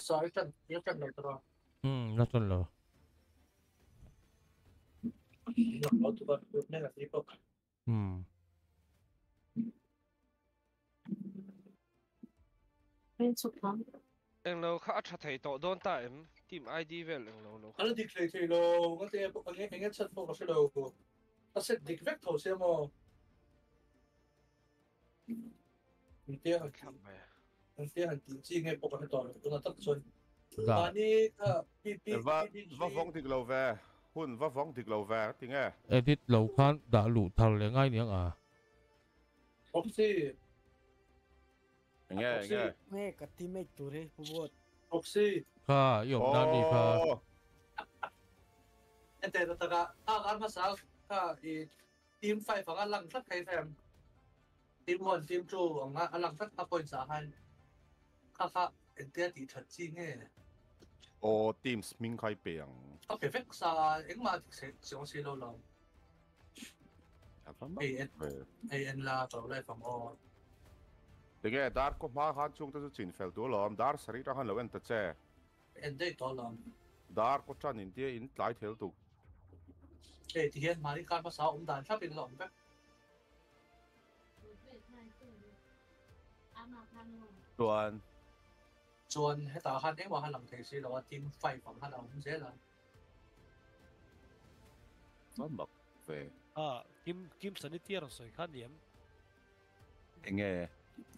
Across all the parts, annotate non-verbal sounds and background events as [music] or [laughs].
Sorry, io cambio però. Mm, not allora. Non ho tu nella trippa. Mm. Penso che anh lâu khá chặt thầy tổ đôn tại em tìm ID về lần lâu lâu anh đi thầy thì lâu có thể anh anh anh chân phong có sẽ đâu, ta sẽ đi vét thầu xem mà mình tiếc không thế dạ. hẳn tính chi nghe bộ cái tòa cũng là tất rồi và ni à, pi pi và và vong thịt lầu về hun và vong thịt lầu ve, thì nghe edit lầu khan đã lu thầu lấy ngay nữa à không gì nghe nghe nghe cái team ấy chủ đấy bố bố không gì ha yếm nam đi ha anh ta ta ta ta ta mà sao ha thì team phải phải lăng thắt cái phèm team one team two lang lăng thắt appoint sao hai Kakak ente di thật chi nghe. Ồ, tìm mình khai biển. Có phải phép xa, ứng mà thì sẽ sẽ lâu lòng. Chả phán bắt. Ê, anh là tổ lại phòng ô. Thế nghe, đá có hóa hát chung tới chỉnh phèo tố lòng, đá sẽ ra hẳn lâu anh thật Anh đây tổ lòng. Đá có tràn nhìn tia in lại thiếu tục. Ê, hiện mà đi khai phát sáu ông đàn sắp bình lòng phép. Tuần. John hết tàu hắn nếu mà hắn làm thì sẽ là team fight phòng hắn ông sẽ là nó mặc về à kim kim sân đi rồi soi khát điểm nghe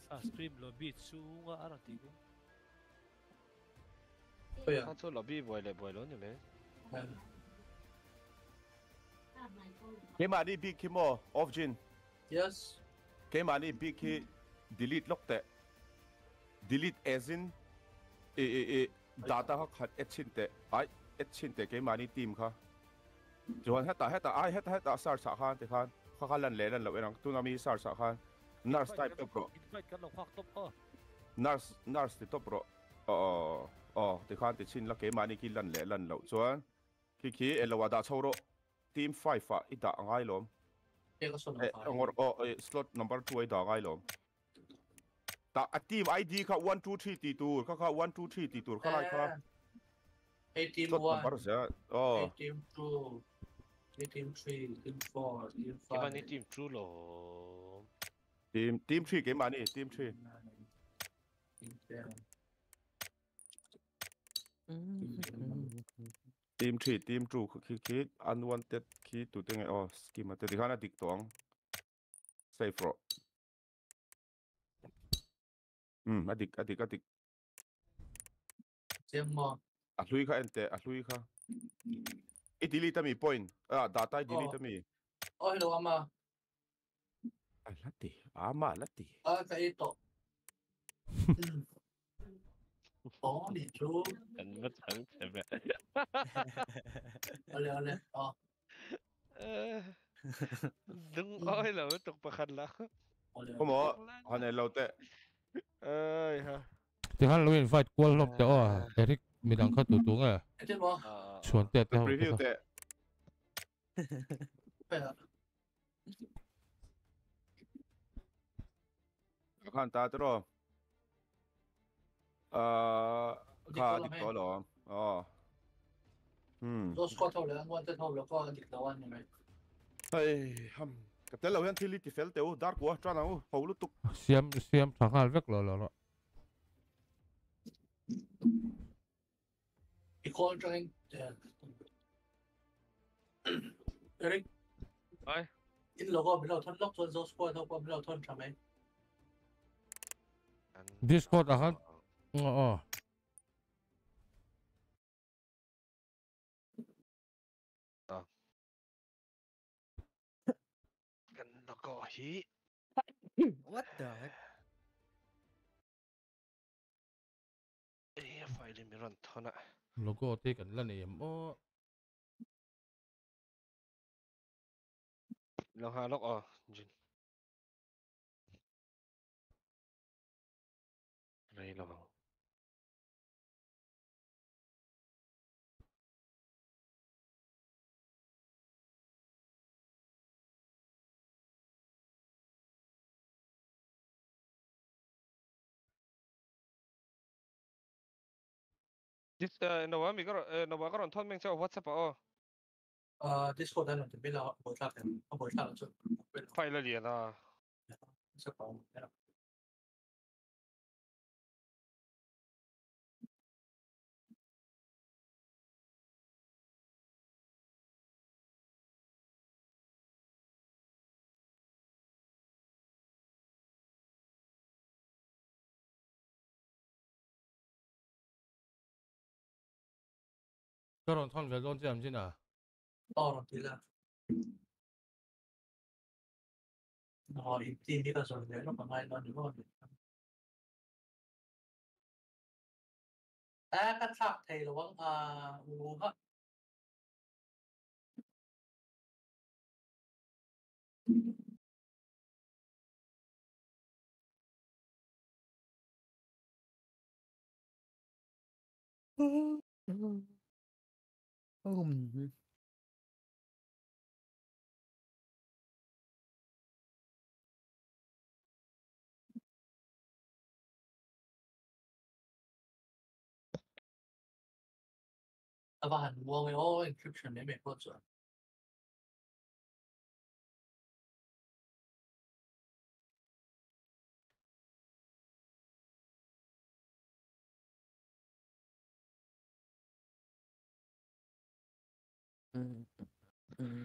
à stream lobby xuống ở đâu thì cũng bây giờ tôi lobby bồi lại bồi đấy cái mà đi bị kim mò yes cái mà đi bị delete lock delete as in เอเอเอดาตาเขาขัดเอชินเตไอเอชินเตเกมานี่ทีมค่ะจวนเฮต้าเฮต้าไอเฮต้าเฮต้าสารสักขันเดตคันข้าขันลันเล่นเล่าเองตัวนั้นมีสารสักขันนัร์สไตเปโปรนัร์สนัร์สติโตโปรอ๋ออ๋อเตคันเด็กชินละเกมานี่กินลันเล่นเล่าจวนคิคิเอลวาดาชาวโรทีมไฟฟ้าอีตาง่ายล้มเออองอร์อ๋อสล็อตนัมเบอร์ทูไอตาง่ายล้มตาทีมไอดีเขาวันทูทีตีตูเขาเขาวันทูทีตีตูเขาอะไรครับไอทีมวันไอทีมทูไอทีมทรีทีมฟอร์ทีมฟอร์ที่บ้านนี้ทีมทูหรอทีมทีมทรีเกมบมานนี้ทีมทรีทีมทรีทีมทูคิดคิดอันวันเต็ดคิดตัวยังไงอ๋อสกีมาเจ็ดที่เขาหน้าติดตัวงเซฟโร امم اديك اديك اديك تما احلويكا انت احلويكا اي ديليتا مي بوين اه داتا ديليتا مي اه لو اما لاتي اما لاتي اه كايتو اه شو انا ما تفهمت ولا ولا اه دم اه لو تقبخ الله كما انا لو تقبخ เอ้ยฮะจะฮัเห็นไฟกวนลบแต่อ๋อเอริกมีดังเข้าตัวตัวไงเวนเตะเตะหรอเขาขันตาตัวอ่อขดิตัวหรอ๋ออืมตัวสกอตเทาเลยวันจะเท่าแล้วก็ดิบตัววันยังไงเฮ้ยฮัม Kapten lawan Chili di sel teu dark wah cuan aku kau lu tuk. Siam siam sangat alvek lo lo lo. Ikon jangan. Erik. Hai. Ini logo belau tuan log tuan zos kuat logo belau tuan cuman. Discord akan. Oh. got hit. what the heck? Eh, file mi ron thona. Logo te kan la nem o. Lo ha lok o, Jin. Này lo. this uh in the one we got uh in the one on top makes your WhatsApp uh, or oh. uh this for them to be a WhatsApp and a WhatsApp finally yeah. 저런 선왜 던지 암지나 Đo thì là họ im tim đi ta rồi nếu nó còn ai nó nữa rồi à các thằng thầy là vẫn à ngủ hết Um, 那包含 WoW all encryption 每每获准อืมอืม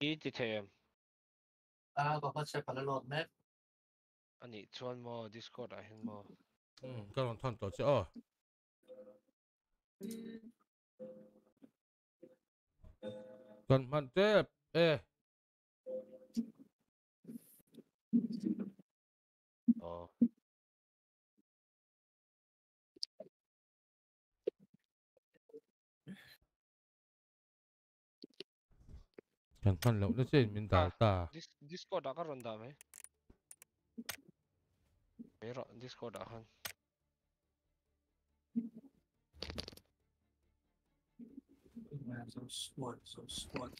Eat it here. 아, 그거같이발로 맵. 아 니, one more Discord, I have more. อืมก็ลองท่อนต่อสิอ้อก่อนมันเจ็บ É. Eh. Ó. Oh. Jangan lo, lah, lo sih minta ah, ta. Disco dah kan rendah eh. me. Merah disco dah kan. So smart, so smart.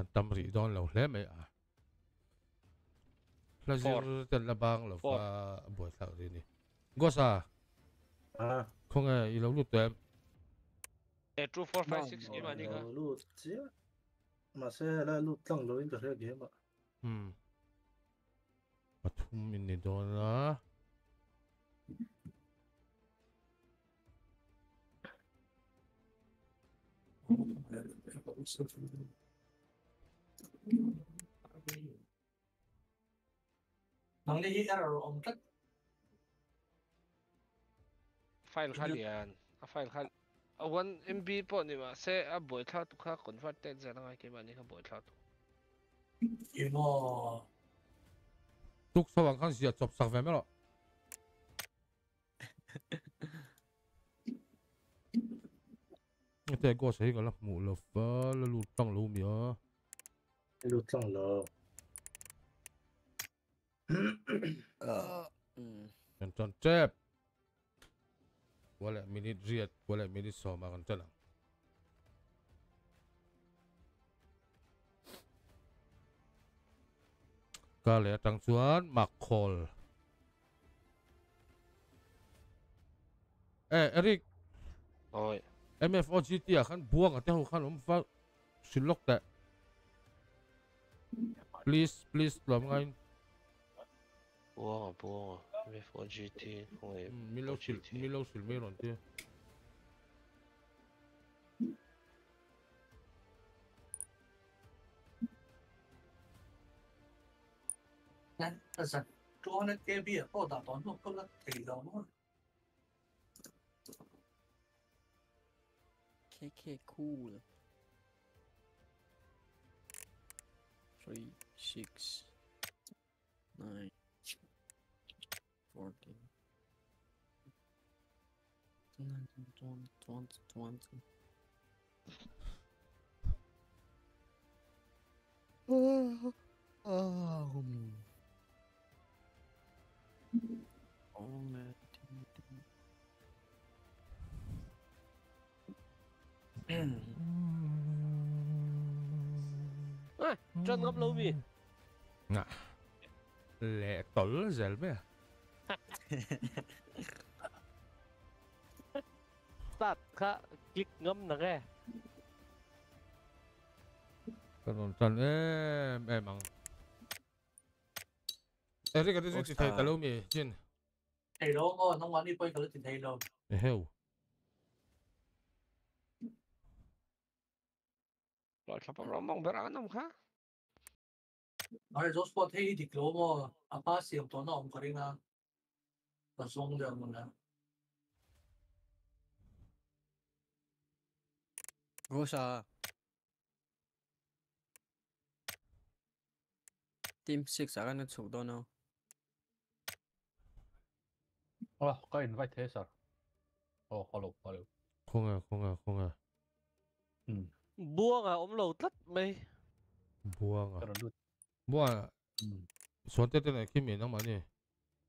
an tam rih dawn lo hle mai a la zir ten la bang lo fa boi thla ri ni gosa a khong e i lo lut tem e two four five six game ani ka lut chi ma se la lut tlang lo in ka re game a hmm pathum in ni dawn la Thank you. Hangi error olacak? File kalian. File kal. Awan MB po ni ba? Se a boy tla tu ka converted sa lang kay ba ni ka boy tla tu. Imo. Tuk sa wang kan siya chop sa vemelo. Ito ay gwa sa higalang mo lo fa lo lutang lo miya. Et l'autre là, là. Ah. Kenton hmm. cep. Boleh minit riat, boleh minit so makan tenang. Kali atang cuan makol. Eh Eric. Oi. MFOGT ya kan buang katanya kan memfa silok tak. Please, please lah main. Buang ah, buang for GT. Wave. Mm, Milau sil, Milau sil meron dia. Nan, asa. Tuan nak kebi apa dah tuan tu KK cool. three, six, nine, fourteen, nineteen, twenty, twenty, twenty. Oh, oh, oh, man. Ah, John Nah, lẹ tol à Start ka click ngâm nè ke. Kanon tan em emang. Eh, rika tu tu thầy talo mi, Jin. Thầy đâu có, nó ngoan đi quay cái lúc thầy đâu. Hell. Läuft aber auch morgen Beranung, ha? Nói rốt sport thì thì kiểu mà à ba siêu tuần nó không có đi na là được rồi nè Rosa à. Team 6 à cái nó chụp đó nó Ờ, có invite thế sao? Ồ, hello, hello Không à, không à, không à Ừ Buông à, ống lầu tắt mày Buông à Buông à ừ. Xuống tiếp tiếp này khi mình đang mà gì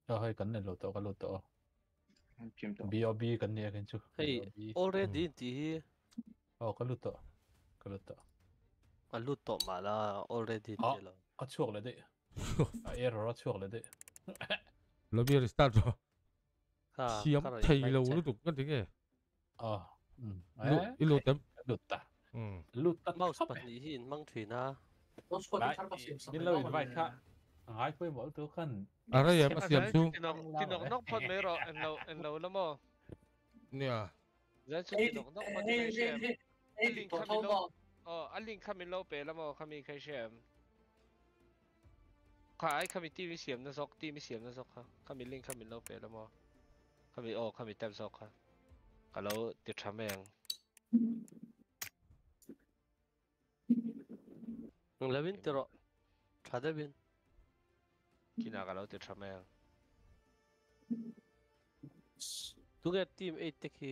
Ờ hơi cắn này lột tổ cắn lột tổ B.O.B cắn này cắn chú Hey, ờ, already thì oh cắn lột tổ Cắn lột tổ Cắn lột tổ mà là already thì là Ờ rồi đấy [laughs] À error chuộc rồi đấy Lobby restart rồi xiêm thầy lâu nó tục ngất thế kìa Ờ Ừ. Ilo tem. Lutta. ลูกมาสปัดนี้ที่มังถีนะนมาสปัดนี้ที่มังถีนะอ้ายพ่อบอกตัวขันอะไรอย่านมาเสียมชูที่น้องที่น้องน้องพอดไม่รอเอ็นเราเอ็นเราละมั้งเนี่ยจะชื่อน้องน้องพอดไม่เชื่อมอันลิงข้ามิโลอเออันลิงข้ามิโลไปละมั้งข้ามิใครเชื่อมข้าไอ้ข้ามิตีไม่เสียมนะซอกตีไม่เสียมนะซอกข้าข้ามิลิงข้ามิโลไปละมั้งข้ามิโอข้ามิเต็มซอกข้าแล้วเราือดทำแม่ง labin tiro thada bin kina kalau te thamel tu ge team 8 te khi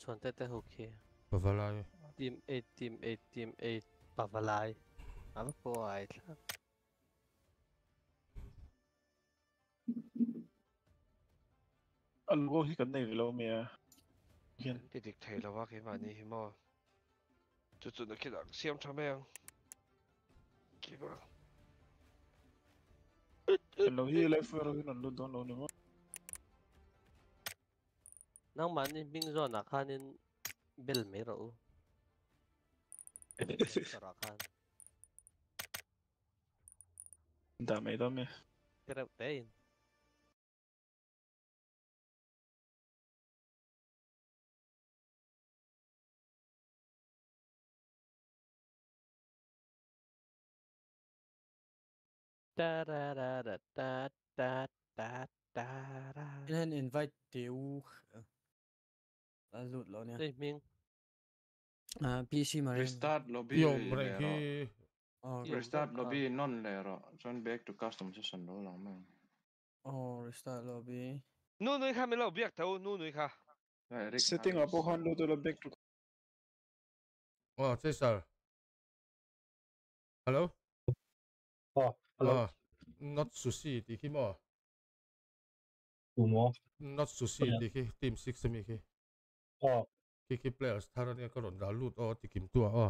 chon tết te ho khi pavalai team 8 team 8 team 8 pavalai aba po ai tla algo hi kan nei lo me a đi ti dik thei lo wa ke ma ni hi mo chu chu na khidak siam bro. Hello, he left for you and don't know anymore. Nang man in bing zo na khan in bill me ro. Sara khan. Dame, dame. Tirap tayin. Ta da da da da da da da da. Ich kann invite die auch. Ờ, also, Lonja. Ich bin. Ah, à, PC Marin. Restart Lobby. Jo, Brecky. Oh, restart Lobby non lero. Join back to custom session đó là mày. Oh, ờ, restart Lobby. Nu nu kha mi lo biak tau nu nu kha. Setting up on lo to back to. Oh, thế sao? Hello? Oh, Hello. not sushi dikhi mo. Umo. Not sushi dikhi team 6 semi khi. Oh. Khi khi players tharani ka ron da loot o tikim tua o.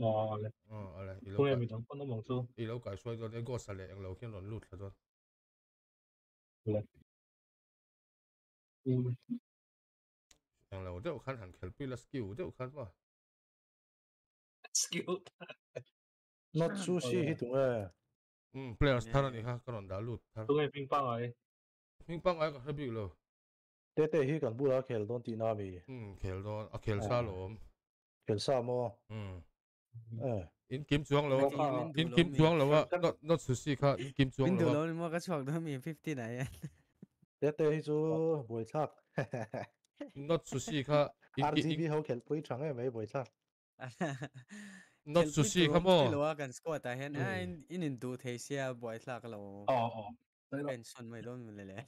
Oh ale. Oh ale. Ilo. Koi mi dong kon mong chu. Ilo kai suai don e go sale ang lo khian ron loot la don. Ale. Um. Ang lo deu khan han khel pi la skill deu khan ma. Skill. Not sushi hi tu a. 음, 플레이어스 네. 타라니 하 그런 날루 타. 동해 빙빵 아이. 빙빵 아이 가 비글로. 때때 히간 부라 켈돈 티나미. 음, 켈돈 아 켈살롬. 켈사모. 음. 예. in kim chuang lo in kim chuang lo not not su si in kim chuang lo lo mo ka chuang do mi 50 na ya te te hi chu boi chak not su si kha rgb ho khel pui chang e mai boi chak not sushi ครับผมที่ว่ากันสกอตแต่เห็นไอนอินินดูเทเซียบอยสลากเราอ๋อเป็นชนไม่ร่นเลยแหละ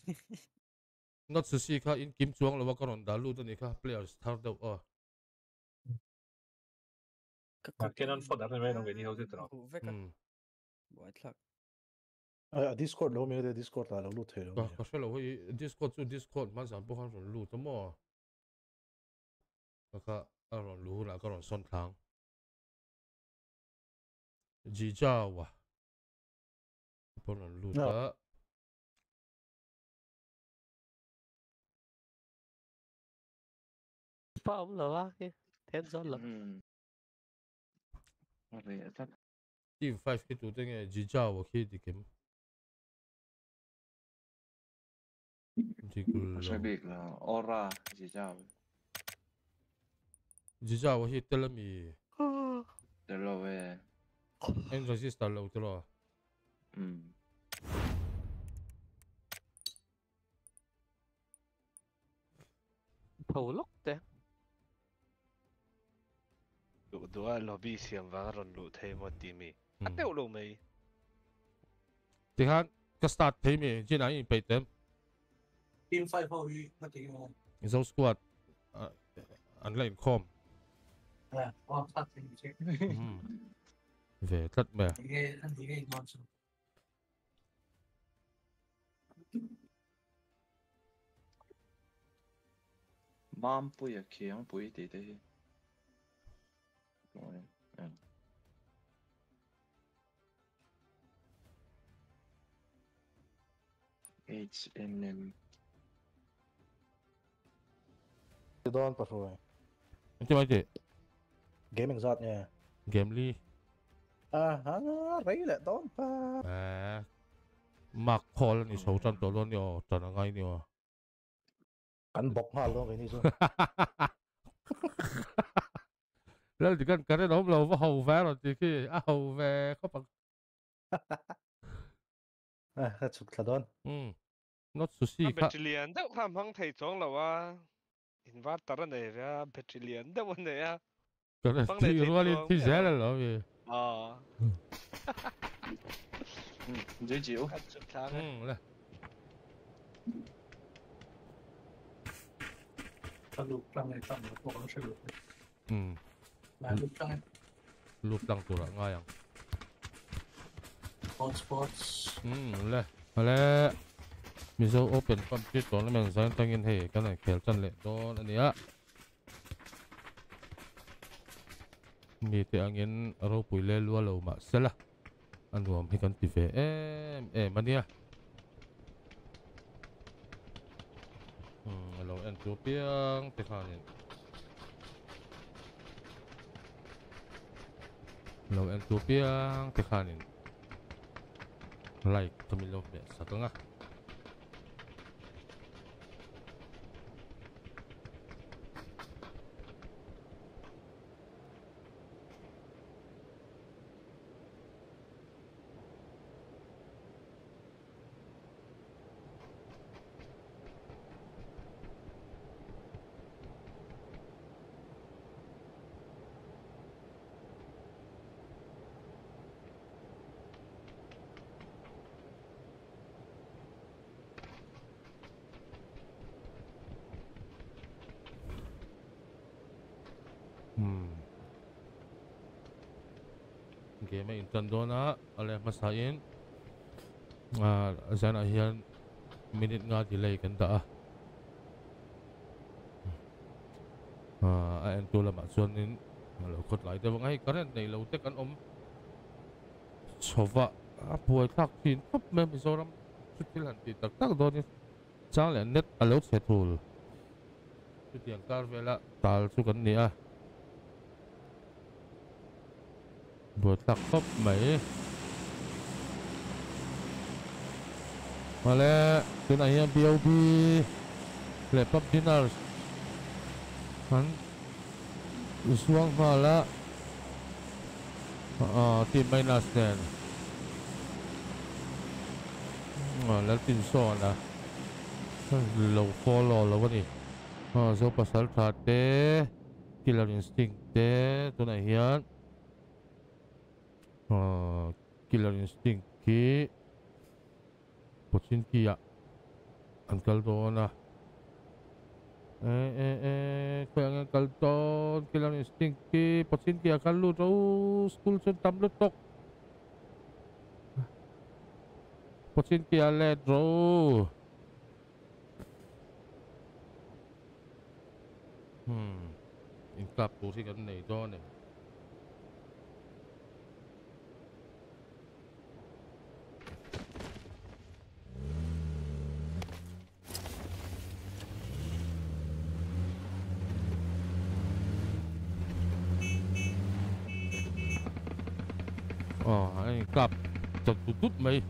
not sushi ครับอินกิมจวงเราวาก็รอนดาลูตัวนี่ครับ players ทาร์เดออ๋อก็แค่นั้นฟอดอะไรไม่ต้องไปนี่เขาจะตรอกบอยสลากเออ Discord เราไม่ได้ Discord เราลูดเทเราก็เช่เราเฮ้ย Discord จู่ Discord มันสามพวกเขาส่วนลูดทั้งหมดนะครับอร่อยรู้แล้วก็อร่อยซ้อนทรัง Ji Jawa. Ponan luta. No. Pa ông lỡ á, thêm gió lỡ. Team 5 khi tụi tôi nghe Ji Jawa khi đi kiếm. Chỉ cứ Sẽ biết là Ora Ji Jawa. Ji Jawa khi tên là mì. Tên là về em rồi sister lâu chưa ừ thầu lúc thế lụ đó lobby xiêm vàng rồi lụ thêm một tí mi anh tiêu lụ mi thì hắn cái start thêm mi chứ nói bị tém team fight huy mất tiền thì zone squad anh lên không à, wow, start thêm chứ về tất mà mom bùi à kia ông bùi đi đi H&M Ты дон пошел. Ты мать. Гейминг зад не. Геймли. Aha, rei lệ tốn pa. À, mặc khó là ni sâu trăm tổ luôn nhở, chẳng là ngay nhở, Căn bọc hà luôn cái này rồi. Rồi [laughs] thì cần cái này nó lâu vào hầu vé rồi thì khi à hầu vé có bằng. [laughs] À, hết sụt là đón. Ừ. Nó sushi. Petroleum đâu làm hăng thầy chóng lâu à. Inverter này ra petroleum đâu này à. Cái này thì nó là thì rẻ là lâu vậy. Ờ ừ. ừ, dễ chịu Cách sức sáng ấy. Ừ, lên Tao lục đăng này tao mới có bóng lục Ừ lục đăng này Lục ngay à Sports, sports Ừ, lên Mà lên Mình sẽ open computer nó mình sẽ tăng in hệ Cái này khéo chân lệ đó này á mi te angen ro pui le lua lo ma sela anuam hi kan ti ve em eh mania hmm lo en tu piang te khanin lo en tu piang te khanin like kami lo be satanga kan dona ale masain a à, zan a hian minute nga delay kan da a a en tu lama chuan in lo khot lai dewa ngai current nei lo te kan om chova a puai tak tin top me mizoram chutil han ti tak tak doni chang le net alo che thul chu tiang kar vela tal chu kan ni a botak top bae male kena ya POV laptop dinar kan usuang So pasal tate killer instinct then Oh, แล้วตินโซนอ่ะเราฟอลล์เราวะนี่อ๋อโซปัสสัลทาเต้กิลลารินสติงเต้ตัวไหนเฮียน呃，Killer Instinct K，不进去呀，很高端啊。哎哎哎，可能高端，Killer Instinct K，不进去啊，看路走，School 村打不到。不进去啊，来走。嗯，你打不进去，你多呢？Oh, Ó, aí, cap. mai.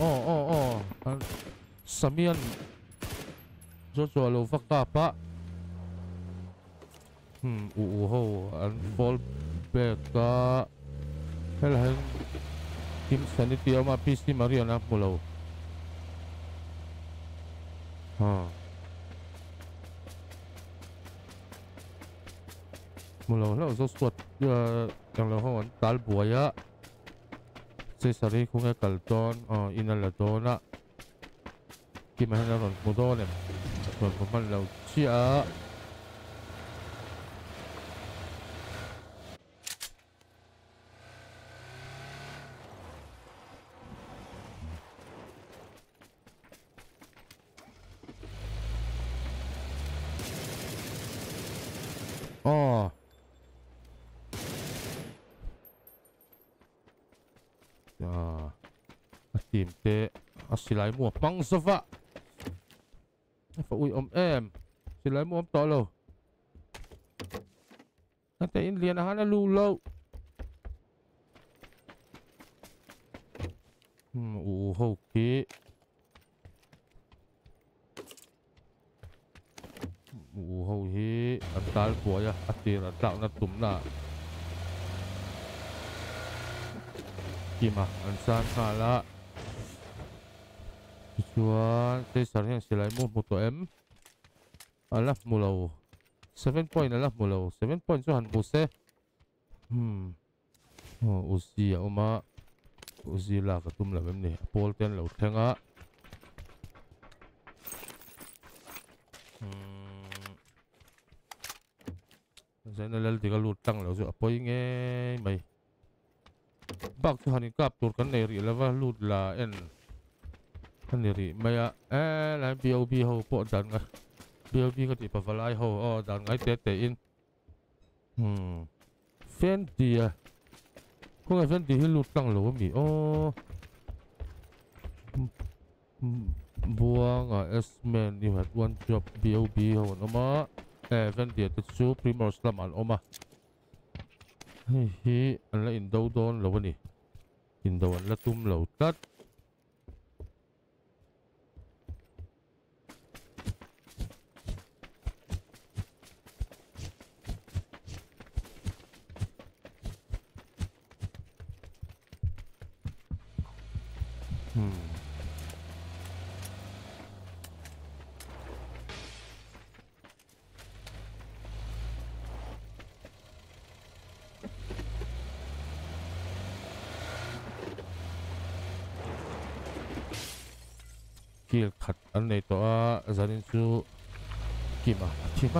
Oh, oh, oh, Samian. Jojo lo fakta pa. Hmm, uho. Unfold back Hello, Helheng. Team Sanity ama PC Mariana pulau. Ha. Huh. มาแล้วเราสวดเออยังเลราหวนตาลบัวยะเสซารีคงแค่กัลตอนอ๋ออินัลละตอน่ะกิ่มันเราหมดตัวเนี่ยส่วนผมมันเราเชื่อ lại mua băng sofa phải ui ông em xin lại mua ông to lâu nó thấy liền hắn nó lưu lâu hmm, ủ hậu kế hmm, ủ hậu hế ăn ta của ya ăn tiền ăn tạo nó tụm nà kì mà anh san hà lạ Chua, đây sáng hàng sẽ lại mua một em. À lắp mù lầu. 7 point là lắp mù lầu. 7 point cho hẳn bù xe. Hmm. Oh, Uzi à oma. Uzi là cái tùm là em này. Paul tên lầu thang á. Giờ hmm. nó lên thì cái lụt tăng lầu rồi. Apoi nghe mày. Bác cho hẳn cặp tụt cái này rồi là lụt là em. Kaniri maya eh lai BOB ho po dan ngai. BOB ka ti pavalai ho o dan ngay te te in. Hmm. Fan dia. Ko ngai fan dia lu tang lo mi o. Buang a S man you had one job BOB ho no ma. Eh fan dia à, te chu primos lam al oma. Hi hi an la in do don lo ni. In do anh la tum lo tat.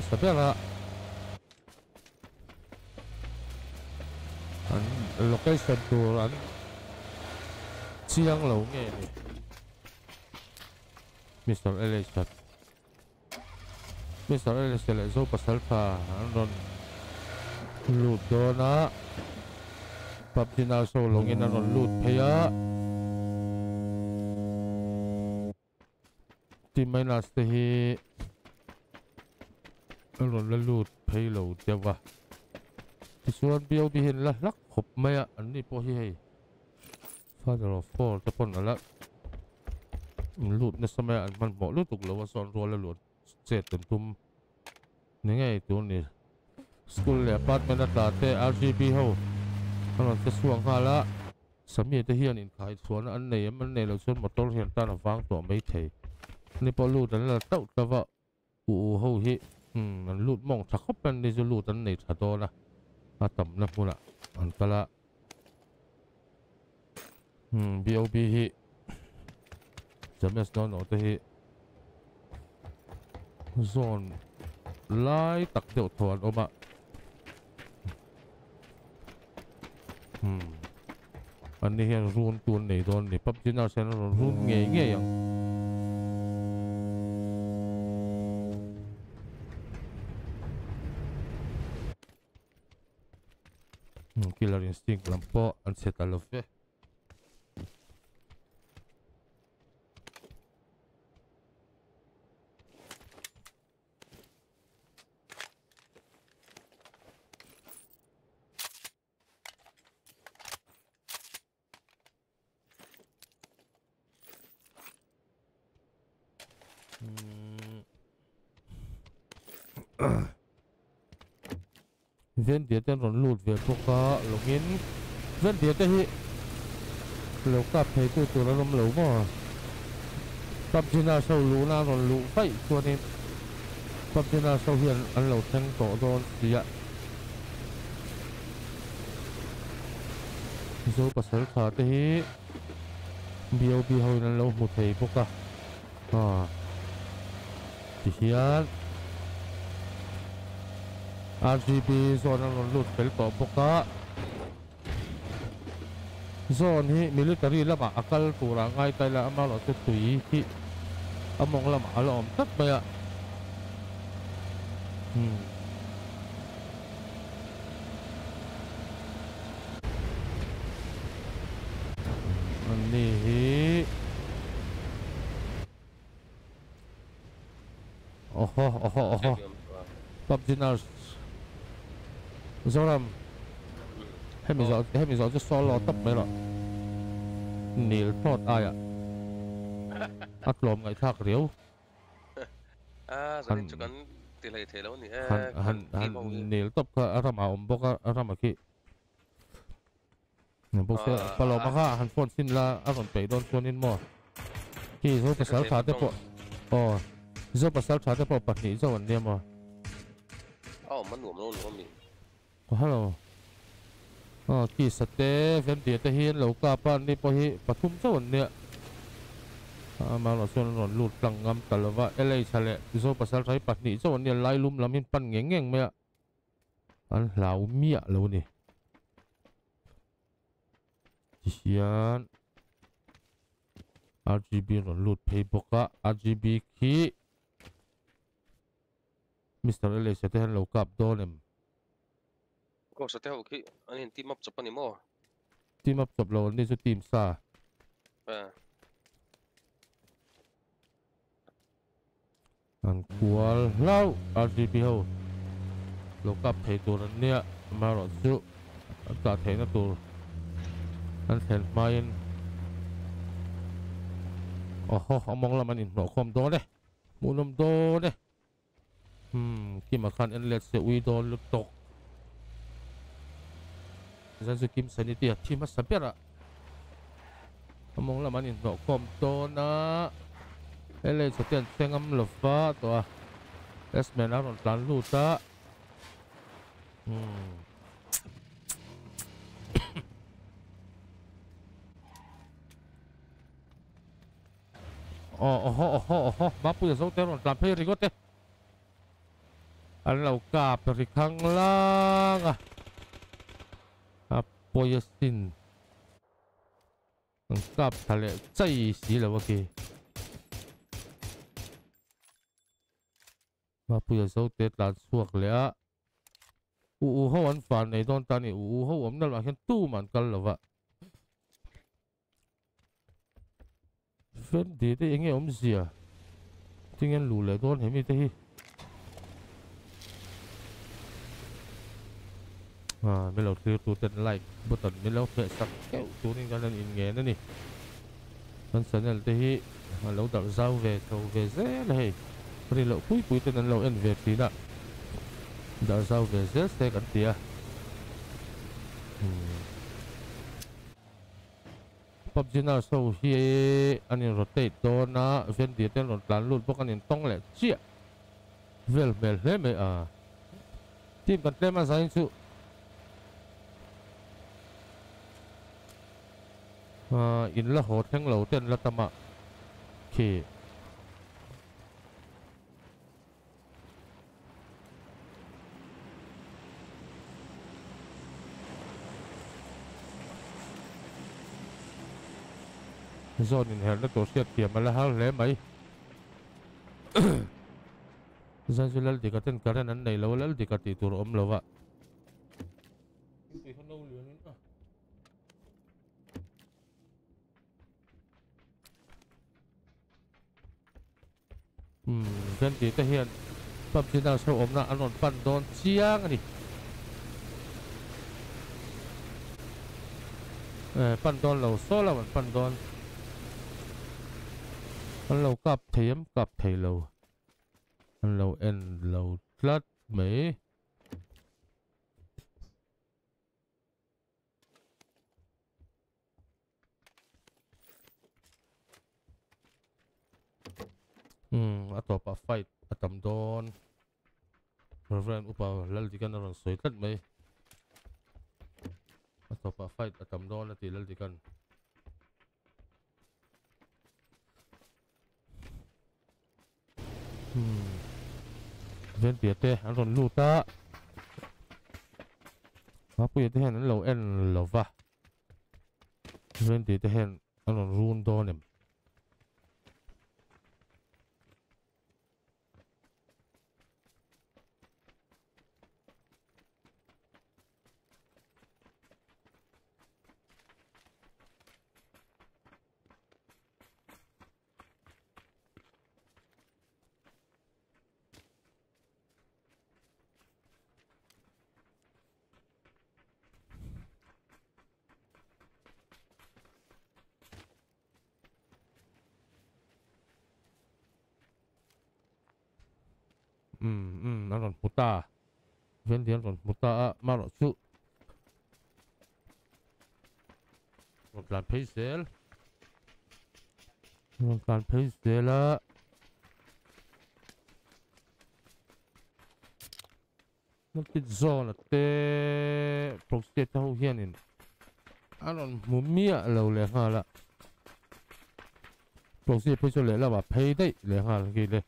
sapeva lo che sta durando si è allungato mister elisabeth mister elisabeth so pastelfa non ludona papina so lungina non ludpea ya. ที่ไม่น่าจะเห็นแล้วนั่นลูดเพลาเจ้าวะทีส่วนเบียวที่เห็นละลักขบไม่อะอันนี้พอให้ฟาดเราฟอจะพ่นอะไรลูดในสมัยมันบอกลูดตกเลยว่าส้อนรัวแล้วลูดเจ็ดเต็มทุ่มนี่ไงตัวนี้สกุลเหล่ยบัดไม่น่าตาเตะ RGB เฮาตลนดจะส่วนข้าละสมัยที่เหียนอินขายสวนอันไหนมันในเราชวนมาต้องเห็นตาหน้าฟังตัวไม่เทในพอลูดนั้นเราเต้าแต่ว่าอู้เฮาเฮมันรูดมองสักเป็นดิจวรูตันนี่ถ้าโตนะอาต่ำนะพูดละ อันตละอืมบีโอบีฮิจะไม่สนอนอตฮิโซนไล่ตักเดือดถอนออกมาอืม อันนี้เฮ็นรูนตัวไหนโดนไหนปั๊บจีนเอาเส้นรูนเงยเงี้ยอย่าง killer instinct kelompok ansieta love eh. ven dia ten ron lut ve poka longin ven dia te hi lo ka phe tu tu ra lom lo ma tập là sâu lu na ron lu fai tuan em tập là sâu hiền ăn lo thang tổ do gì ạ zo pasal kha te hi bio bi hoi nan lo mu thei poka à thì ờ. hiền RCB โซนนั้นหลุดเป็นต่อปกตะโซนนี้มิลิตรีละมาอักลตูระง่ายไตละมาหลอดตุยที่อมองละมาหลอมตักไปอ่ะอันนี้โอ้โหโอ้โหโอ้โหปั๊บจินาร์ Uzoram Hemizo solo tấp mấy lọ Nil tot ai ạ Ác lồm ngày thạc riếu À, giờ đi chụp cắn tỷ lệ thế lâu nhỉ hắn, ờ, hẳn nil tấp cả Aram ảo bốc Aram ạ kì Nên bốc xe bà lò mắc hẳn phôn xin là Aram bị đón tuôn in mò Khi dô bà sáu thả tiếp bộ Ồ ờ, Dô bà sáu thả tiếp bộ bật nỉ số ẩn niêm mò Ồ, ờ, mắt nụm luôn luôn mình ก็ฮัลโหลอ๋อกีสเตเวมเดียตะเฮนเหลากาปานนี่พอฮิปทุมส่วนเนี่ยมาหลอดส่วนหลอดหลุดตังงำตลละว่าเอเลยชะเลที่โซภาษาไทยปัดนี่สวนเนี่ยไล่ลุ่มลำมินปันเง่งเง่งเมียอันเหลาเมียเหลานี่เชียน RGB หลอดหลุดเพย์บกะ RGB คีมิสเตอร์เอเลยชเตเฮนเหลากาบโดนเอ็มก็สเตลคืออันนี้ทีมับจบปนี่มทีมับจบลรานี่สุดทีมซาอันควลเล่าอาร์ซีพีเอาเรากับเพตัวนั้นเนี่ย มาหลอดซุอันตาเทนตัวอันเทนมาเองโอ้โหอมองละมันอินหนอความโตเลยมูนมโตเลยอืมกี่มาคันเอ็นเลสเซวีโดนลุกตก zanzu kim sani tia thima sapera among laman in no kom to na ele so tian sengam lofa to a es men a ron tlan lu ta hmm oh oh oh oh oh ba pu zo te phê tlan pe rigote anh lau ka pe rikang lăng à. 보였신 값 달래 짜이 씨를 먹기 mà bây giờ tết là suộc lẽ u u hậu ăn phản này đón ta này u u hậu ấm đó là hiện tu mà cần là vậy phết thì thế anh em gì à tiếng anh lù lại don thế mới thế tiêu tu tận tận lại bất 아, 밀로 그 도전 라이크 버튼 밀로 그싹 깨우 도는 가는 인게는 니 선선을 대히 lâu đạo giao về thầu về dễ này thì lậu cuối cuối tên ăn lâu ăn về tí đã đạo giao về dễ xe gắn tia à. ừ. bắp chân nào sau khi anh em rồi tết đó na viên địa tên rồi tán luôn bốc anh em tông lại chia về về thế mày à tìm cần tên mà sao anh chú ờ in là hốt thằng lẩu tiền là tầm ạ ok. rồi nhìn hẹn là tổ siết tiệm mà là hao lẽ mấy Zanzular di katin karan an nai lawal di kati tur om lawa te te hian pam tin dang so om na an ron pan đòn chiang ani eh ờ, đòn don lo so la pan đòn an lo kap thêm kap thei lo an lo en lo tlat mei Hmm, ato pa fight atam don. Reverend upa lal di kan ron soi tat mai. Ato pa fight atam don ati lal di kan. Hmm. Ven piete an ron luta. Ma piete hen lo en lo va. Ven piete hen an ron run donem. ียนก่อนมุตาอามาหรอสุโครงการเพย์เซลโครงการเพย์เซลละนักติดโซนะเตะโปรเซตเท่าเฮียนินอารมณ์มุมเมียเราเลยฮะละโปรเซตเพย์เซลเลยแล้วว่าเพย์ได้เลยฮะกี่เลย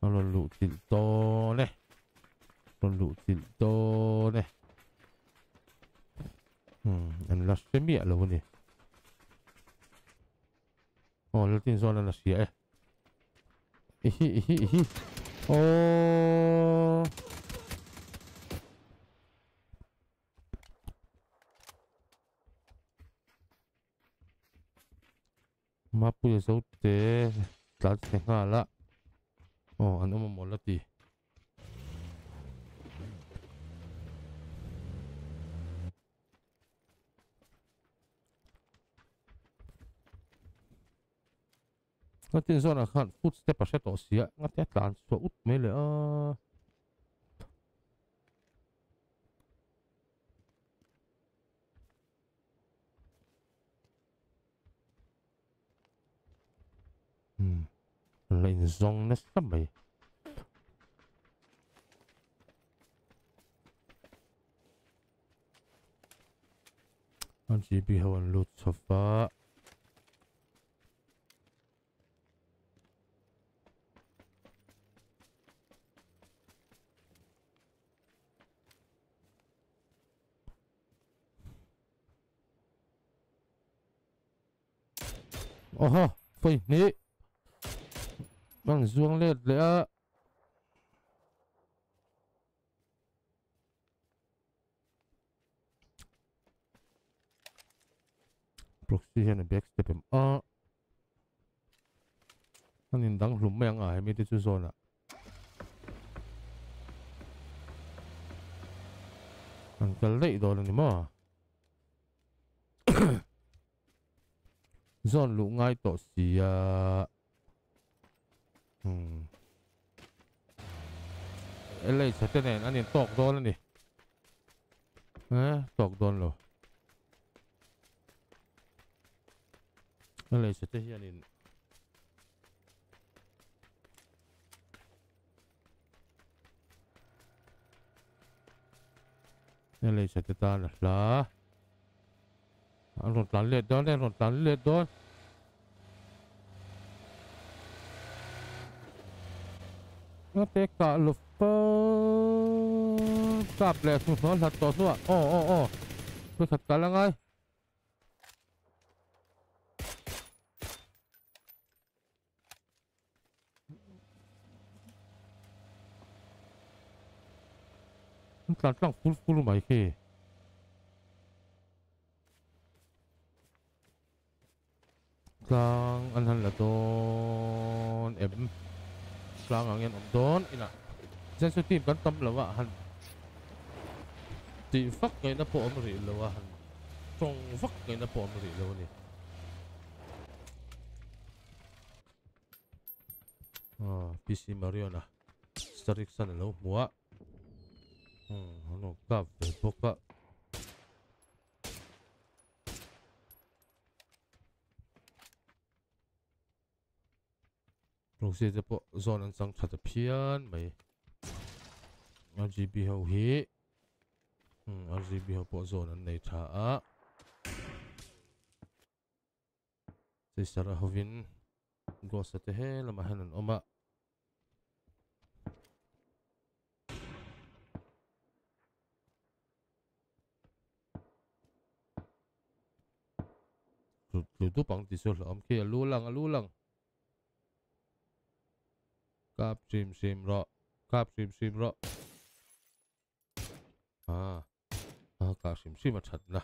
อารมณ์หลุดติดโตเนี่ย con lũ tiền to này ừ, em là xe mẹ là vấn đề ồ là tiền do là xe à? ý ý ý ý ồ mà bây giờ xấu thế, đã thế hạ lạ ồ anh ông mà mỏ là tiền nga tin zona khan footstep a hre tawh sia nga te tlan chua ut mai le a hmm lên zong nó ừ. sắp mày anh chỉ bị hoàn lụt sofa Oho, foi, ni. Bằng xuống liệt lẽ. Proxy hiện backstep em. À. Anh nhìn đắng lùm mèng à, em đi chú zone à. Anh cái lấy đồ này mà. Zon lu ngay to si a Hmm Ele chả tên này anh nhìn tọc đôn anh đi à tọc đôn lo Ele chả tên hiện anh lấy chả tên ta là หลุดตันเลือดดอนเหลุดตันเลือดด้นก็เตะกะลุฟเฟ่ร์ับแลกสุดนนสัตว์ตัวสู้อ๋ออ้ออ้อคสัตว์กันแล้วไงการต้องฟุ้งฟุ้งหม่คือ Klang anh han la ton em klang ang yan om ton ina jan su tim kan là lawa han ti fak cái na po om là lawa han trong fak cái na po om là lawa ni ah PC Mariona Starik sana lo mua hmm nó ka ve boka lung se te pawh zawn an chang that a phian mai RGB ho hi hmm RGB ho pawh zawn an nei tha a se sara hovin go sa te he lama han an oma lu tu pang ti so lam ke lu lang lu lang ครับชิมชิมรอครับชิมชิมรออ่าอ่ากบชิมชิมมาชัดนะ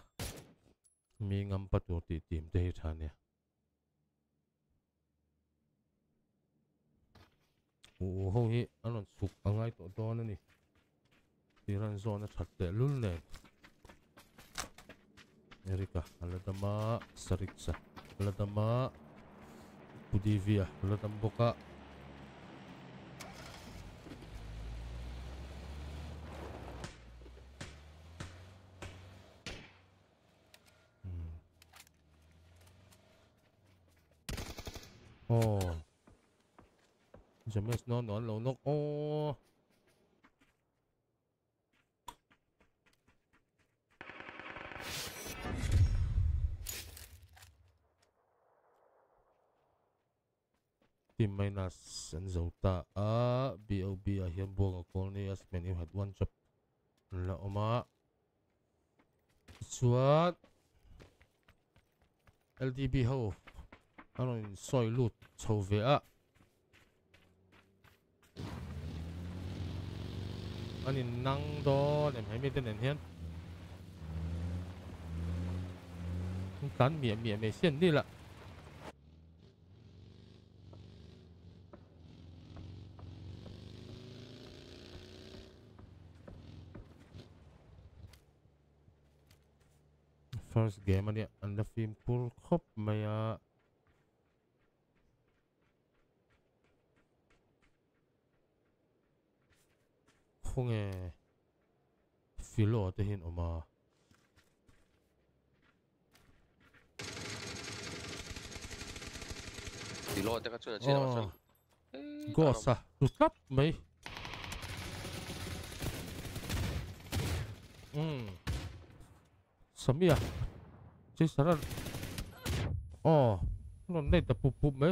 มีงัำประตูตีตีมได้ทันเนี่ยโอ้โหเฮ้ยอันนั้นสุกอะไรตัวตนั่นนี่ที่รันโซอนนะชัดเต่ลุ่นเลยเอริกะอะไรต่อมาสริกซะอะไรต่อมาปุดีเวียอะไรต่อมาบุกะ哦，什么暖暖龙龙哦？Team oh. oh. minus sen zota a b o b a hiam buang B ni as many had one job la oma suat ltb ho nó rồi soi lụt sầu về ạ anh nhìn năng đó để mấy bên tên này hiên không cắn mỉa mỉa mỉa xiên đi lạ first game anh đi anh đã phim pull khóc mày ạ คงเอฟิโลจะเห็นออกมาฟิโลจะก็ช่วยช่วยมาช่วยก็สะดุดลับไหมอืมสมียใช่สาระอ๋อนั่นได้แต่ปุ๊บปุ๊บไหม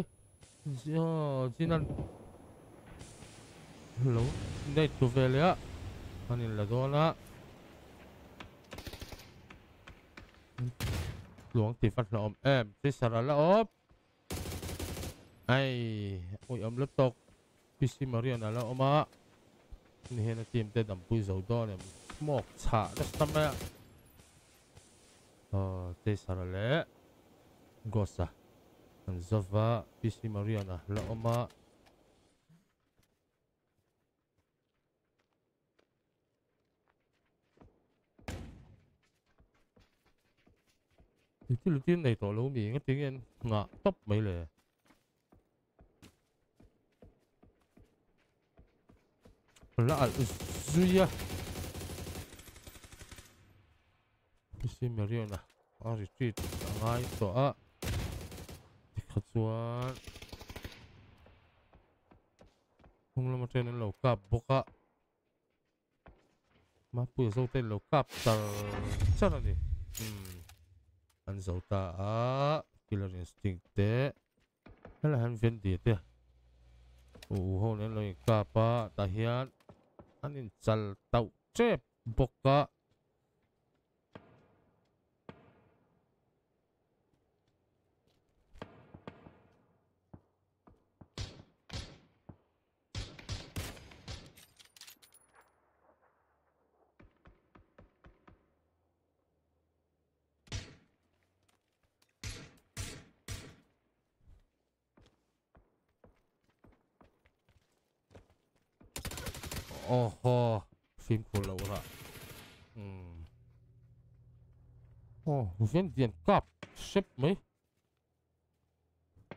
อ๋อที่นั่น lo nei tu ve le này là do zona luang ti phát lộm em tí sà ra la op ai ôi om lớp tộc PC Maria na la oma ni hena team te dam pui zo do ne mok cha da tam ma ờ tí sà ra le gosa an zova PC Maria na la oma 你知唔知你袋裏面一點嘅壓汁俾你？لا زوية بسي مريونا أري تيت أغاي توأ تكتوان هم لما تين لو كاب بقى ما بوي زوتين لو كاب تر ترني 安守大啊，Killer Instinct，看来很偏跌的。午后呢，来加把大兄，安尼走到这波个。viên tiền cọp ship mấy Lô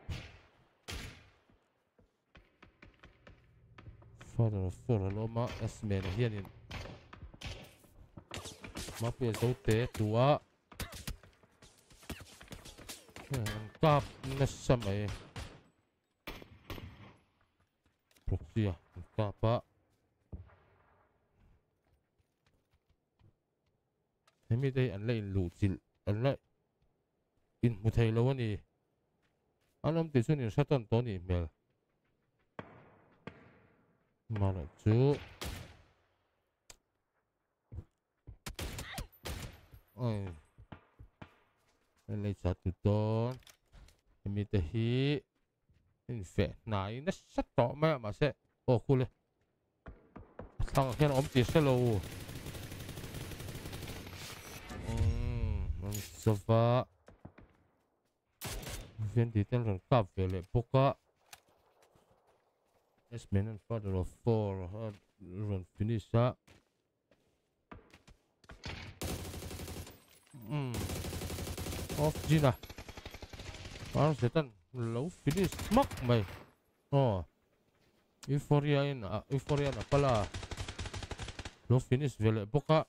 Fadar fora loma esmen hianin Mapia zote tua Kap nesam ay Proxia Kapa Hemi day an lay lu chil lại, alai in mu thei lo ani anam ti chuan in satan to ni mel mara chu ơi, lấy satu ton đi te hi in fe nai na sat to ma ma se o khule sang hian om ti se lâu. Non so detail Vendite un cavolo, poca. Es men un lo of four, run finisha. Hmm. Of jina, Pan setan, low finish mak mai. Oh. Euphoria in, euphoria apa lah? Lo finish vele, poka.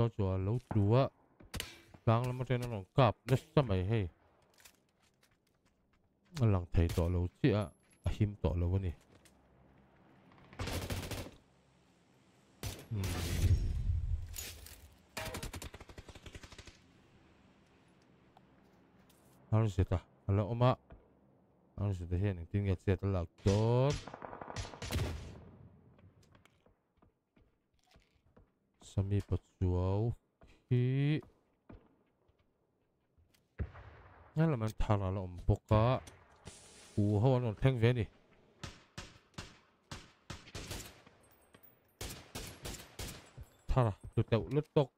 ัวจัวแล้วจัวฟังแล้วมาเจอหนงกลับนล้วทำไมให้หลังไทยต่อเราเสียหิมต่อเราวะนี่อัลโหลเสิตาฮัลโหลอุมาฮัลโหลเสิตาเฮนิ่งทิ้งยดเสียตลอดจน sao sami pachuau khi ngay là mình thà là lộn bốc cả u hoa nó thang về đi thằng, là tụt tẹo lướt tóc,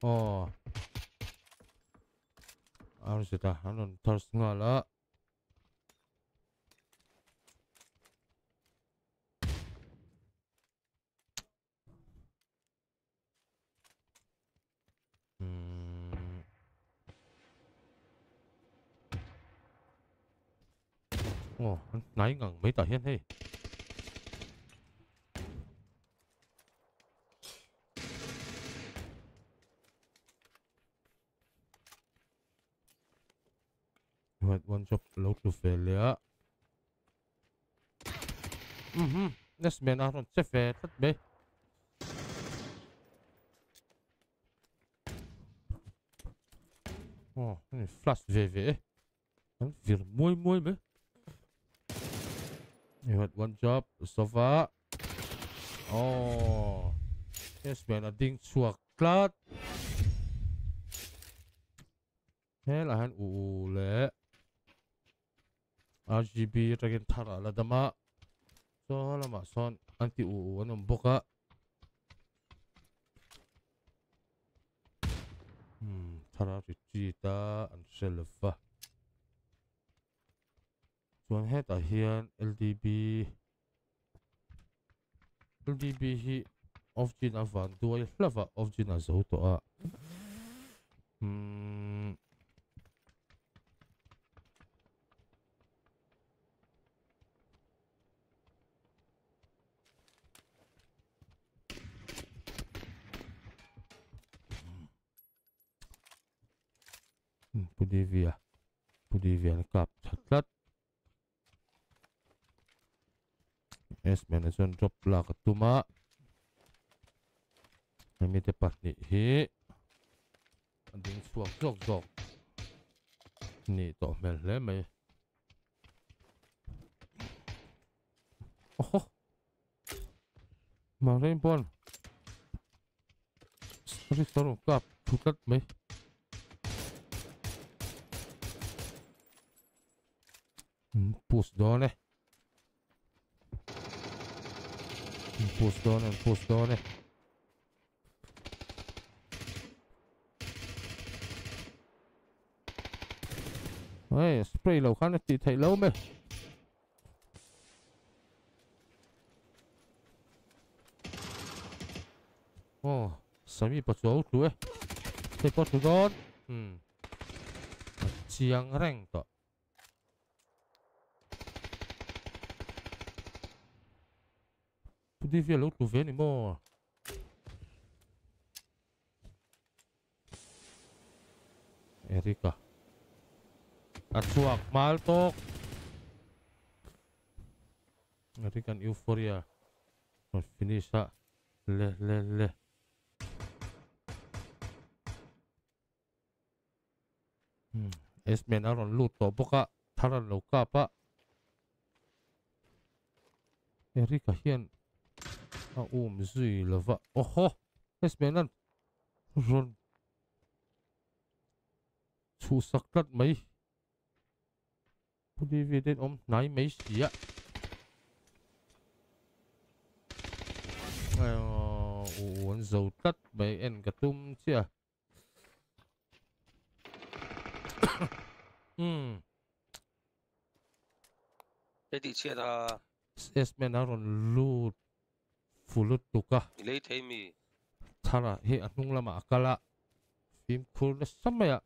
ờ anh sẽ ta anh nó thằng ngã lạ mấy 어, 나인강 메이다 현해. one shot low to failure. Mhm. Ừ next man out on về, thất bê. Oh, flash VV. Vir mui mui bê. You had one job so far. Oh, yes, man. I think so. Cloud. Hey, I had Ule. RGB, Dragon Tara, Ladama. So, hello, my son. Anti Ule, one on Boca. Hmm, Tara, Regita, and Shelfa. Tuan Hei tak hian LDB LDB hi Of Jina Van Dua yang lava Of Jina Zou to a Hmm Hmm Pudivia Pudivia ni kap Tlat S Benson drop lah ketu mak. Kami tepat ni he. Anjing suak suak suak. Ni toh mel le eh, me. Oh. oh. Marin pon. Sorry sorry kap putat me. Hmm, push down eh. Un postone, un postone. Ôi, spray lâu khăn thì thấy lâu mệt. Ồ, sớm bị bật dấu chú ấy. Thấy bật chú con. Ừ. Chiang rành tỏ. give you a lot of anymore. Erika. Atsuak, Maltok. Ngerikan euforia. Mas finisa. Leh, leh, leh. Hmm. Esmen aron luto boka. Taran loka, pak. Erika hian A ôm gì là vợ hô, Hết bé lần Rôn Chú sắc lật mấy Cô đi về đến ôm nái mấy xí ạ Ngày uống dầu tắt mấy em cả tung chứ Ừ Thế thì chuyện là Sesmen đã còn lụt fulut tuka ilei theimi thara he anung lama akala phim lên na anh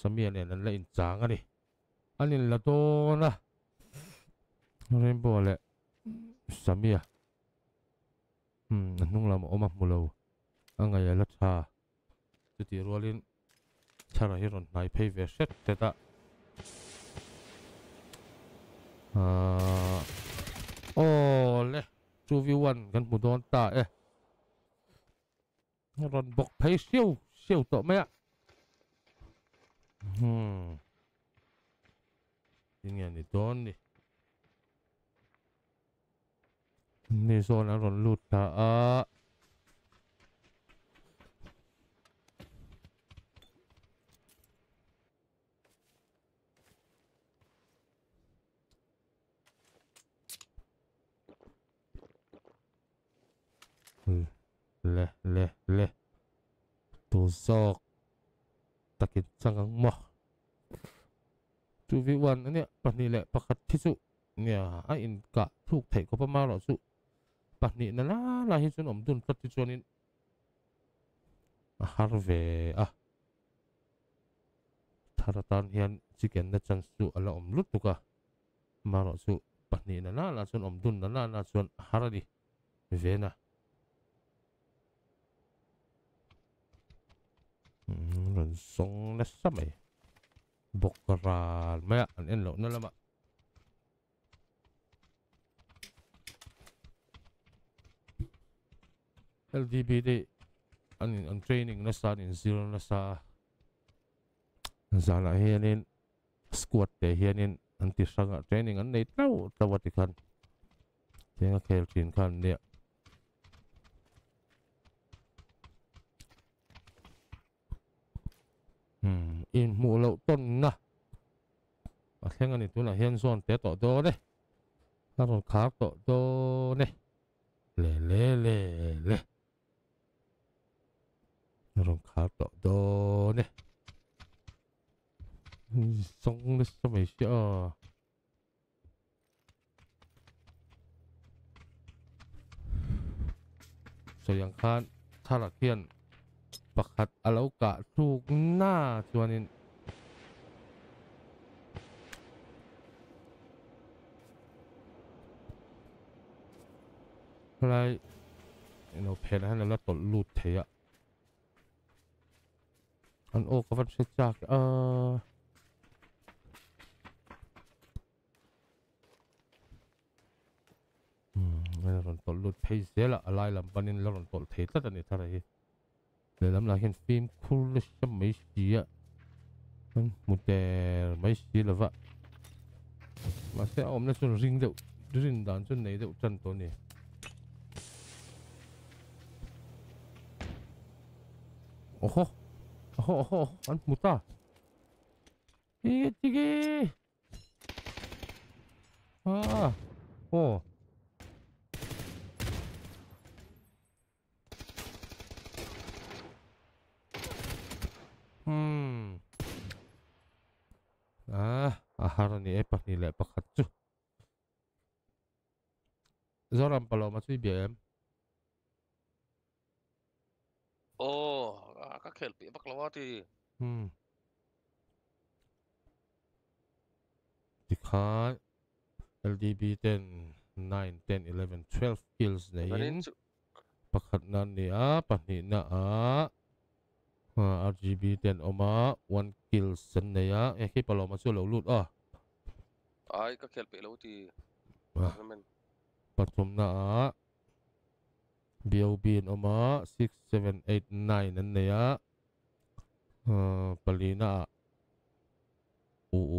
samia nen an la in chang ani anin la dona rembo le samia hm anung lama oma mulo anga ya la tha tu ti rolin thara hi ron nai phei ve set te ta à ô lê 주비원 간 부도원 따에 런 복패 시우 시우 또 매야 음 인연이 돈니 ni so na ron lut ta a le le le tu zok takin sangang mo chu vi wan ania pahni le pakhat thi su, nia a in ka thuk thei ko pa ma lo su, pahni na la la hi chun om dun tat ti chuan in à, a har ve a à. tharatan hian chicken na chance chu ala om lut tuka à. ma lo chu pahni na la la chun om dun na la la chuan harani vena nun song na sa may bukral maya an in lo na lama LDBD, an an training na sa in zero na sa zala hianin squad te hianin anti ti sanga training an nei tlau tawati khan tenga khelchin khan ne อินมูเลต้นนะแข่งอันนี้ตัวนะเฮียนซอนเตะต่อโตเลยแล้วขาต่โตเนี่ยเล่เล่เล่เล่แล้วขาต่โตเนี่ยส่งได้สมัยเชียวสยามคันชาลักเทียนปักขัดอะไรกะถุกหน้าชวนนินอะไรเราเพลนให้เราตกลูดเทียอันโอ้ก็ฟันเสียจากเออไม่หล่นตกลุดเทียเสียละอะไรล่ะบ้านนี้หล่นตกลุดเทียตั้งแต่ไหนทั้งไร phim 你諗下，can film cool mà sẽ ôm nó xuống riêng đâu riêng đoán cho nấy đâu chân tôi nè oh oh oh hô anh mút ta 이게 이게 아 어. Hmm. Ah, ahar ni epah eh, ni lek pakat tu. Zoram palau macam BM. Oh, ah, aku kelp epah keluar tu. Hmm. Dikat LDB ten, nine, ten, eleven, twelve kills ni. Pakat nan ni apa ah, ni nak? Ah. RGB เต็นออกมา one kill สเนียเอ๊ะคิดเปล่ามาช่วยเราลุดอ่ะไอ้ก็เคลียร์ไปแล้วทีมาปัจจุบันอ่ะ BOB ออกมา six seven eight nine นั่นเนี่ยอ่าปลีน่าโอ้โอ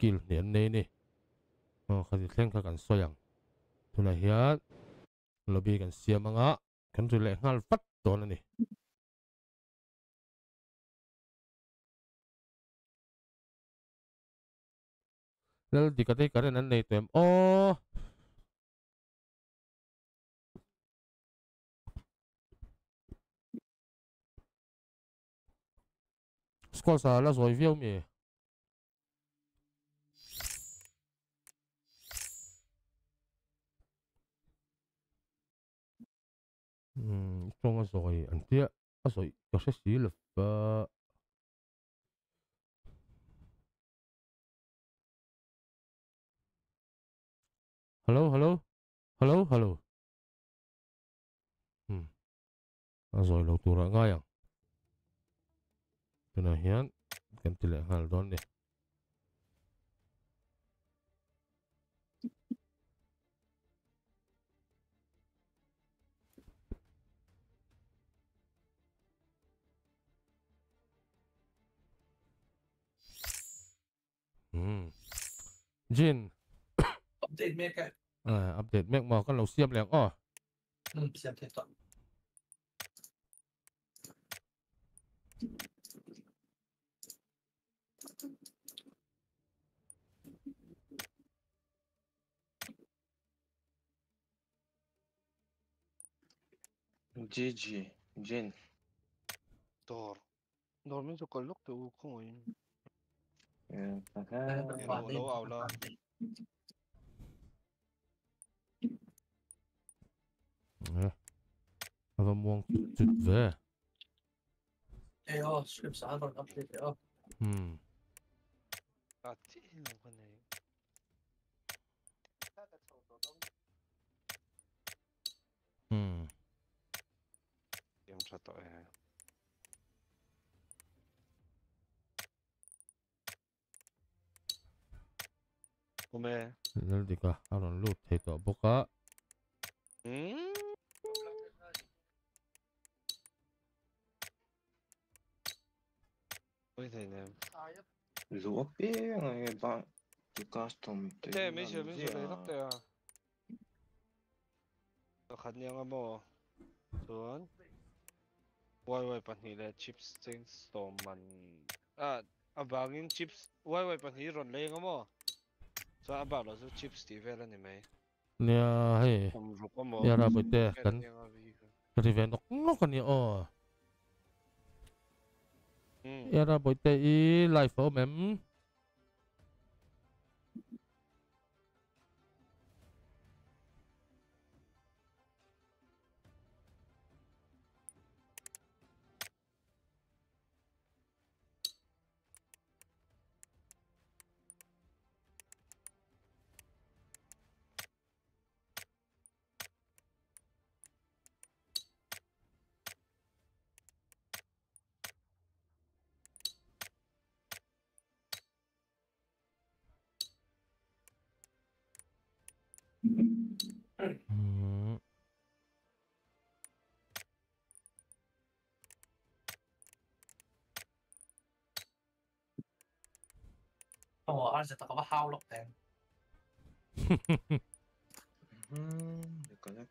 kill เนี่ยนี่นี่ยอ่าขัดเส้นขัดกันสวยงามทุนเฮียลบีกันเสียมั้งอ่ะขันตัวเล็กหัลฟัดตัวนั่นนี่ Lel dikatai karen nan nai tuem. Oh. Skol sa la soi viau mi. Hmm, cuma soi antia, soi kasih sih lepas. hello hello hello hello, Hm. À rồi lâu tù ra ngay à? Tù nà hián, kèm tì lệ hàl đoán đi. Ừ. Jin. Update maker. อ่าอัปเดตแม็กมอก็เราเสียบแล้วอ้อเสียบเสอนจีจีเจนดอร์ ดอร์มินสกอลล็อกตัวคุ้เองเออแต่กเราเอาละ 네. 다섯 몽 네. 돼요. 스크립트 한번 납치돼요. 음. 아, 찔리는 거네. Hmm. Wiem, że to e. 구매. 널디가 아론 루테이터 볼까? 음. Вызайдем. Luopii on vaan custom. Tee missä missä ei tattea. Tokat ni ang mo. Tuon. Why why hì nila chips à stoman. À, ah, abangin chips. hì why pa nila ron lay mo. So abalo so chips di vela ni may. Nya hey. Yara bete kan. Rivenok ngok ni oh. Ừ. era boite i life o mem Này 關食得咁烤碌頂。嗯，你講一。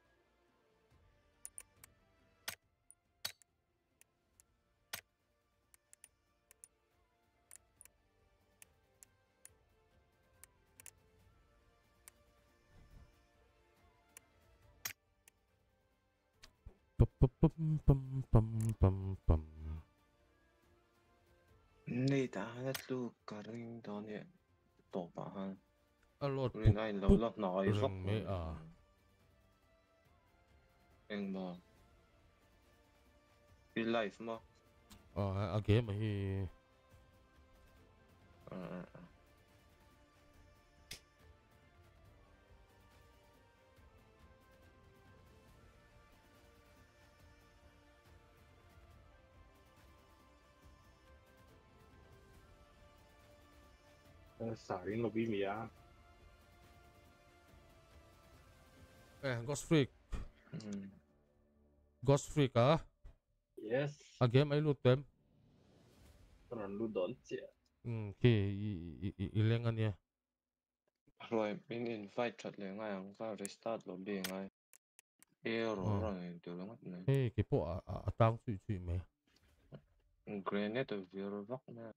Ne daha ne lu karın donuyor. 多把哈。啊，落你那老老哪一方没啊？明白。你 life 吗？啊，阿杰咪去。嗯嗯。Ờ, Sarin Lobimia. Eh, Ghost Freak. Mm. Ghost Freak ah? Yes. Again, I loot them. Ron loot don't yeah. Hmm, okay, ilengan niya. Rồi, mình invite chặt liền ngay, không sao restart lobby ngay. error rồi ờ. rồi, tiểu lắm này. Hey, cái bộ à, à, tăng suy suy mày. Grenade ở phía vbắc nè.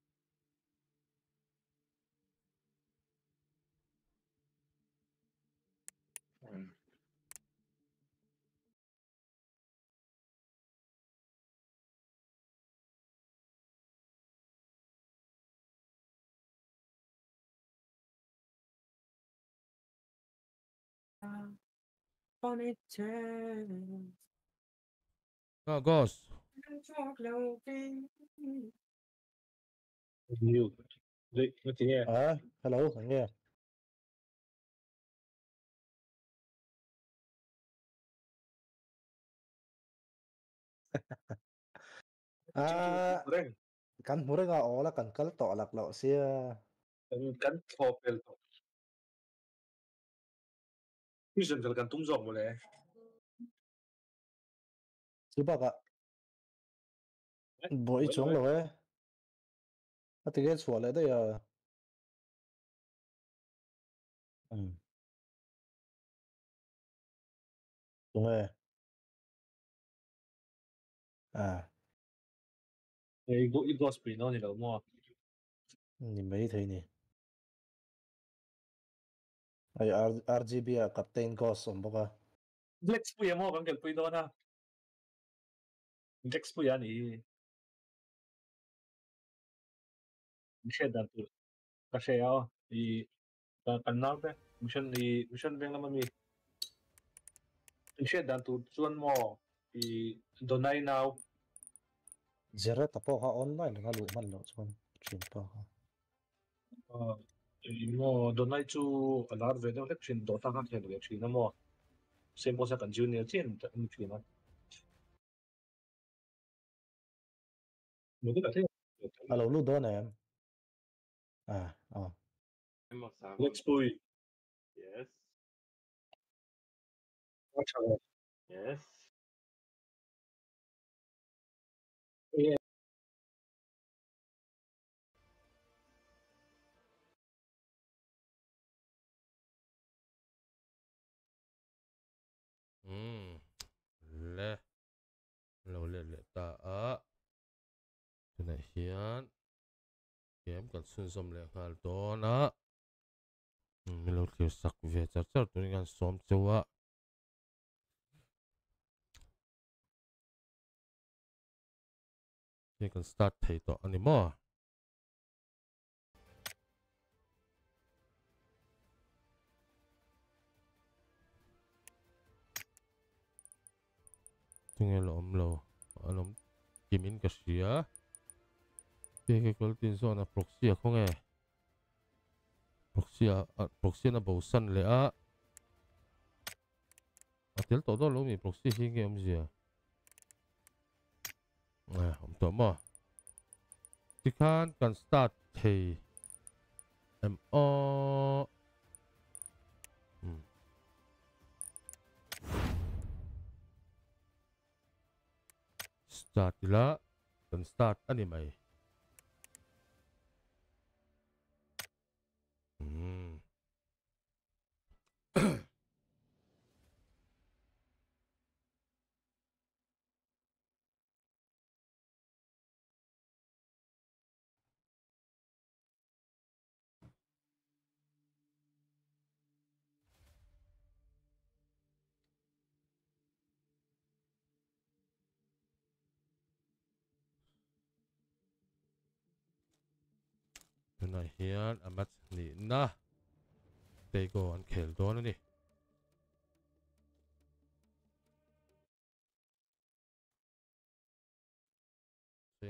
funny times. Go, You. Look here. Uh, hello, I'm here. [laughs] Uh, cắn not ra là cắn cắn tỏ lạc lộ xia cắn 你是不是跟动作没嘞？小爸爸，不一种路嘞，他这个错了的呀，嗯，懂嘞，哎，哎，一哥一哥是云南那个么？你没听呢？Ay, R RGB ya, ah, Captain Ghost, umbaga. Flex po yan mo, kanggal po ito na. Ano? Flex po yan eh. Mission dan po. Kasi ako, oh, i... Kanak be. Mission i... Mission be naman eh. Mission dan po. Suan mo. I... Donay now. Oh. Zero tapo ka online. Nga luman lo. Suan. Chimpa ka. Ah. mo donai chu alar ve deuh lek thin dawta kan hel ve thin amaw semposa kan junior chin ta mi thin a Mình thấy à lâu lúc đó nè à ờ Let's play. Yes. Watch out. Yes. Yeah. 음, le, lâu le le ta a, thế này hiền, em cần xuyên xóm le hal đó na, mình lâu kiểu sắc về chắc chắc tụi anh xóm châu á, mình cần start thấy đó anh em ạ. tinge lom lo anom kimin ka sia te ke kol tin zon a proxy a à, khong e proxy a à, ờ, proxy na bo san le a atel to do lo mi proxy hinge om zia à om to ma tikhan kan start thei mo จัดและวจนสตาร์อันนี้ไหมอืม hian a mat ni na te go an khel don ani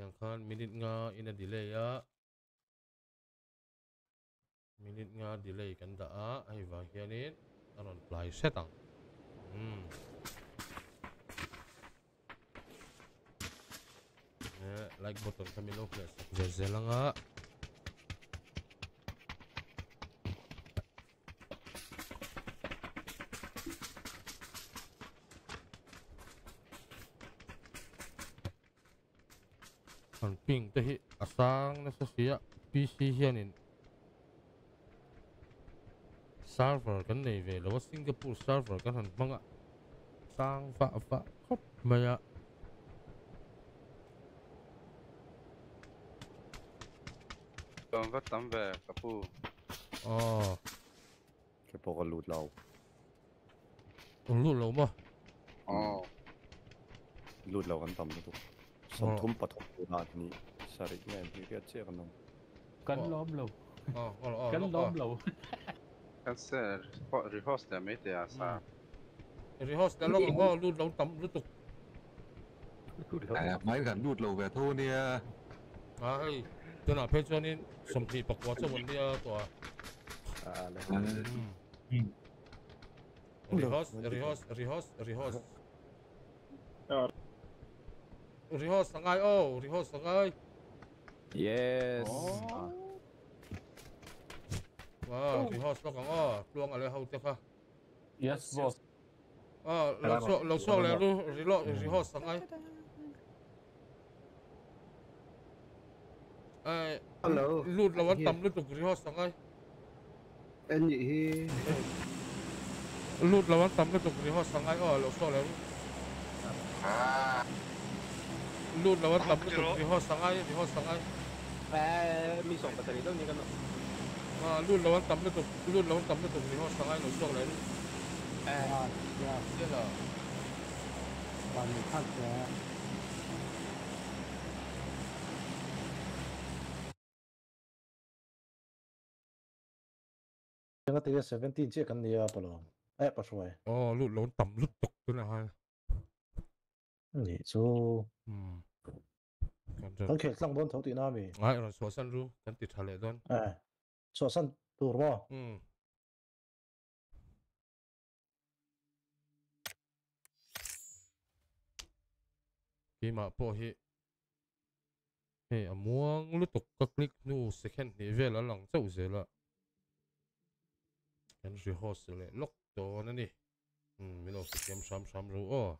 yang khan minute nga in a delay a minute nga delay kan da a ai wa hianin anon play setang hmm like button kami lo plus zelanga ping te hi asang na sa siya PC hianin server kan nei ve lo Singapore server kan han manga ah. sang va va khop maya Tom vắt tắm về kapu ờ cái bộ còn lụt lâu còn lụt lâu mà ờ lụt lâu hắn tắm được สมทุมปฐมบุราชนี้สริแม่พี่ก็เชื่อกันนงกันล้อมเรากันล้อมเรา Kanskje rehoste er midt i altså. Rehoste er lov å lute lov tam lute. Nei, meg kan lute lov ved to ni. Nei, den er pensjon i som tid på kvart så vond det er på. Rehost, rehost, rehost, rehost. Ja. Riho sangai oh, Riho sangai. Yes. Oh. Wow, Riho sangai oh, luang ale hau teka. Yes boss. Ah, lo so lo so le ru Riho Riho mm. sangai. Ai. Hello. Lut lawan dạ. tam lut tu Riho sangai. Anh gì? Lut lawan tam lut tục Riho sangai oh, lo so le ru. Ah. ลู่นเราต้องจุดมีห้องสังไอมีห้องสังไอแต่มีสองปัจจัยต้องนี้กันเนาะอ่ารุ่นเราต้องจุดรุ่นเราต้องจุดมีห้องสังไอหนุ่มช่วงไหนเออเดี๋ยวจ้าบันทึกแค่วยังก็ตีเซเว่นตีนเจ๊กันเดียวยปะล่ะเอ๊ะปะช่วยอ๋อรุ่นเราต้องจุดตกด้วนะฮะ你就嗯，很可上班头顶那边。哎，说上路跟地查来段。哎，说上路吧。嗯。khi à, mà bỏ hi thì à muang lúc tục các click nu second thì về là lòng châu dễ là anh sẽ host lại lock đó nè ừ mình nó sẽ xem xem xem rồi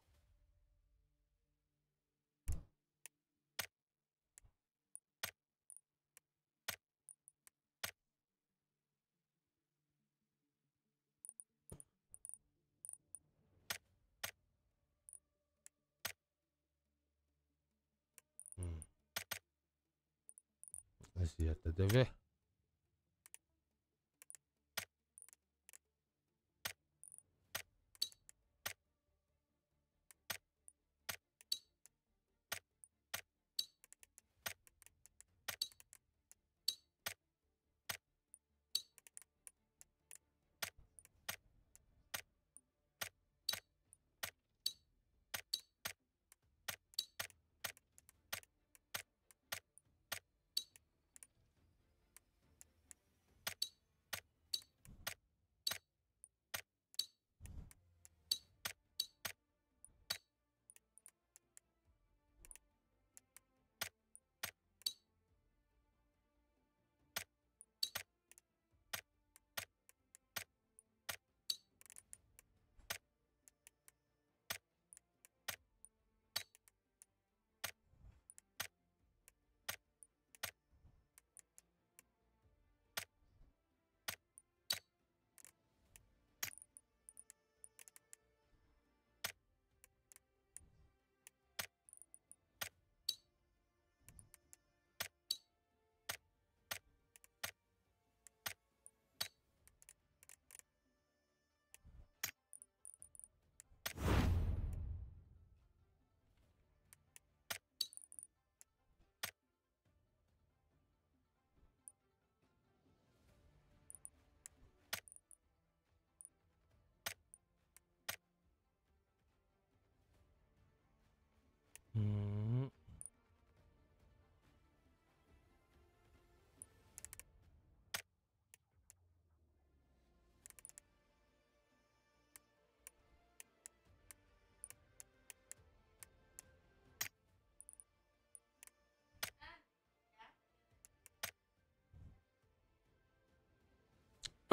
ziyarette de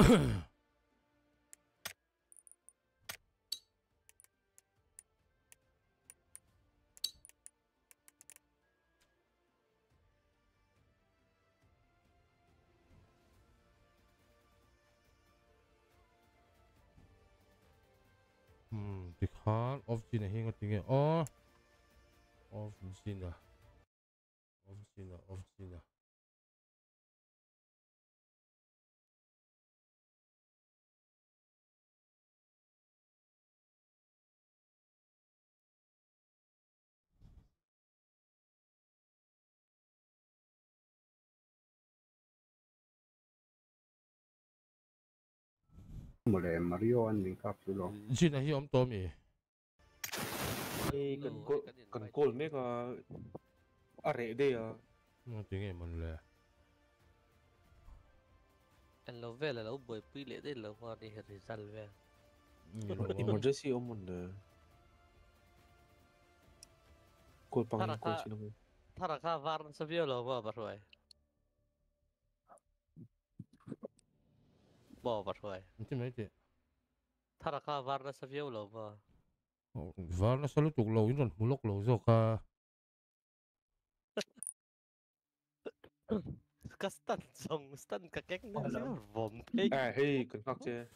dekat [clears throat] hmm, of jin nak hingat tinggi oh of jin lah of jin lah of jin lah mà lẹ mà rio anh mình cặp rồi đó chỉ là hi ông to mi cần cô cần cô mấy cái ờ, à rẻ đây à nó tiếng em mình lẹ anh lâu về là lâu buổi pi lệ đây lâu hoa đi hết thời ừ, gian bo var hoy. Ti mai e ti. Thara ka var na savio lo là Var na salu tuk lo inron mulok lo zo ka. Ka stan song stan ka kek na zo vom pe. À eh, hey cần học ah. chứ.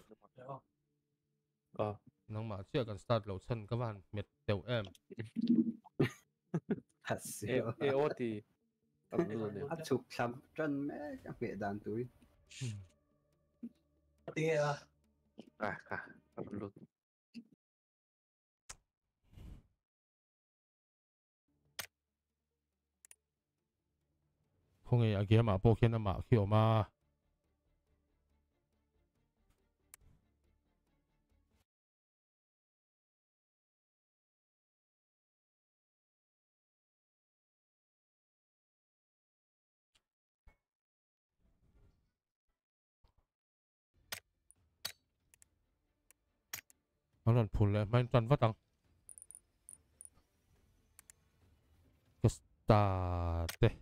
Ờ. Nóng mà chưa cần e start lo chân các bạn miệt tiểu em. Thật siêu. Ê ô thì. Thật luôn. Hát chụp sắm chân mẹ các vệ đàn túi. Yeah. Ah, ah, upload. Không ai game mà bố kia nó mà hiểu mà. 나는 볼래 마인단 바당 그스타데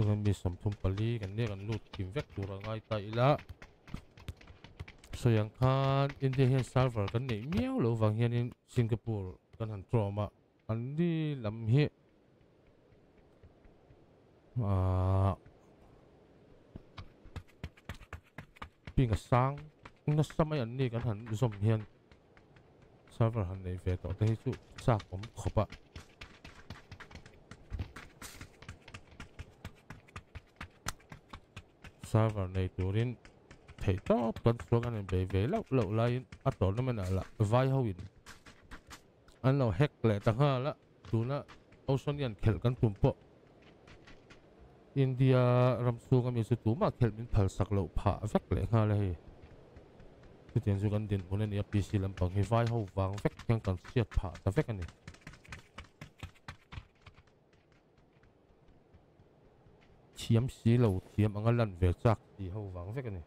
ซึ่งมันมีสมทุมปลีกันเนี่ยกันลูดกิมเวกตัวง่ายไตละสยังคานอินเดียเฮนซาร์เวอร์กันเนี่ยเมียวหรือวังเฮียนสิงคโปร์กันหันตรอมาอันนี้ลำเฮอ่าปิงกับซังงั้นสมัยอันนี้กันหันสมเฮียนซาร์เวอร์หันในเวทต่อที่ชุดซากผมขบะ sao này đủ đến thấy to tuần số cái này về về lâu lâu lại ở đó nó mới là vai hậu in anh nào hack lại tăng ha là đủ là ông son nhân khel căn tụm bộ India ram su cái mình sẽ mà khel mình phải sạc lâu phá vắt lại ha này cái tiền su cái tiền vốn này PC làm bằng cái vai hậu vàng vắt cái cần siết phá ta vắt cái này thiam si lo thiam anga lan ve chak ti ho wang vek ani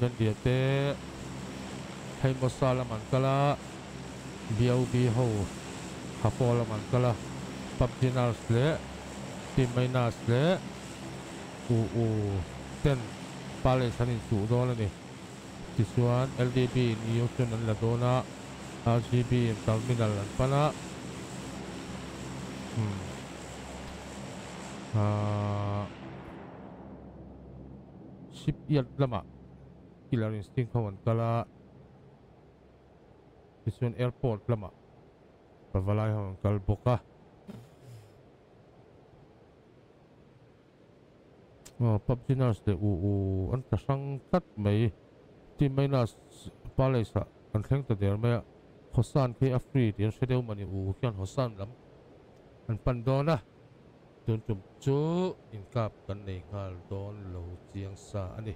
dân địa tế thay một sa là mình kala biêu bi hồ hà phô là mình kala bắp chân là sle tim mấy na sle u u tên pale sanin su đó là nè chỉ xuan LDB nhiều chân là đó na RGB terminal là pana hmm. à ah. ship yat lama killer instinct kawan kala Bison Airport lama. Pavalai hong kalbuka. Oh, PUBG nas de u u an kasangkat mai ti mai nas palai sa an thleng ta der mai khosan ke afri dir sedeu mani u khian khosan lam an pandona tun tum chu in kap kan nei khal don lo chiang sa ani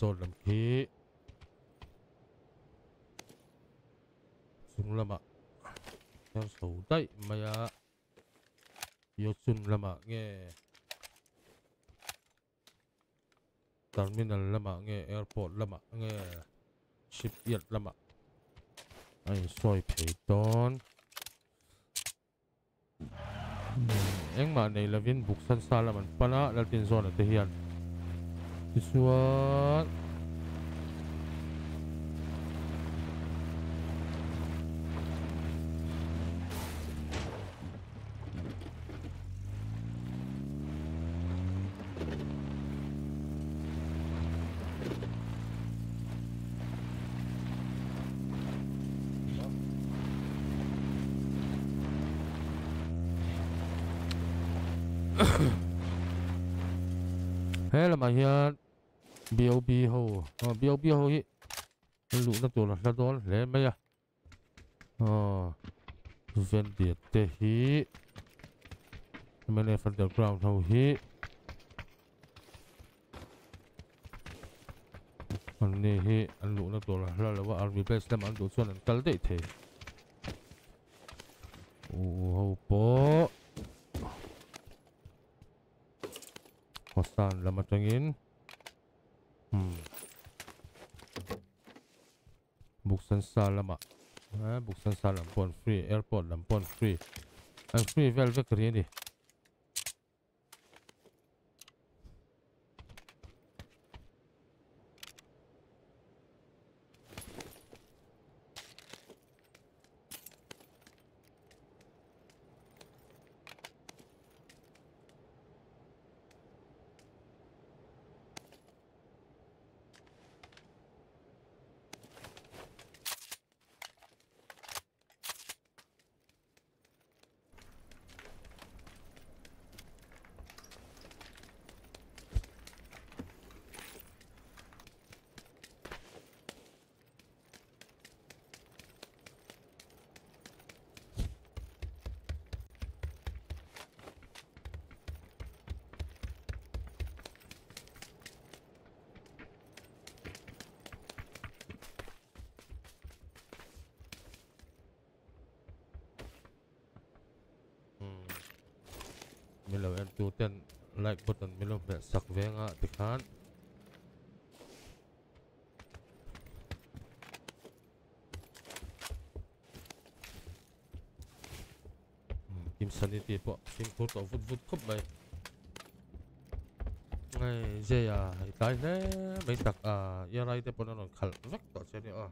dồn làm khí sung lắm ạ theo xấu đấy mày ạ yêu sung lắm ạ nghe terminal lắm ạ nghe airport lắm ạ nghe ship yết lắm ạ anh soi thấy đón anh mà này là viên bục sân xa là mình pana là tiền giòn ở đây hiện This one. 哦，不要不要，哎，路那多了，那多了，来没呀？哦，分点的去，他们来分点 ground 去。อันนี้ฮีอันหลุนตัวละแล้วแล้วว่าอันมีเบสแล้วมันตัวส่วนนั้นกันได้เทโอ้โหปอคอสตันแล้วมาจังงินอืม buksan salam ah ha, buksan salam pon free airport dan free and free velvet kerja ni. vodka, vodka, vodka, ngay giờ tại thế bên tật à giờ đây tôi muốn nói khẩn rất tỏ sẽ đi à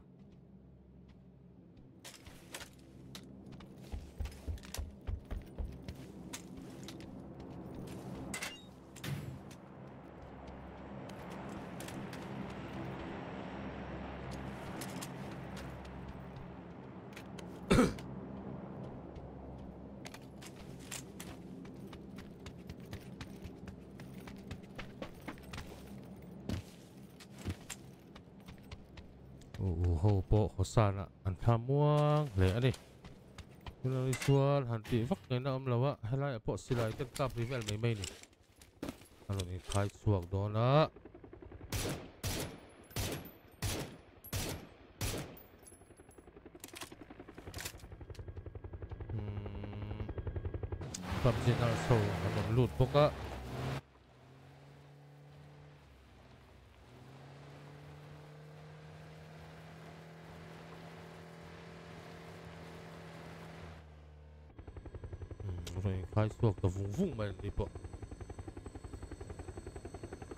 สานะอันทามว่างเหลือนี่เราไปชวนหันตีฟักเงินเอาเราวะให้ไล่พวกสิไลเต็มกับรีเวลไม่ไม่นี่อารมณ์นี้ทายสวกโดนละอืับเจนอาร์โซอามหลุดพวกก็ quoi quand vous vous menez pas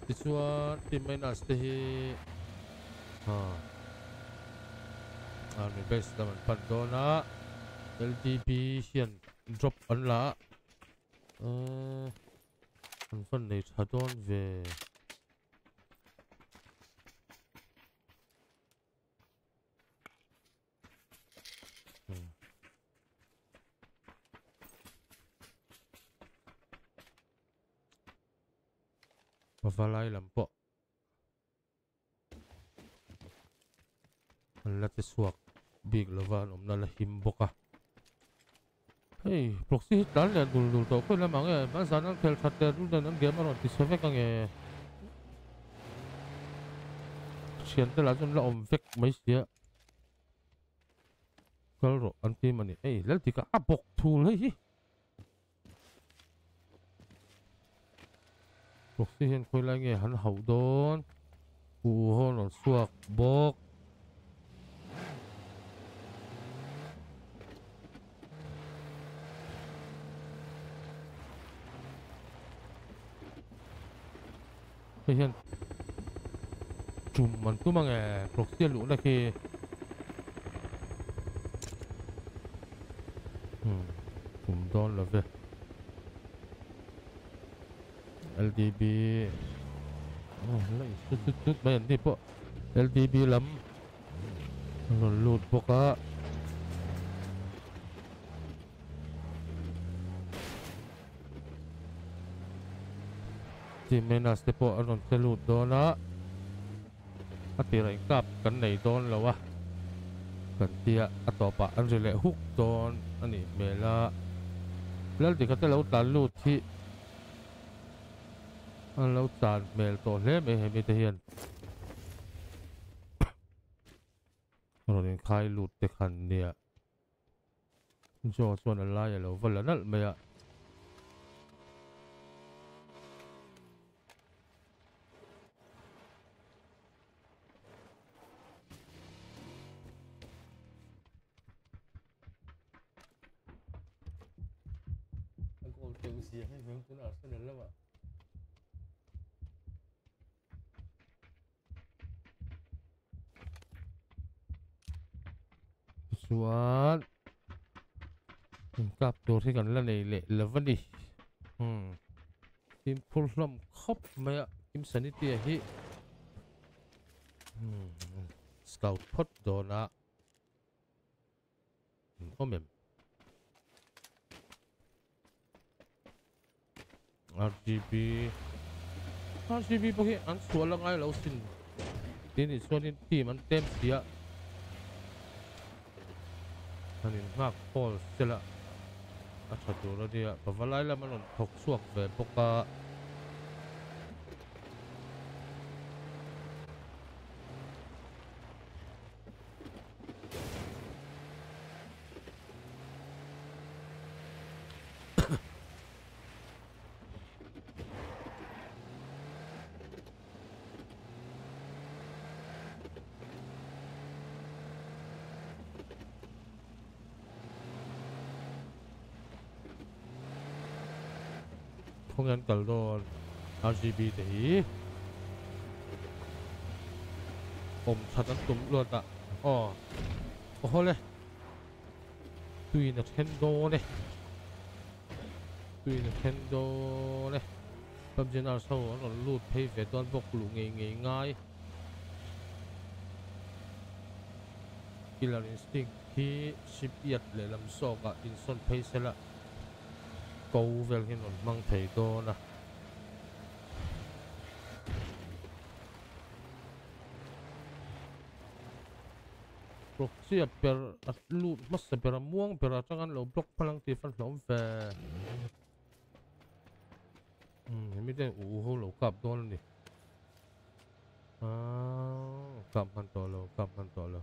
tu sois tu menaces ah ah mais best dans le pardon à ltp drop on lah. un fun n'est pas dans le falai nampak Alat suak Big lava Om nala lah, himboka ah. Hei Proxy hit dan ya dulu Tau kau lah mang ya Bang sana Dan game Orang disewek kang ya. Sian te lah, om vek Mais Kalau anti mana? Eh, lalu tiga abok tu lagi. bok si hian khoi lai nge han ho don ku hon on suak bok thì hiện chùm mình cứ mang nghề phục tiên lũ này khi chùm đó là việc LDB Oh lay Tututut Bayan di po LDB lam Ano load po ka ah. Si Menas di po Anong salute do na ah. Ati rin lah kap Kanay doon lawa Kantia ah. Ato pa Ang rile hook doon Ani Mela Lalo di ka talaw Talo Ti Ti แล้วจานเมลตัวเล็กไม่เห็นมีเทียนเราเนี่ยใครหลุดแต่คันเนี่ย จอส่วนอะไรเราวันละนั่นไม่อะ노래가날라네일레러브니음임플럼컵마야임사니티야히스카우트팟도나오면 RGB RGB 보기안수월랑아이라우스틴디니수월인팀안땜스야아니막폴스라อัดดูแล้วเนี่ยแบบว่าไล่แล้วมันหล่นถกส่วงเบินปกติ 풍선 걸로 RGBD 엄사단 좀 눌렀다 어 어헐래 뚜이는 캔도네 뚜이는 캔도네 범진 알사원 얼루 페이 배도한 복구루 잉잉잉아이 Killer Instinct khi ship yet le lam so ka in son pay sela À, à, về 高 welchen und man tego na proxy per at lu mas per muang per atangan lo block palang ti fan về ve hmm mi den u ho lo kap don ni à kap man to lo kap man to lo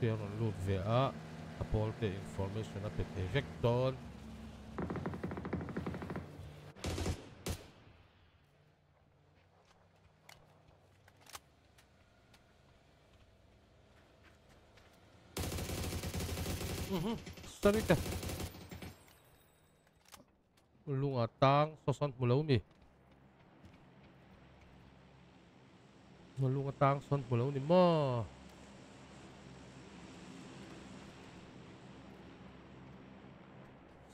share on load VA, upload the information up the vector. Uhum. Sari ka. Lungatang sosan pulau mi. Lungatang sosan pulau ni mo.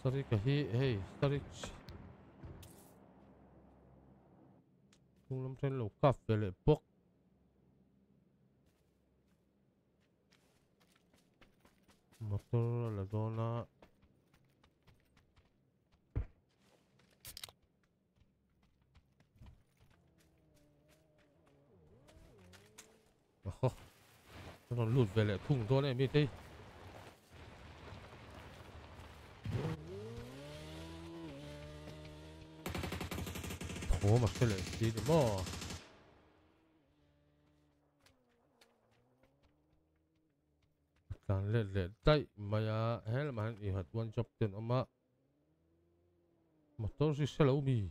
Storik hi hey storik. Tunggulam saya lokaf beli pok. Motor la zona. Oh, kalau lut beli pung tu ni, mesti. 我把这里洗的嘛。كان ليل طيب ما هل ما هن يهد وان جبتن أما مطرش الشلو بي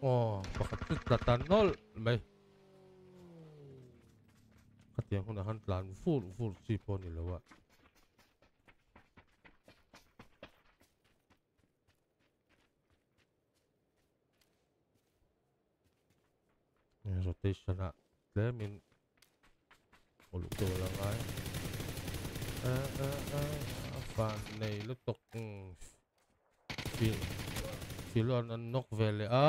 Oh, bakit tatangol? May ก็เตียงคนหันหลานฟูดฟูดชีพนี่แล้ววะนี่ย r ต t a t i ะเลมินโอ้ลูกตัวละไงเออเออเออฟันในลูกตกฟิลฟิลอนนกเวลเลอ่ะ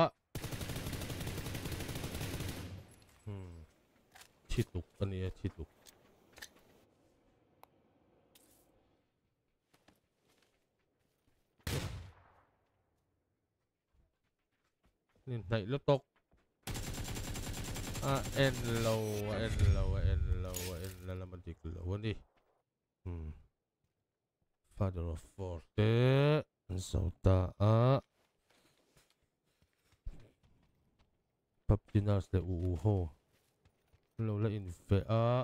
tục, 치독 아니야 tục. nhìn thấy lớp tộc à en lâu en lâu en lâu en là làm gì lâu hơn đi hmm. father of forte sau ta à paptinas de u u ho Low light in fair. Uh. Ah.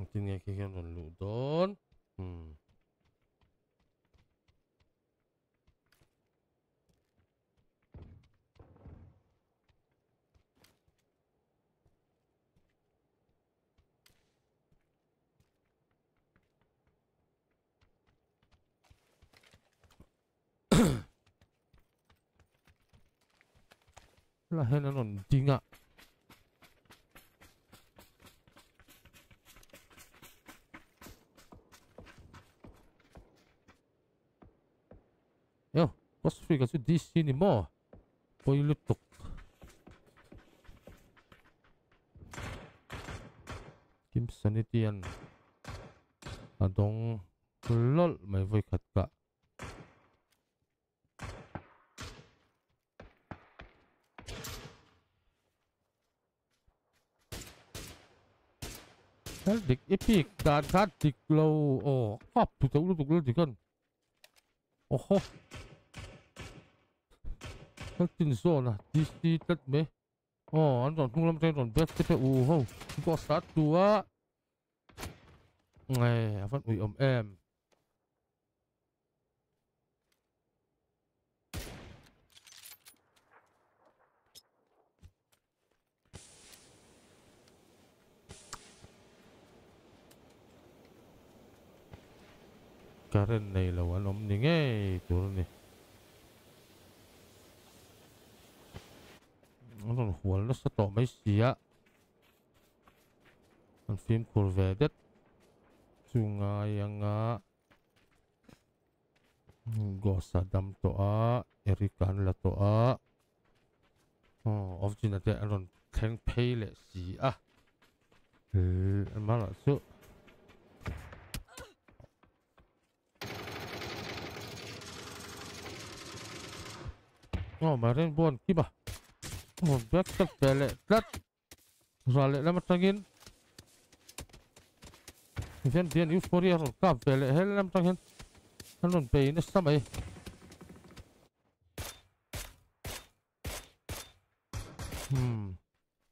Mungkin ni kita akan load down. Hmm. lahir na nun, di nga. Yo, what's free DC di sini mo. Boy, lutok. Kim sanity yan. Adong lol, may voy cut ka. เด็กเอพิกดานคาติกเราอ๋อครับถูกจะรู้ถูกรู้ถูกกันโอ้โหถ้าจินโซ่นะดีซีตัดไหมอ๋อันตอนทุ่งลำใจตอนเบสที่เป็อู้โหก็สัตว์ตัวไงฟันอุ่ยอมแอม karen na ilawan om ni nga turun ni ano wala na sa to film corvedet sungay nga gosa dam to a erikan la to a oh of jinate aron kang pay le siya eh malasuk Oh, marin buon kiba. Oh, back to belek. Dat. Zalek lah macam gin. dia dian, yus pori arul. Ka belek hel lah macam gin. Anon, bayi ni sama eh. Hmm.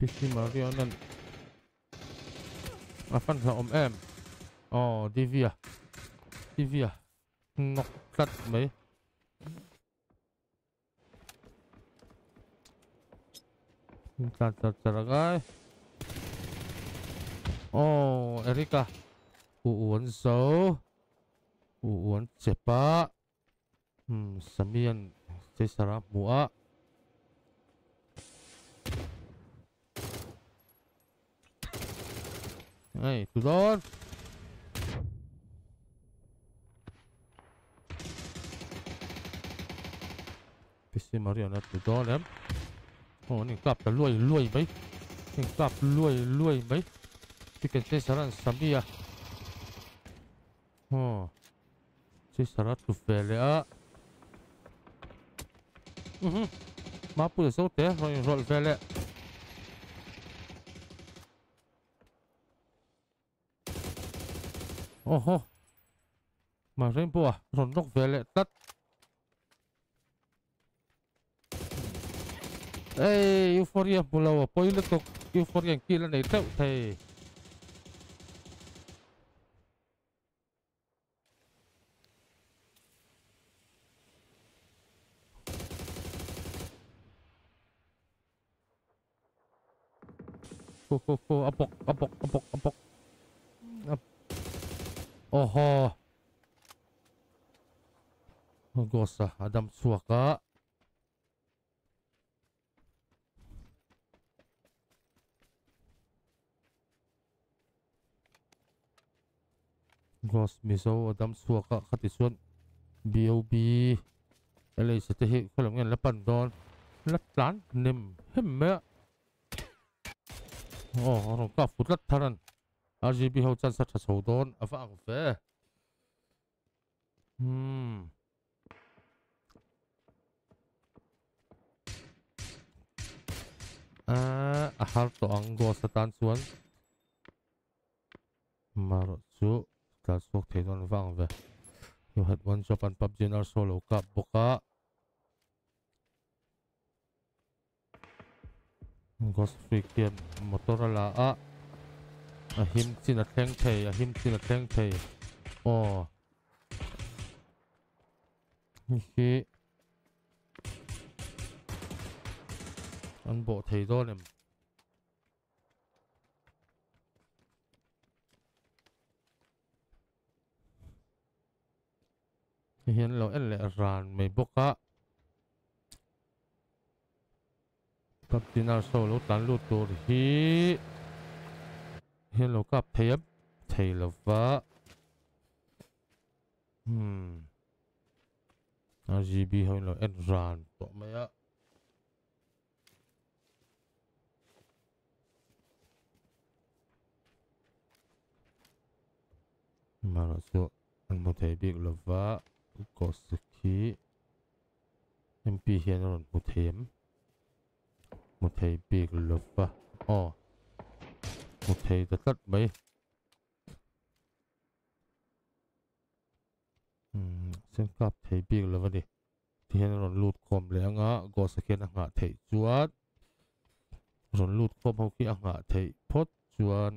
Pisi marionan. Afan sa om em. Oh, divia. Divia. Ngok, dat, mai. Bentar, bentar, guys. Oh, Erika. Uwan so. Uwan cepat. Hmm, sembilan. Saya serap buah. Hei, tuan. Pisi Mariana tudor, ya. 오니 깝다 루이 루이 바이 깝 루이 루이 바이 피켄 세사란 삼비야 어 세사라 투펠레아 으흠 마푸에 쏘테 로이 롤 펠레 오호 mà riêng bùa rộn rộn về lệ tất Ê, Euphoria một lâu rồi, bôi liên tục Euphoria kia lên để tậu thề Cô ho. cô, ấp bọc, ấp bọc, ấp bọc, ấp bọc Adam xua cả gross miso adam suaka khatisun bob ele sate he kholam ngan la don la nem hemme oh orang ka fut la tharan rgb ho chan sa tha chou fe hmm ah eh, a har to ang suan maro ta suốt thế non vang về yêu hạt one shot fan pub general solo cặp bốc á ghost free game motorola á à him xin là thang thề à him xin là thang thề ồ khi anh bộ thầy đó này hiền lo em lệ ran mấy bốc á tập tin nào sau lúc tán lúc tổ hi hiền lo cặp thấy ấp thấy vợ hmm RGB hơi là em ran tổ mấy á mà nó xuống anh có thể biết là vợ ก็สุคิเอมีเฮียนนมุเทมมุเทปีกลบะอ๋อมุเทจะตัดไหมอืมเส้นกลับเทปีกลบะดิที่เห็นนนลูดคมแล้วงะก็สเกนอ่ะงเทจวดนนลูดคมเขาขี้อ่างเทยพดจวน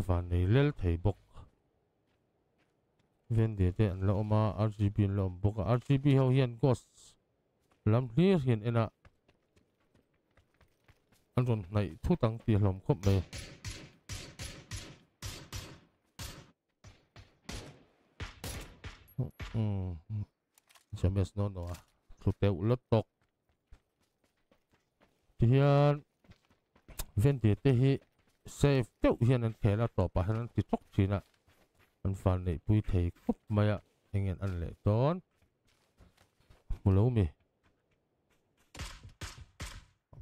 van nei lel thei bok ven de te an lo ma rgb an lo bok rgb ho hian ghost lam hlir hian ena anh ron này thu tang tiền hlom khop me ừ, ừ, ừ. chấm biết nó nó à. chụp tẹo lót tóc thì hiện ờ, viên địa tế save เจ้าเฮียนันแค่ละต่อไปนั้นติดจกชินะมันฟันในปุยเทกุบมาอะเองเงินอันเละตอนมูลมี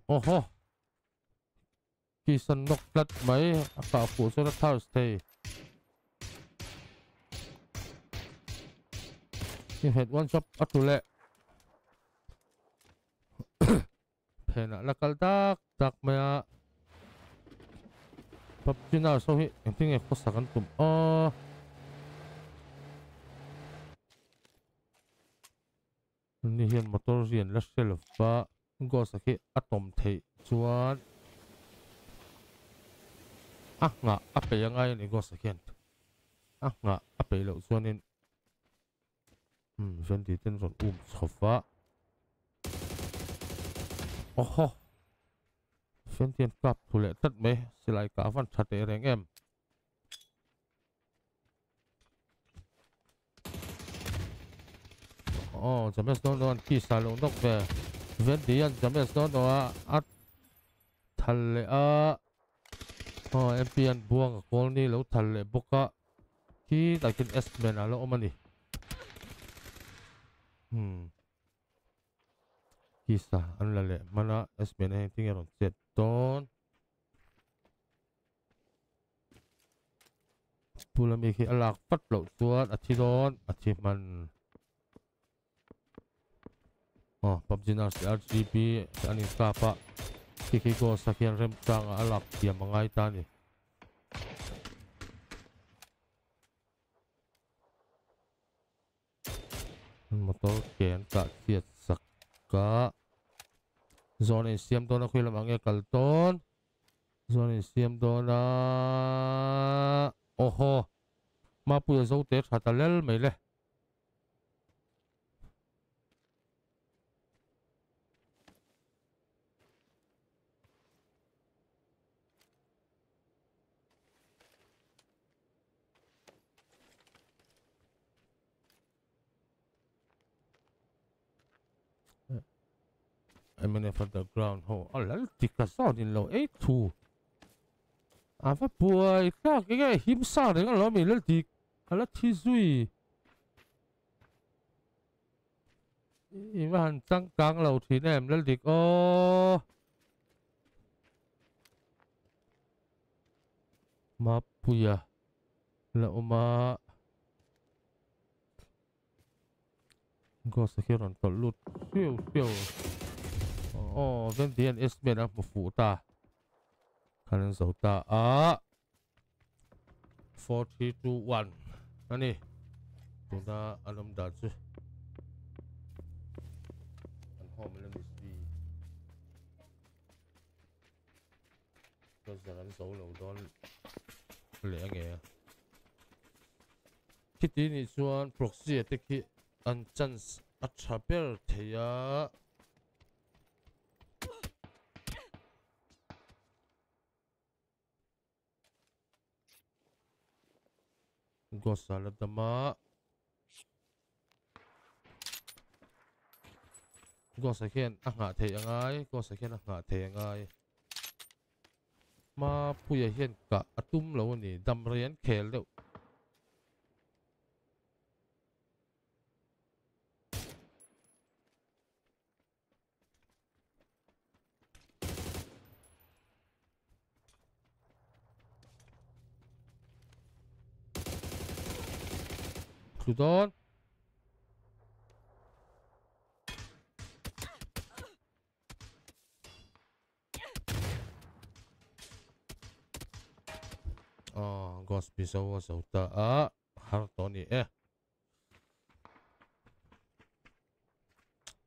โอ้โหกีสันนกลัดไหมฝ่าฝูสุนัขเท้าสเตย์ที่เห็ดวันช็อปอัตุเละเพนอะละกัลดักดักมา bắp chân nào sau khi em thấy ngày có sạc ăn tụm ô nên hiện motor riêng là xe lập và gọi sạc khi atom thể chuan à ngã áp bể yang ai này có sạc hiện à ngã áp bể lậu chuan nên ừ dân thì tên rồi um sofa và oh sen tiền cặp thủ lệ tất mấy sẽ lại cả văn chặt để anh em 어점에서너는기살롱녹배웬디언점에서너와앗탈레아어엠피언부엉골니로탈레보카기다킨에스맨알로어머니음기사안랄레마나에스맨행팅에론셋 Stone. 10 lebih ke alak pat lo suat achi don oh pop jinar si rgb si anin kiki go sakian rem tang alat dia mengaitan ni motor kian tak siat sakak zone in siam dona khuyla mang ekal ton zone in siam dona oho ma pu zo te mấy mele Emanating from the ground hole. Oh, lần tika sao din lo eight two. À phát buổi các cái cái hiểm sao đấy các lo mình lần tika lần thi duy. Ý mà trăng căng lâu thì em lấy được Oh. Mà bùi à. Lậu mà. Gosakir on the loot. Phiêu phiêu. 哦，跟敌人 S 变那么复大，还能手大啊，forty two one，那你，等他阿龙打字，然后我们 let me see，都是人手扭断，两个。khi tí ni chuan proxy te khi an chance a chapel theya ก็สารตมะก็สกเคนอ่างาเทยังไงก็สกเคนอ่างาเทยังไงมาผู้ใหญ่เห็นกะตุ้มแล้วนี่ดำเรียนเขลเล้ว Oh, ah, Gos bisa was auta a ah. hartoni eh.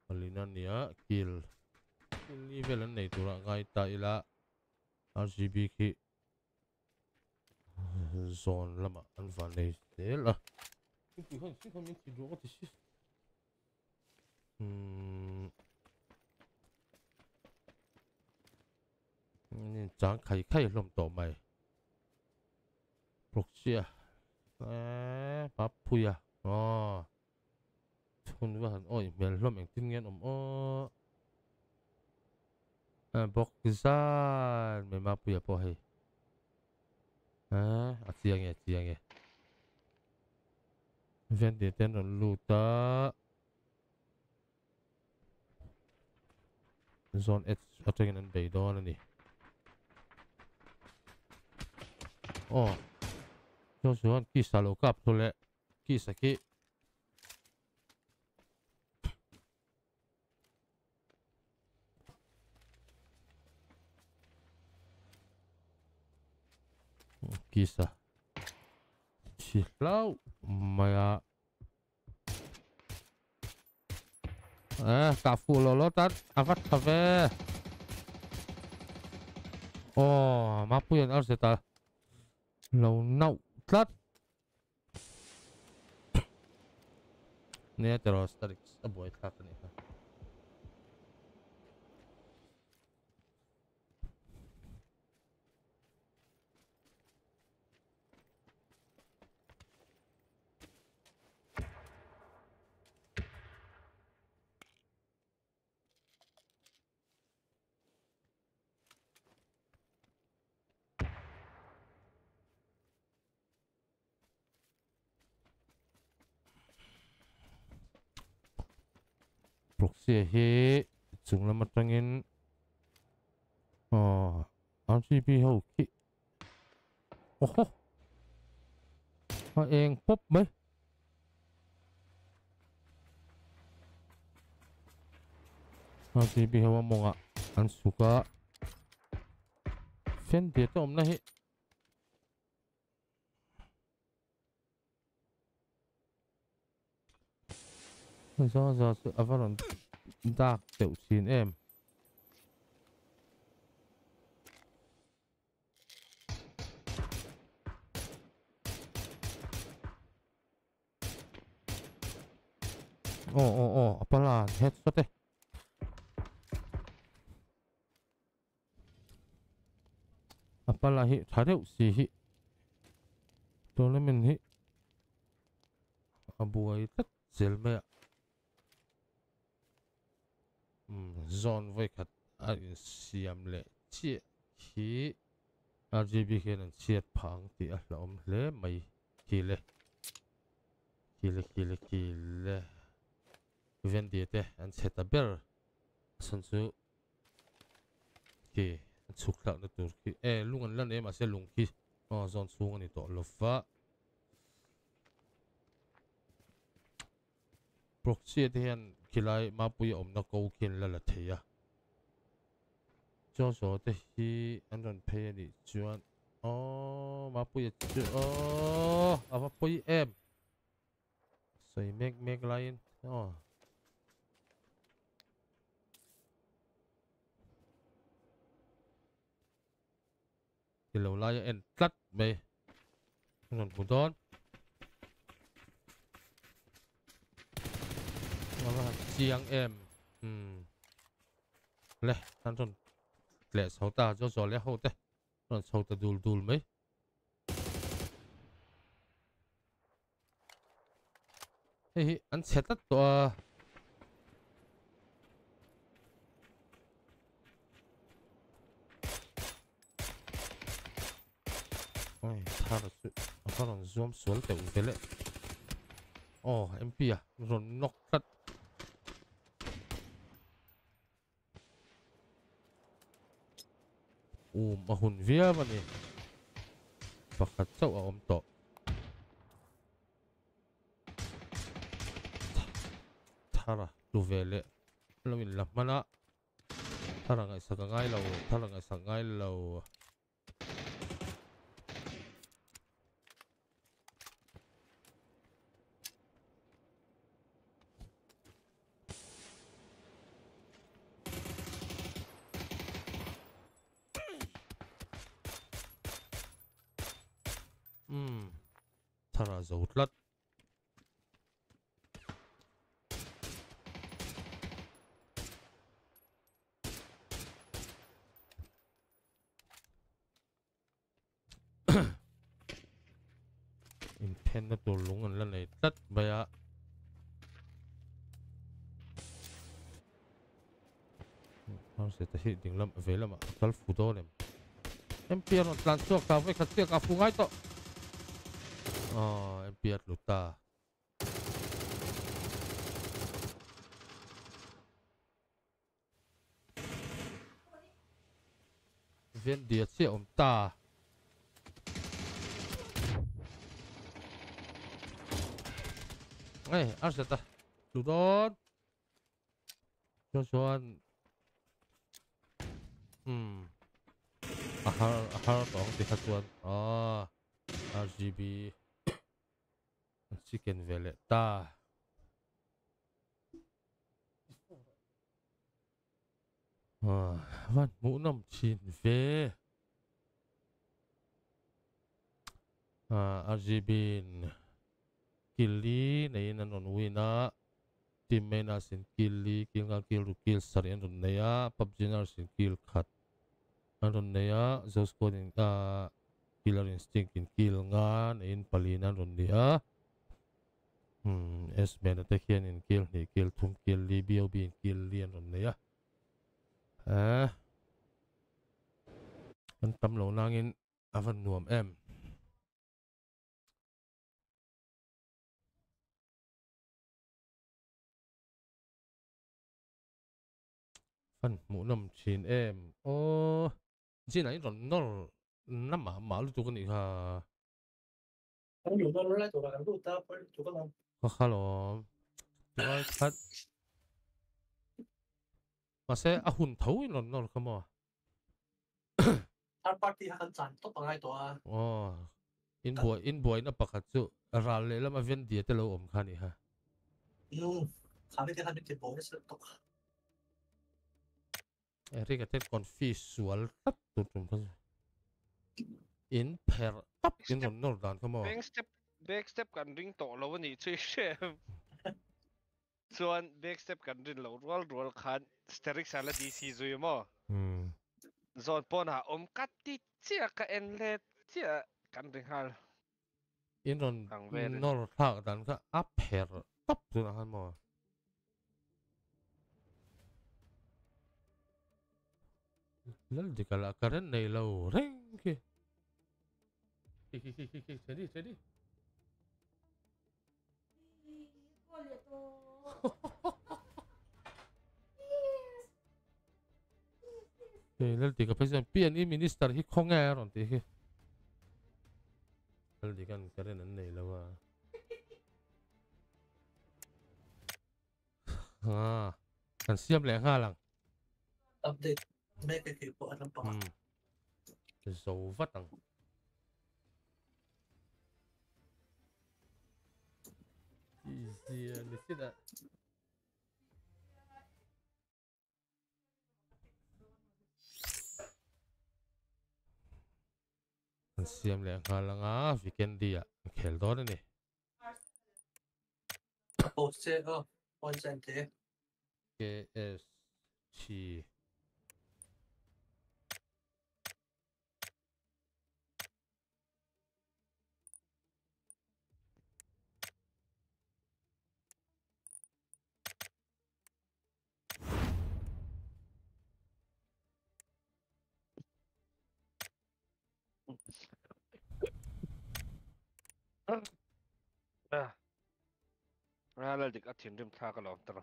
Alina ni a ah, kill. Ini velan ni turak ngai ta ila RGB ki zone lama anfan ni sel lah. Cinco anos, cinco minutos de volta, X. Hum. nên chẳng khai khai lồng tổ mày 복수야 에 바푸야 어 손과 어 멜로 맹팅년 엄어 아 복살 메마푸야 보해 아 아지양이 아지양이 wenn dir denn ein Looter so ein Ed hat er einen Bay Dorn nicht. Oh, so so ein Kista Lokapsule Kista Ki. Kista. Sie ist blau. Maya. Eh, kafu lolotan. Angkat kafe. Oh, mapu yang harus kita. Low no, Tlat. Ini ya terus terik, sebuah tlat nih. sẽ hi chúng là mặt trăng in ờ RGB hậu kĩ ô hô anh em pop mấy RGB hậu mong ạ ăn suka fan tiệt tôm này Zo zo zo, avaron. Đạc tiểu chín em Ồ ồ ồ, apa là hết xuất đây apa là hết, thả đậu xì hi Tôi lấy mình hết. À bùi tất dễ mẹ um zone voi khat a in siam le chi khi RGB khian an chiat phang ti a hlawm hle mai ki le ki le ki le ki le ven dia te an set a ber san chu ki an chuk lak na tur ki e lung an lan em a se lung ki o zon chung ani to lofa proxy te hian 起来马背红那高见了了提啊。cho số thì hi anh còn phê đi chuyện ô mà bây giờ ô à mà bây em xây make make line ô thì lâu lại em anh còn phụ tôn chiang em um le tan chon le sau ta cho cho le hậu tê, còn sau ta đùn đùn mấy hey hey anh sẽ tắt tòa ôi tha là sự nó còn zoom xuống tiểu thế lệ oh MP à rồi nóc tắt U mà hùn vía mà nè Bạc hạt sâu ở ôm tọ Thara tu về lệ Lâu mình lập mà nạ Thara ngày sạc ngay lâu Thara ngày sạc ngay lâu zal nó empier on tlan chok ta vek khatia ka fungai to ah empier ta ven dia che om ta ai arsa ta lu don cho cho Hmm. Har har dong dekat tuan. Oh. Ah, RGB. Chicken velvet. Ta. Ah, van mu nam chin ve. Ah, RGB. Kili, nayin na wina. Ah ki mena sin kil li kil nga kil ru kil sari an run neya pub jinar sin kil khat an run neya zeus ko din ka killer instinct in kil ngan. in palin an run neya hmm es mena te kian in kil ni kil thum kil li bio bi in kil li an run neya eh? an tam lo nangin avan nuam em อ看木那么亲哎，哦，进来一种อ那马马路多个你看，有那路来多个路，大不ตัว哦，hello，多个看，มาเสอหุ่นเท่าอีหลอนนอลขโมยทาร์ปาร์ตี้ฮันจันตุ๊กปังไอตัวอ๋ออินบวยอินบวยนับปากัดจุรัลเล่แล้วมาเวียนเดียเตลอมคันนี่ฮะู้นขาไม่เด้ขันีป็นเจ็บปวดสุดตกเอร i r r i g คอนฟิส n visual tap in per tap in from Nordan come on back step back s เ e p กันริงโตแล้ววันนี้ช่วยเชฟส่วน back s t e ปกันริงเรารัวรัลคันสเตอริกสารดีซีซูยมั้งอืมจอนปอนหาอมกัดติเจียกเอ็นเลเจียกันริงฮัลอินรนอร์ทางดันก็อัพเพอร์ตับสุดนะครับมั้ง Nal dikalahkan dari loreng ke? Jadi jadi. Nal dikalahkan PNI Minister Hikonger nanti. Nal dikalahkan dari lawa. Ah. [laughs] ah, kan siap lagi kalang. Kan, Update. Nakikip po, alam pa. Hmm. Zovat ang... Easy, alisin ah. Ang siyam na akala nga, weekend dia. Khel doon ni. Oh, se, oh, on sente. KS, G. à à là được ăn thịt rim tha cái lọ tao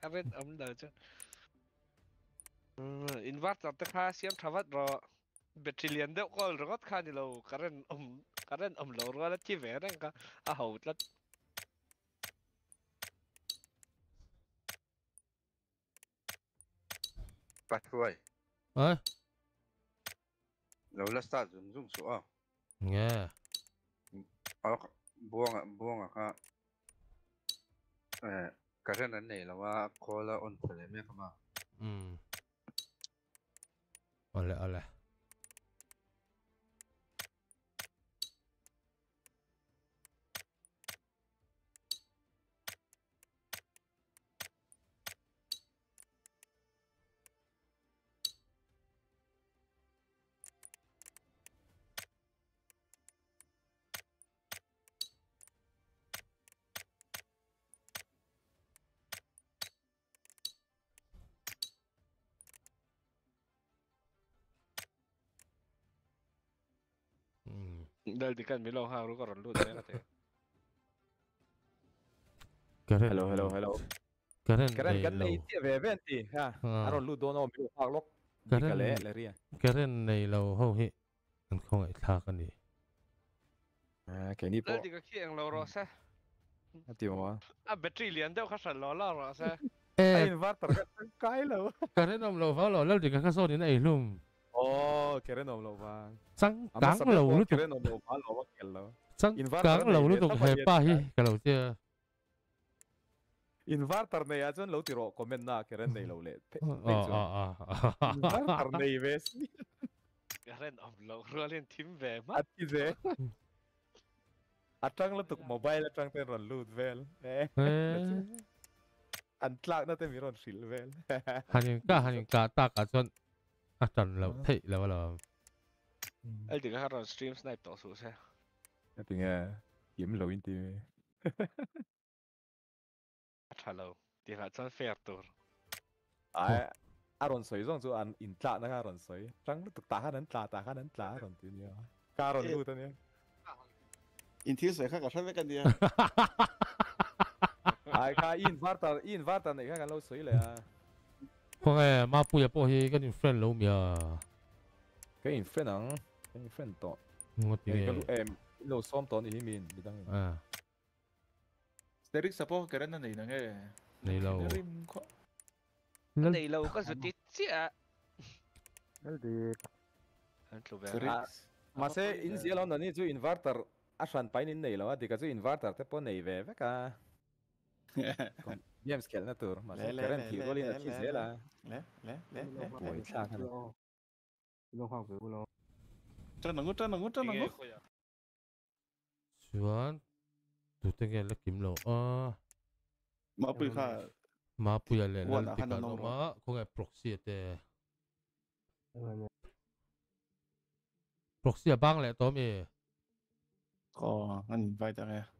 cái bên ấm đầu chứ ừ, invert tao tao khai xem thà vắt rồi betrillion đâu có rồi gót khai đi lâu cái bên ấm cái bên ấm lâu rồi là chi về đấy cả à hậu là bắt rồi à lâu là sao dùng dùng số à nghe เอาบ่วงอะบ่วงอะ่ะก็เออกระเทนั้นเนี่ยเราว่าโคละอ่อนผลเลยแม่ก็มาอืมเอาเลยอเอาเลย Miguel đi kan milo ha ru ka ron lu te na te. Karen. Hello hello eh, hello. Karen. Karen kan nei ti ve ven ti ah, ha. Ah. Aron lu do no milo ha lok. Karen eh, le le ria. Karen nei eh, lo ho hi. An khong ai tha kan ni. À cái này bỏ. Đi cái kia anh lo rồi sao? À tiêu mà. À battery liền đâu khá sẵn lo lo rồi sao? Ê. Inverter cái cái lo. Cái này nó lo vào lo lâu thì cái cái số này này luôn. Ồ, Kereno màu vàng. Chẳng cáng lầu lúc tục. Kereno màu vàng lầu vàng kẹt lâu Chẳng cáng lầu lúc tục hẹp ba hi, cái lầu chưa. Inverter này à chân lầu tiro comment na Keren này lầu lệ. Ờ ờ, ờ ờ. Inverter này về. Keren ông lầu rồi lên team về mà. At gì à, thế? Atrang à, lâu tục mobile atrang tên rồi loot về. Anh lạc nó tên mi rồi shield về. Hành cả hành cả ta cả chân. À, Trần là thị là là ừ. Ê đừng có hát rằng stream snipe tỏ số xe Nhất định à Kiếm lâu in tìm Chà lâu Thì là chân phê À À rộn sấy rộn dù ăn in tlạ nâng à rộn sấy Răng lúc tục tà hát nấn tlạ tà hát nấn tlạ rộn tìm nhờ Cả In thiếu sấy khác cả sát với cân đi à [laughs] Ai khá in vart tà in vart tà này khá cả lâu sấy lại à ya 快快，妈不也不去跟你 friend 撸米啊？跟你 friend 啊？跟你 friend 多？我滴！哎，路双多你那边，你等。嗯。你啲 support 嘅人都嚟啦嘅。嚟啦。你唔快？嚟啦，我嗰时跌只啊。嗰啲。Mas saya insi lah nanti tu ah, eh. inverter Asal pain ini lah, dikasih inverter tapi pun naik, baca. James Kellner مثلا لا لا لا لا لا لا لا لا لا لا Long Hoàng với Long. Trên nó ngút trên nó ngút trên nó ngút. Chuan. Tu tên cái là kim lộ. À. Mà bùi khá. Mà bùi là lên là tí cả nó mà. Có cái proxy e thế. Proxy là băng lại tóm gì. Có, anh vay tao ra.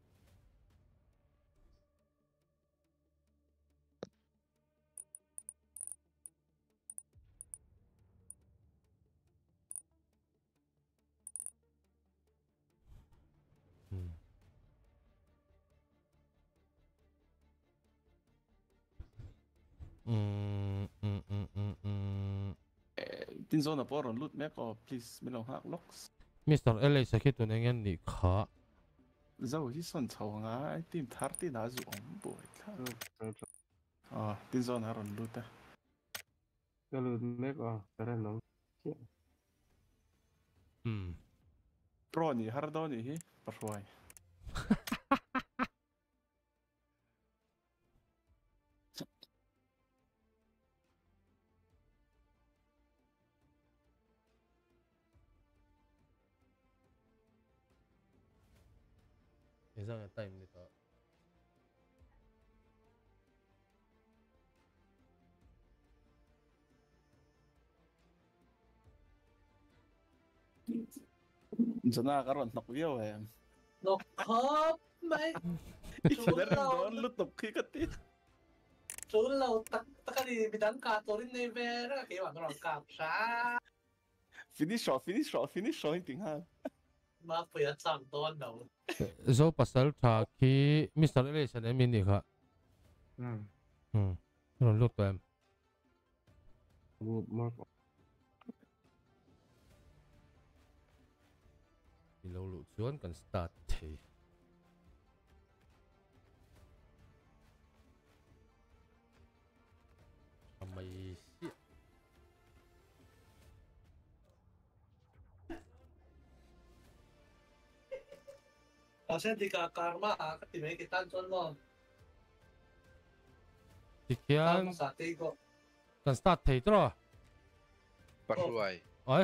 ติมโซนอ่ะพอรอนลุดแม่ก็พลีสไม่ลองหักล็อกมิสเตอร์เอลิสคิดตัวเองนี่ขาเจ้าที่สนชาวงาทีมทาร์ติน่าจะอ่อนบ่อยครับอ๋อตินโซนอารอนลุดอ่ะก็ลุดแม่ก็แต่ละน้องเชี่ยอืมโปรนี่ฮาร์ดอนี่เหรอเพราะว่า Sa nakakaroon, nakuyaw eh. Nokop! May... Chulaw! Lutok kay kati. Chulaw! Takalimitan ka to rin na Ibera. Kaya wag ron kap siya. Finish off, finish off, finish off. Hindi nga. Mapuyat sa ang toon daw. So, pasal ta ki Mr. Elation ay mini ka. Hmm. Hmm. Ano lutok em? Mark dahulu Zuan ah, kan start lah. oh, eh. Amai siap Kasi di ka karma ah, kasi may kitan chon mo. Sikyan. Kan start tayo tro. Pasuay. Oy.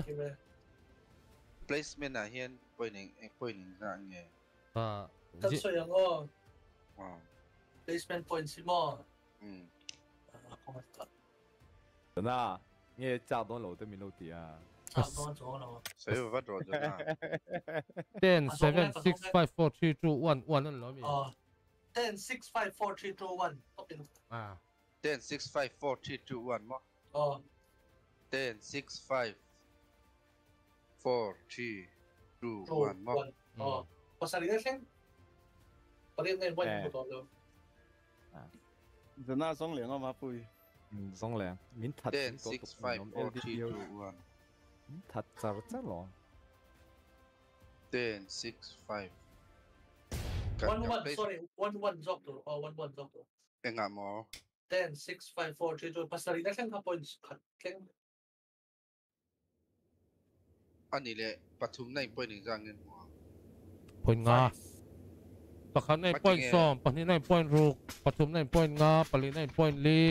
Placement na lah, hiyan poining e eh, poining anh nge pa ah, tak so yang o oh, wow placement point si mo um ko ma ta na nge cha don lo te min lo ti a Save what draw na. Ten ah, seven six five four three two one one lần lỗi mi. Ten six five four three two one. À. Ten six five four three two one mo. Ờ. Ten six five four three Ừ, vâng. ờ, ừ. Two, à. ừ, two one, Oh. Pasalidasen. Pagdating ng one mo to. Ah. Giờ na song liang ông hapui. Ừ, song liang. Mình thật. Then six five one. Mình thật chả chả lo. Then six five. One one, sorry, one one doctor, oh ờ, one one doctor. Enggak mo. ten six five four three two. Pasalidasen ka points. Keng อันนี้แหละปฐุมในป่วยหนึ่งจางเงินหัวป่วยงาปะเขาในป่วยซ้อมปะนี่ในป่วยรูกปฐุมในป่วยงาปะลีในป่วยลี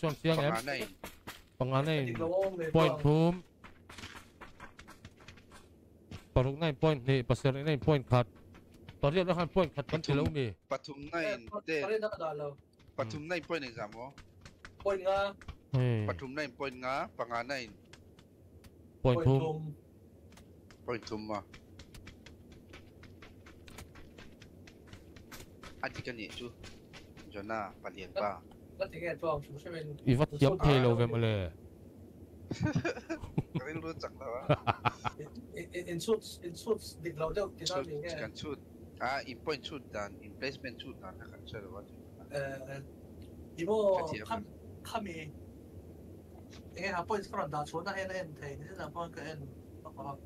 ช่วงเสียงีอยปังานในป่วยภูมิปะลุกในป่วยนี่ปะเสียงในป่วยขัดตอนเรียกแล้วคันป่วยขัดกันทีล้วมีปฐุมในเดดปฐุมในป่วยหนึ่งจามหัวป่วยงาปฐุมในป่วยงาปงงานในปอยทุมปอยทุมว่ะอันที่กันเนี่ยจูจอน้าปะเลียนป้าอีวัดเจ็บเทโลไปมาเลยไม่รู้จักแล้วอะอินชุดอินชุดเด็กเราเจ้าที่าอย่างเงกันชุดอ่าอินพอยชุดดันอินเพลสเมนต์ชุดดันนะครับเชื่หรือว่าเอ่อทีโม่ข้ามีเอ้ยอัปอปิลสกรอนดาวชนะเอ็นเอ็นเทนที่สัปเปิลก็เอ็นประกอบ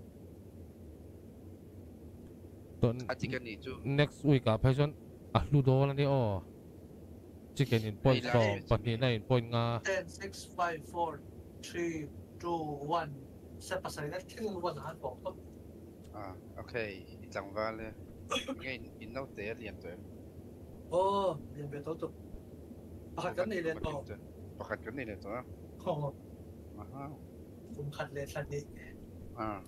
ต้นอาทิตย์นี้จู่ next week อ่ะเพื่อนอ่ะลูดอลนนี่อ๋อจิกเกนี่นพอยต์่องปัจจุบันอินพอยต์งา ten six five four three two one เซปัสซี่นั่นคือวันอาหารบอกต้อ่าโอเคจังหวะเลยงั้นอินเอาเตะเรียนตัวโอ้เรียนไปตัวตุ๊กประกันนี่เรียนต่อประกันนี่เรียนต่อ Oho. Wow. Cũng khăn đi. À.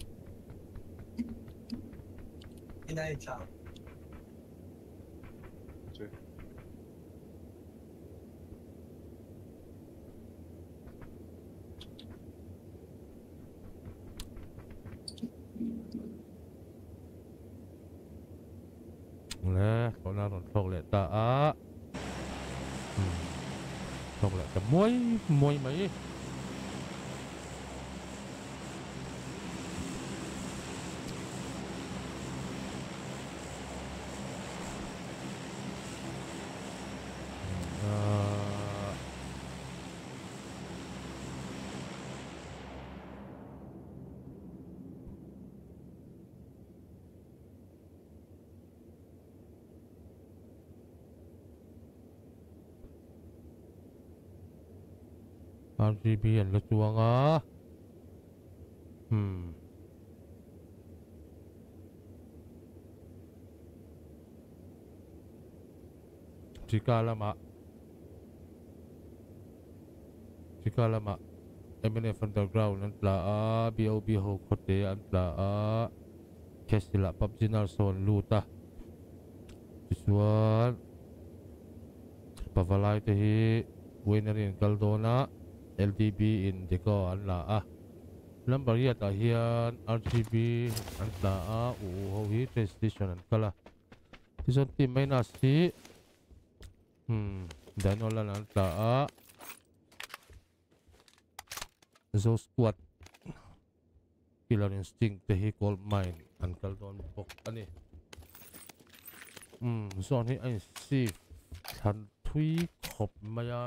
Cái này sao? Chưa. nè có nào còn thuộc lại tạ ừ. thuộc lại cái muối muối mấy ามซีพีเห็นกระจวงเหรออืมสิกาละมะสิกาละมะเอเมเนฟันเดอร์กราวนั่นละอาบีโอบีโฮโคเตอันละอาแคสติละปับจินาร์ซอนลูตาทิสวันปาฟาไลเตฮีเวเนเรียนกัลโดนา LDB in the go an la a number ya ta hian RGB an ta a u ho hi transition an kala tison ti minus ti hmm dan ola an ah. ta a zo squat killer instinct the hi call mine an kal don pok ani ah, hmm so ni ai si han thui khop maya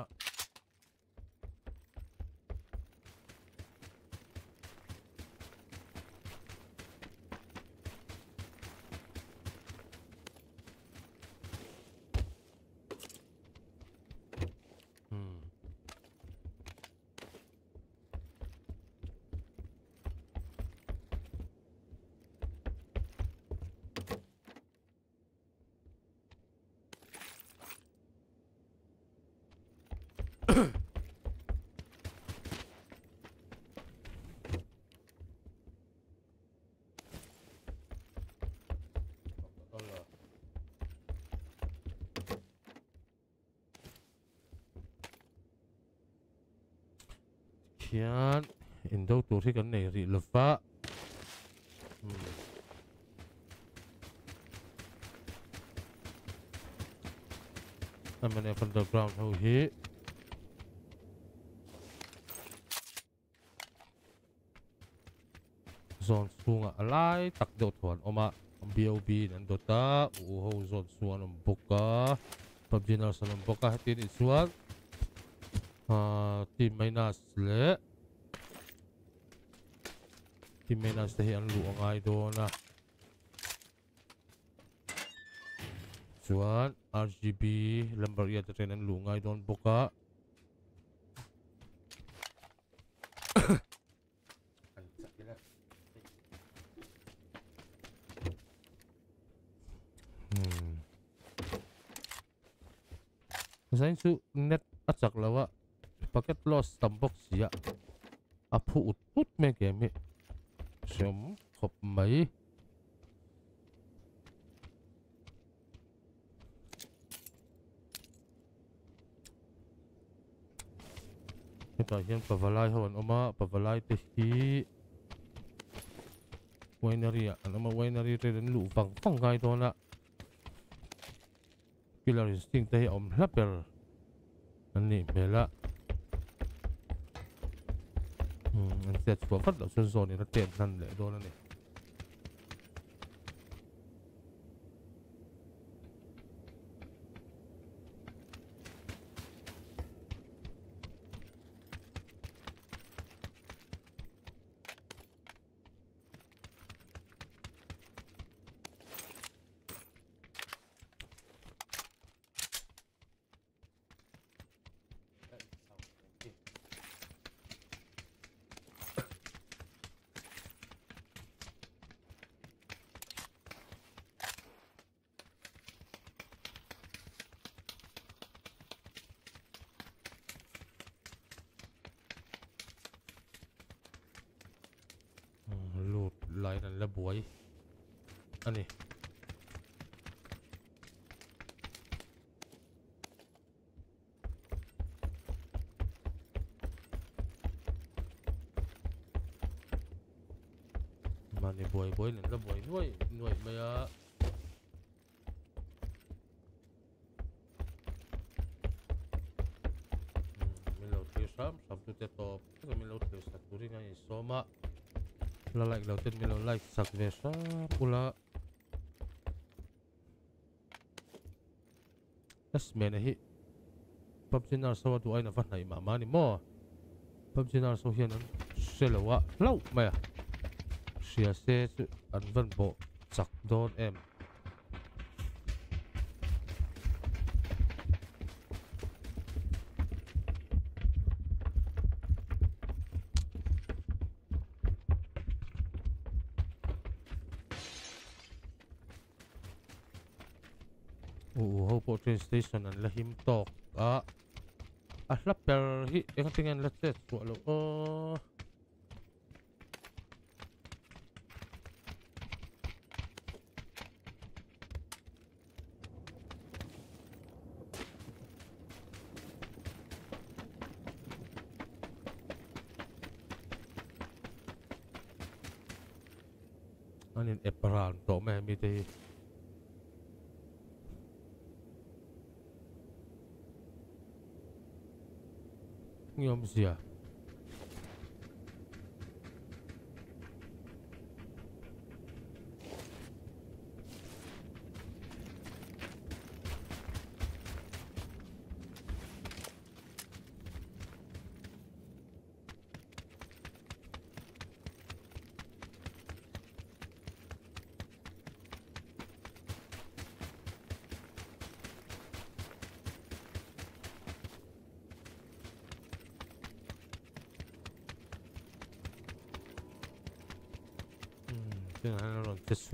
Abi dan Dota. Oh, zon suan membuka. PUBG nak suan membuka hati ni suan. Ha, tim minus le. Tim minus dah yang luang ai do Suan RGB lembar ia terkenan luang ai don buka. chu net achak lawa packet loss tambok sia aphu ut ut me ke mi sem khop mai ta hian pavalai hon oma pavalai te hi winery à nó mà winery thì đến lũ vắng vắng gai thôi nè killer instinct đây ông lắp bèn Anne bella. Hmm, anzi, a fare la sua zona, la tenda, non le do la netta. anh này, này này mà bây giờ, ừ, mình ระบวยอันนี้มาในบวยบวยนั่นระบวยด้วยหน่วยเมื่อ Sam, Sam tu te to, mi lo utilizzat durina insomma lah like lah untuk milo like subscribe ah, pula Yes man hi? PUBG nar sawa tu ayna fan hai mama ni mo PUBG nar so hian an Shilo wa Lau maya Shia se su anvan bo Chak don em PlayStation and let him talk. Ah, I slap your hit everything and let's just swallow. Oh. I need eh, a brand, don't make me take Vamos lá.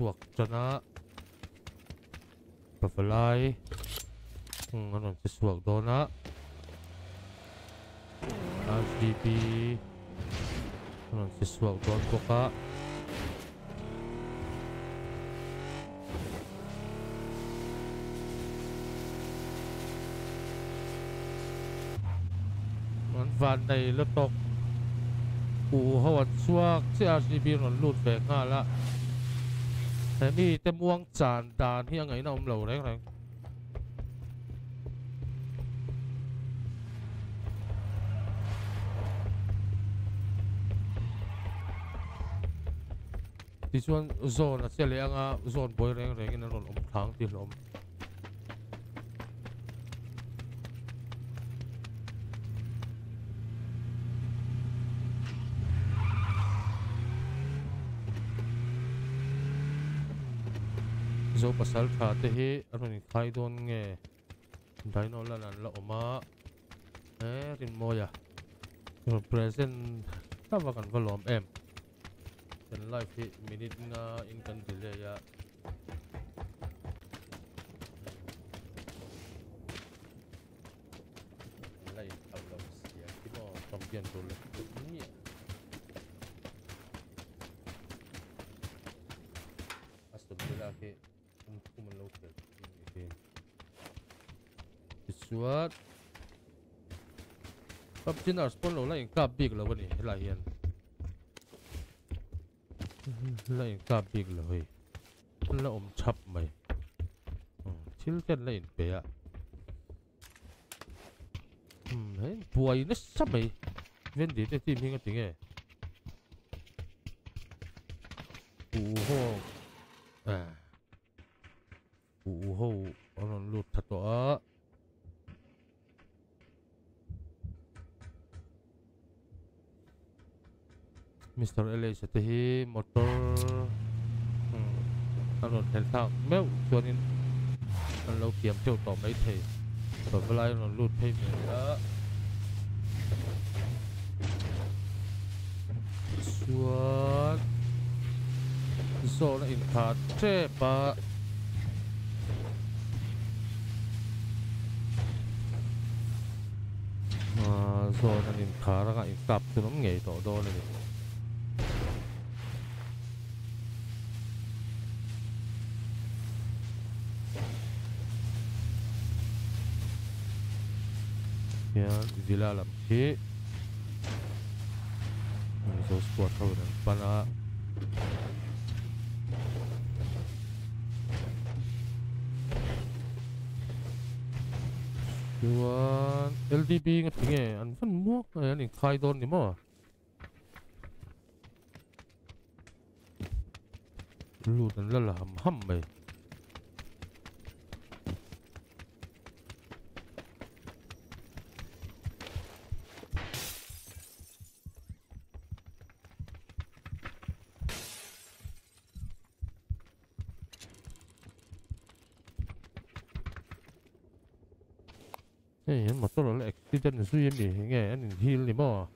วกชนะปัฟลายอืมนจะสวกโดนะ RGB นั่นจะสวกโดนพวกะมันฟันในแล้วตกอูเวัดสวกเสีย่ีบีนันลุดแฝง่าละแต่นี่จะม่วงจานดานที่ยังไงนมเหลวได้เลยที่ส่วนโซนเสียเลี้ยงอ่ะโซนบอยแรงๆนั่นหล่นอมทางที่หล่น pasal tha te hi arin khai don nge dino la lan la oma eh rin moya present ta wa kan valom em ten life hi minute nga in kan delay ya tin ở spawn lâu lại cả big lâu vậy lại hiện lại cả big lâu là ôm chập mày thiếu chân lại bé hết buổi nó sắp mày viên để tìm hình cái tiếng này 午后。จต่อไม่เทแต่ไวลาเราลุดให่เมือนสวดโซนอินทาเทปะมาโซนอินทาแล้วก็อินกลับตัวน้องใงญต่อโดนเลย di dalam kek lah. okay. ni sos kuat kau dah depan lah tuan LDB ingat tinggi eh? anfan muak lah ni kai don ni mah lu dan lelah ham ham eh 这你输也别行的，那你丢你么？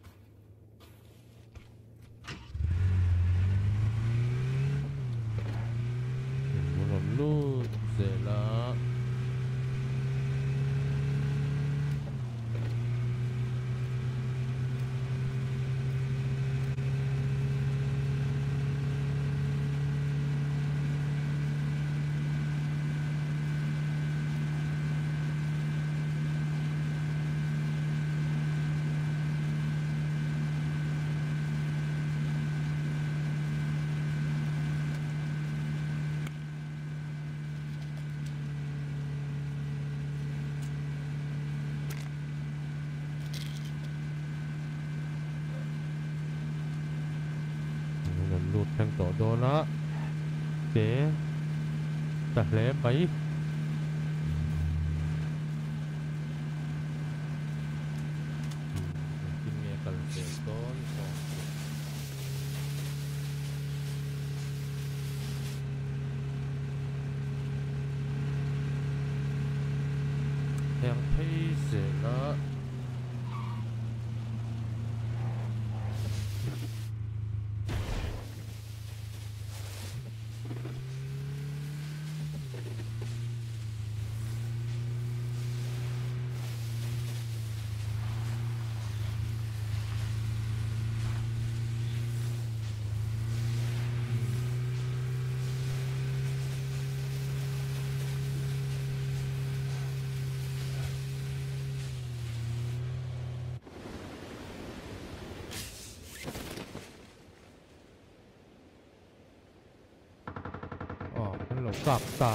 กับตา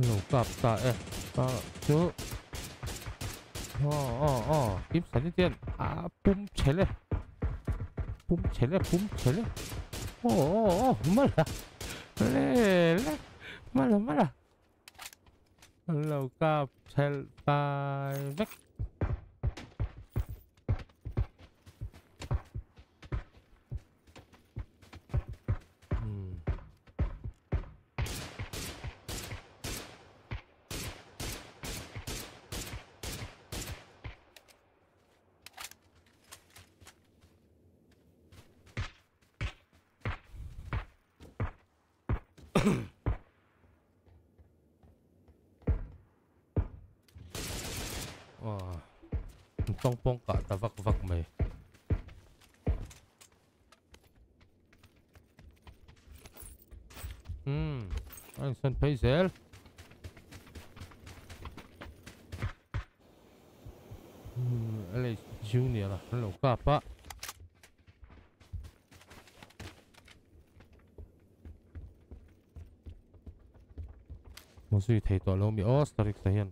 หนูกับตาเอ๊ะตาจุอ๋ออ๋ออ๋อกิฟสันนิเตียนอาปุ้มเฉลยปุ้มเฉลยปุ้มเฉลยโอ้โอ้มาละเล่เล่มาละมาละเรากับเฉลไปเวก tông pong cả ta vak vak mày Hmm, anh sân phê zel. Hmm, ele junior là, nó cả pa. Một suy thấy tỏ lâu mi ô, starik thấy hiện.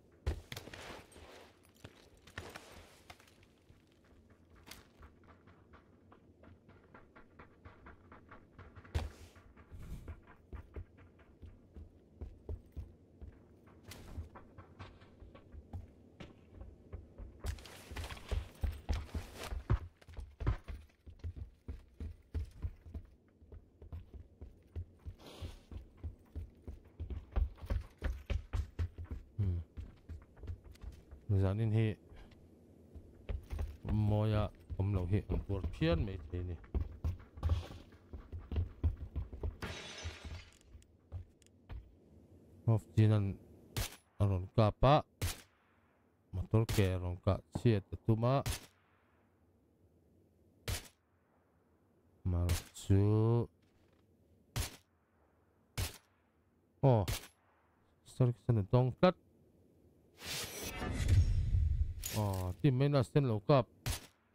na sen lo ka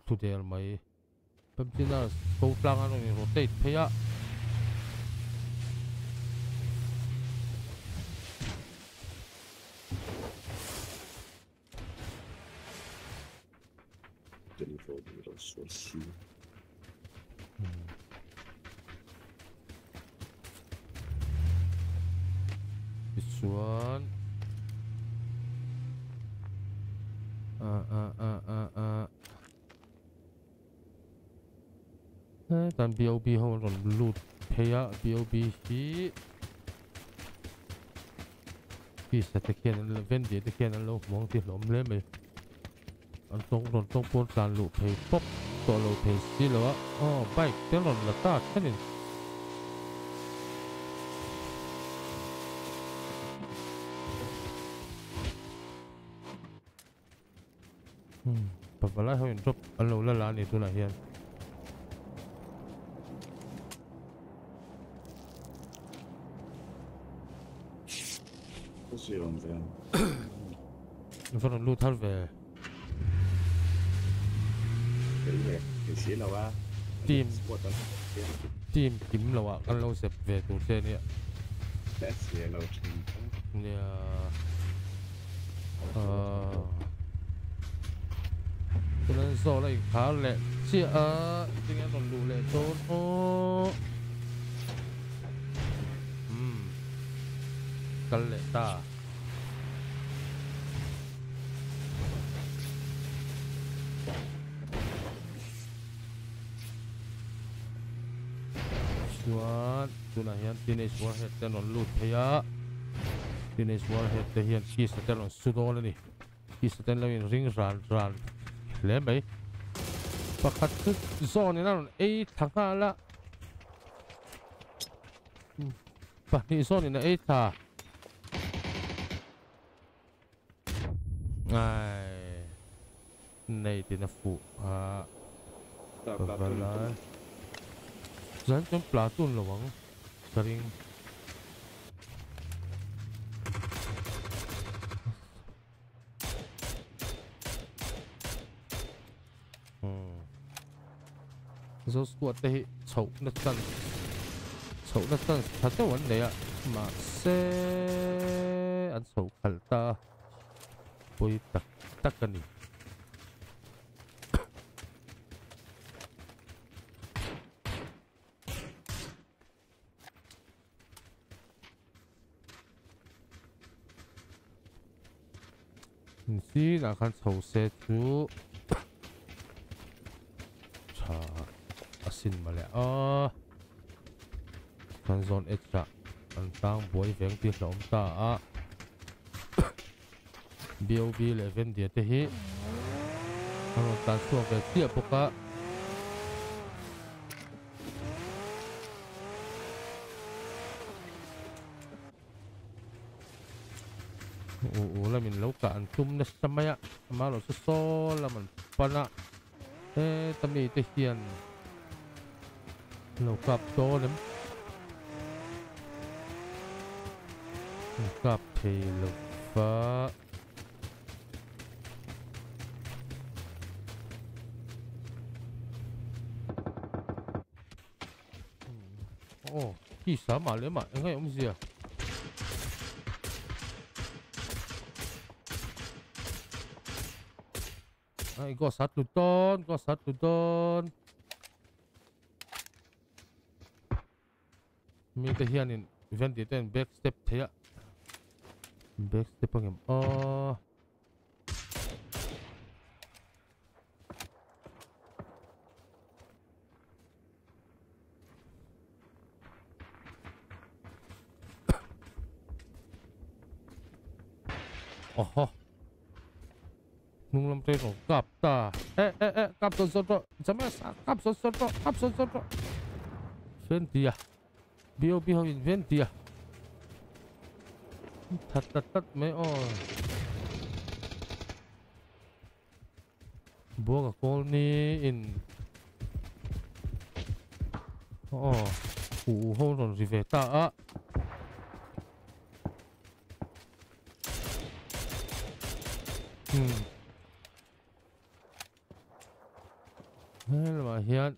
tu mai pem na so flang anong rotate pe 中波山路陪北，大路陪西路，哦，拜德龙了大千年。Hmm, pabalay tàn yung drop. Ano lala nito na yan. Kasi yun, yan. tiếng phải là ta, lưu thắt về cái gì vậy? Tìm Tìm kiếm lâu à Con lâu sẽ về tù xe đi ạ Sẽ lâu trình Nè Ờ Tôi đang sợ lại khá lẹ Chị ạ Chị nghe còn đủ lẹ tốt ô Ừm Cắn lẹ ta chuan tunah hian teenage warhead te an rawn lut thei a teenage warhead te hian kisa te rawn su dawl ani kisa ten lo in ring ran ran hle mai eh? pakhat tu zone in a rawn ei eh, thanga la pahnih zone in là ei eh, tha ai này thì nó phụ à Tập, tập, tập, tập. Zan kan Platon lo bang. Sering. Zo ừ. squat teh chậu nó tan. Chậu nó tan thật cho vấn đề ạ. Mà xe ăn chậu khẩn ta. Bôi tắc tắc cái này. 唔知嗱間草石主，查阿先咪嚟啊！看上一隻，人當背景啲諗得啊，B O B 嚟分啲啲，我但係我嘅知啊，不過。ủa là mình ulamin loka an tum na samaya amalo sa solaman pana te tami thì hian phá, tonem khi pe loka Oh, mà, anh lema, engai gì à. Aí, äh, gossatul don, gossatul don. Mita hianin event dito yung back step thaya. Back step ang yung... Oh... Oho. up so so so so up so so so up bio bio 20 ah tat tat tat me oh buang call ni in oh uh hold on si veta ah Hmm. hian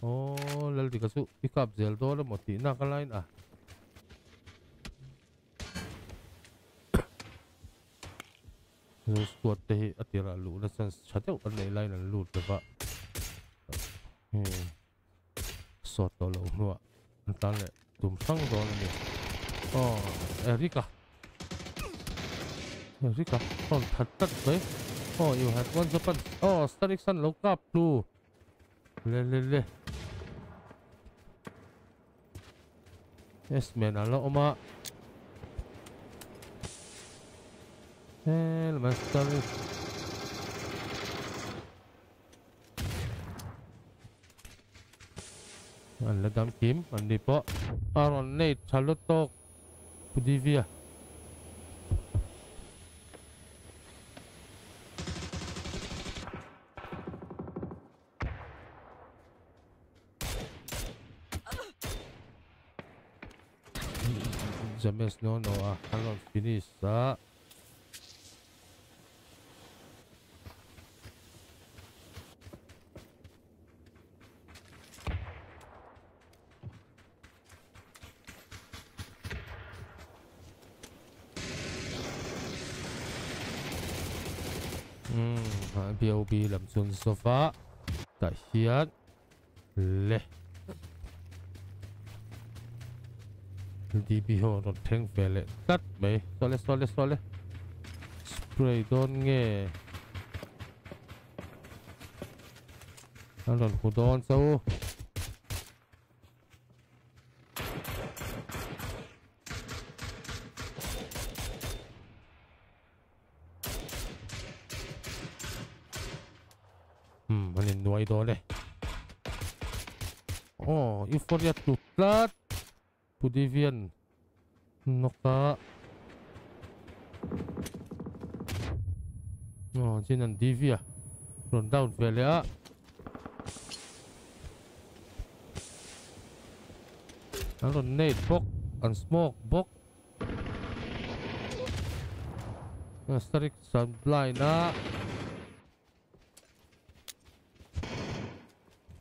ô lal ti ka chu pickup zel do la moti na ka line a zo squat te hi atira lu na san chateu an nei line an lut ba he sot to lo nuwa an tan le tum sang do la ni ô Erica, erika kon thật tất đấy Oh, you had one Japan. Oh, Starixan low cap blue. Le le le. Yes man, alo oma. Eh, lemas tak. Anda dam kim, anda pok. Aron ni, salut tok. Budivia. James no no ah hangout finish sah hmm, POB lam sun sofa tak siat leh đi bị hồ nó thèn về lệ cắt mấy xoa lệ xoa lệ xoa lệ spray don nghe ăn đòn khu don sao Hmm, anh em nuôi đó này. Oh, euphoria tụt lát. Pudivian Noch pas. Oh, c'est un DV. Run down, fais-le. Alors, Nate, bok. an smoke, bok. Asterix, un blind, ah.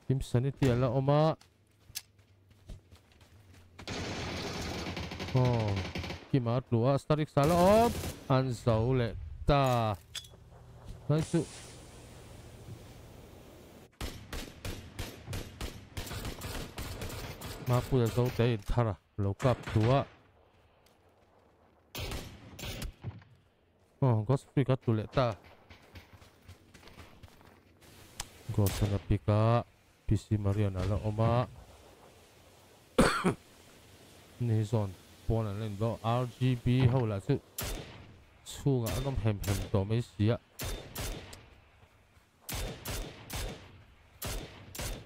Team Sanity, alors, Omar. Ah, eh, ah. Oh, Kim okay, Starik Salop, Anzauleta. Nice. Mampu dah tahu dah entar lah. Lokap dua. Oh, gos pika tu leta. Gos sangat pika. PC Mariana lah, Oma. [coughs] Nizon. 波轮令唔到 RGB 好啦，出出啊，咁平平唔到，没事啊。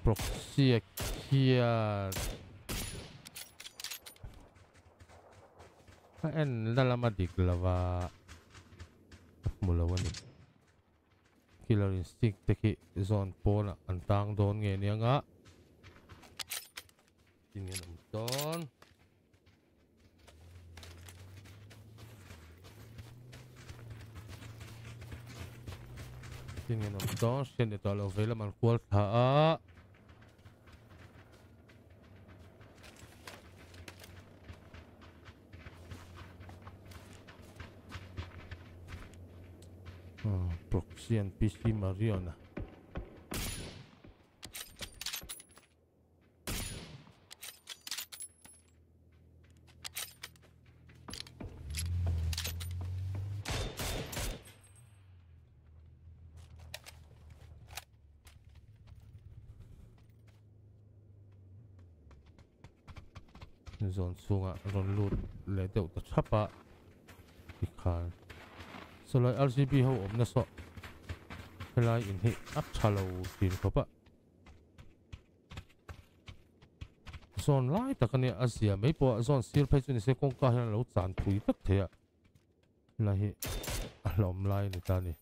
Proxy 啊，key 啊，他 end 得那么滴个了吧？冇了问题。Killer instinct take it is on pawn antang don ngay niya nga tingin don Tényleg lo tiene toda lo vélem, mal ha... Proxy NPC Mariona. à, chungah rawn lut leh deuh ta thapa tikhar solai rgb ho awmna saw helai in hi a tha lo à tin khawpa zawn lai tak ania a zia mai pawh zawn sir phei chu ni se kawngka hian lo chan thui tak thei a lai hi a hlawm lại ni ta ni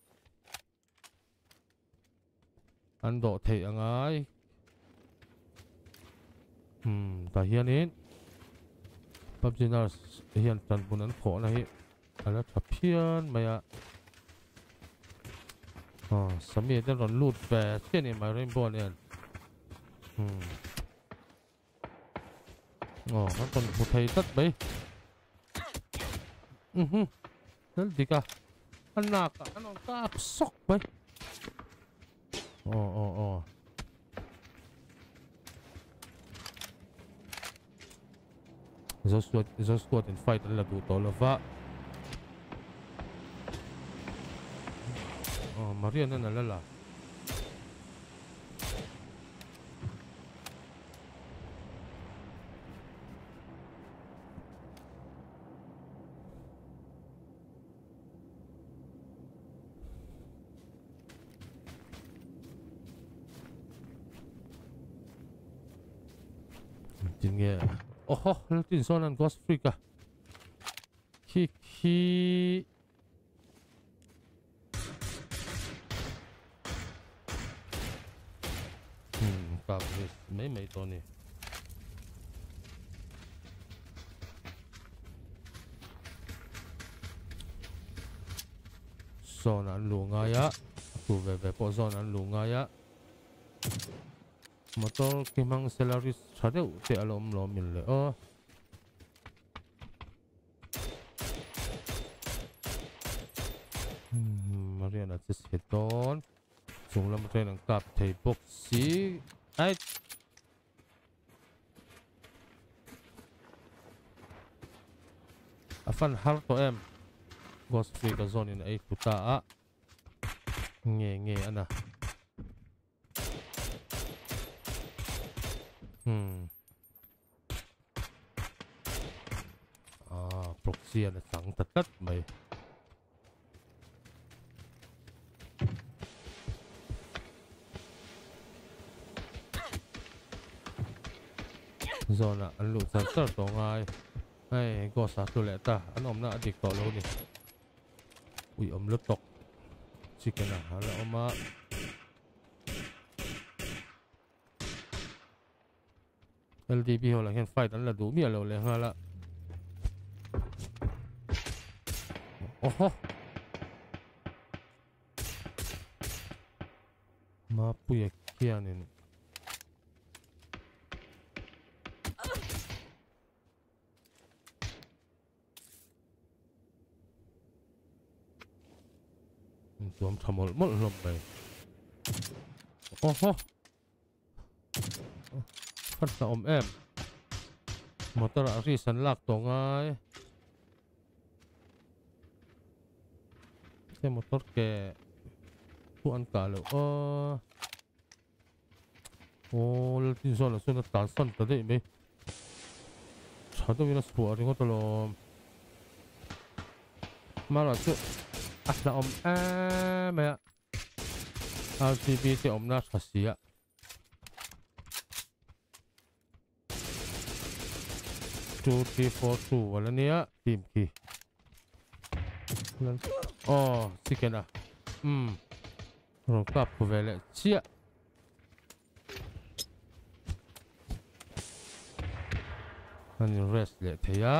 an dawh thei ngay. hmm tại hiện nay papjina hian tan bun an khawh na hi ala tha phian mai a à sami den ron lut ve chen ni mai rain bon en hmm ờ nó còn một thầy tất bấy ừ hừ rất đi cả ăn nạc ăn cáp sốc bấy ờ ờ ờ Those squad, those squad and fight and do tolova. Oh, Mario na nalala. tin son an ghost freak à khi khi hmm cặp mấy mấy con nè son an lu ngay á tu về về po son an lu ngay á motor kimang salary chadeu te alom lo min le o Đấy. À phân hẳn của em. Ghost free cả zone này, ấy của ta á. Nghe nghe anh à. Hmm. À, proxy là sẵn tất tất mày. zona an lu zar zar tong ngay, ai go sa tu le ta anh om na dik to lo ni ui om lu tok chicken à là om mà ldp hồi là hiện fight anh là đủ mía lâu lên hala oh ho, ma puya kia này 염탐을 몰랐네 어허 phát là ôm em mà ta đã gì sẵn lạc tổ ngay xem một tốt kè phụ ăn cả liệu ơ ô lần tin do là xuân là tán sân tới đây mấy chả tôi biết sủa thì có tao mà là chuyện ask lah om Eh, maya RCB ah, si om nak kasih ya Two, three, four, two Walau ni ya Team key Oh, si lah Hmm Rungkap ku velek Siap ya. Ani rest liat teh ya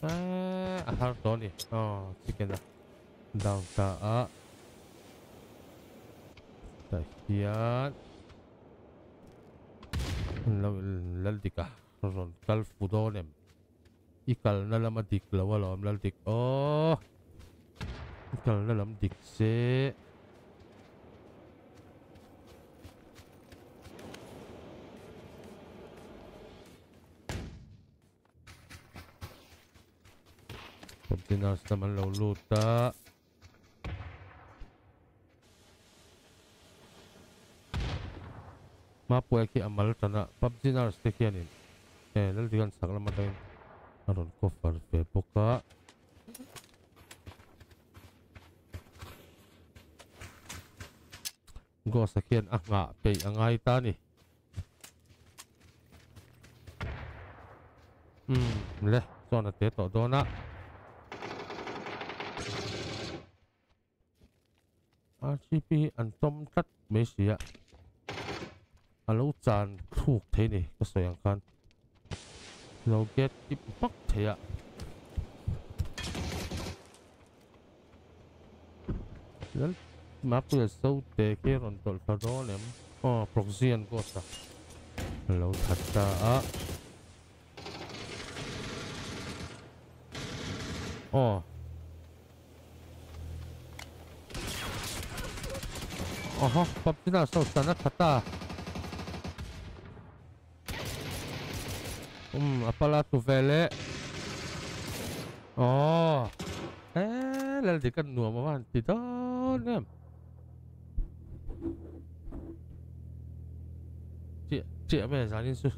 Eh, harus doli. Oh, sikit dah. Down Tak Dah siap. Laldika. Rol kalfu dolem. Ikal nalam dik lawa lawam laldik. Oh. Ikal nalam dik sih. tinggal setaman lalu tak mampu lagi amal tanah PUBG nara sekian ini eh lalu dengan sangat lama dengan aron cover buka gua sekian ah nggak pay angai tani hmm leh soalnya tetok nak. RGB 銀針得咩事啊？阿佬賺酷睇你個衰人間，又嘅跌北睇啊！dan map ya so de ke rontol kadolem oh proxian kosa laut hatta a oh 어허 껍질 나서 없잖아 갔다 음 아빠라 두벨레 어 에랄디 깐 누워만 안뛰더냠 지..지..아메 자린수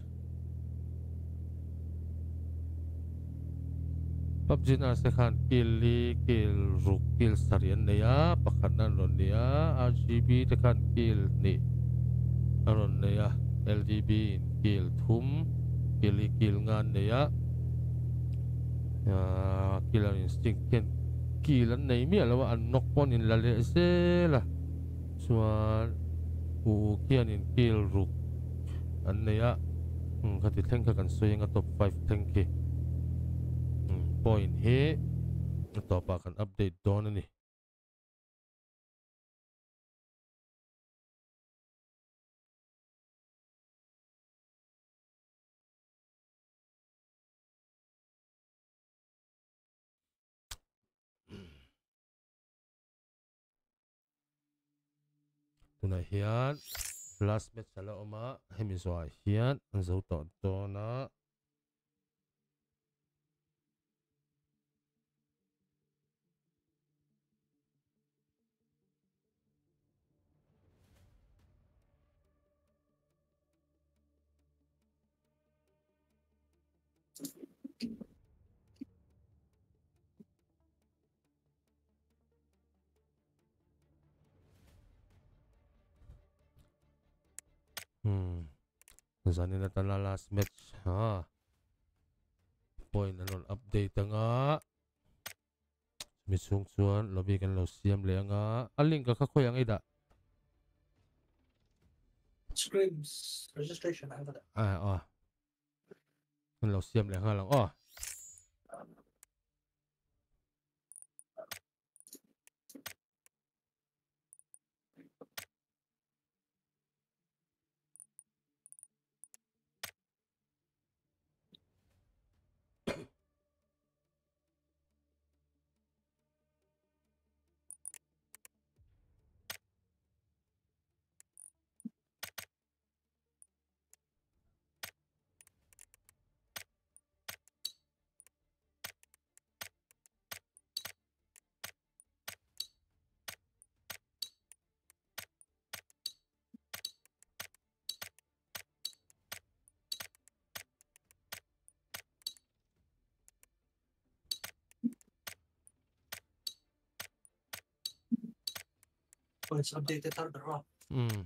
PUBG na sa han kili kil rook kil sarian na ya pakanan ron niya RGB te kil ni ron ya, na ya. ya kil thum kili kil ngan na kila instinct ken kila na imi alawa an nok pon in lale se la suan u kian in kil rook an na ya Hmm, kati tengka kan soya tengki. Point he, atau apa akan update down ni? Tuna hiat last met sala oma hemiswa hiat zauta dona Hmm. Saan na tala last match ha? Point na nun update nga. Misung suan lobby kan lo siam le nga. Aling ka kakoy ang ida. Scrims registration ang ida. Ah, oh. Kan lo siam le nga lang. Oh. it's updated under up. Mm.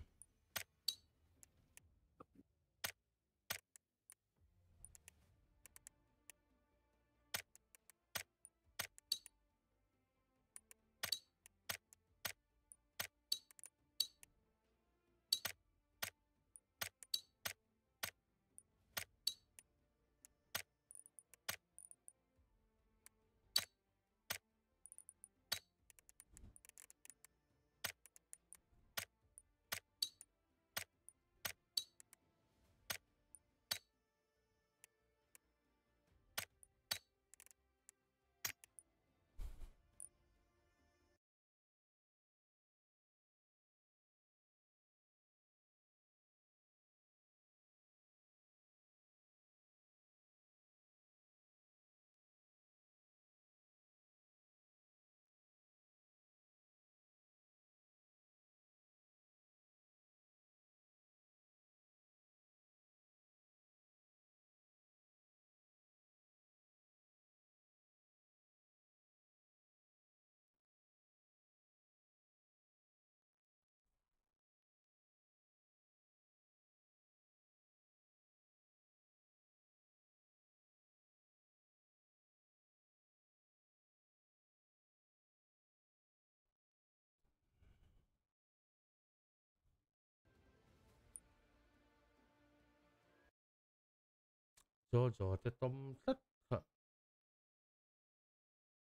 저저 좀 셋카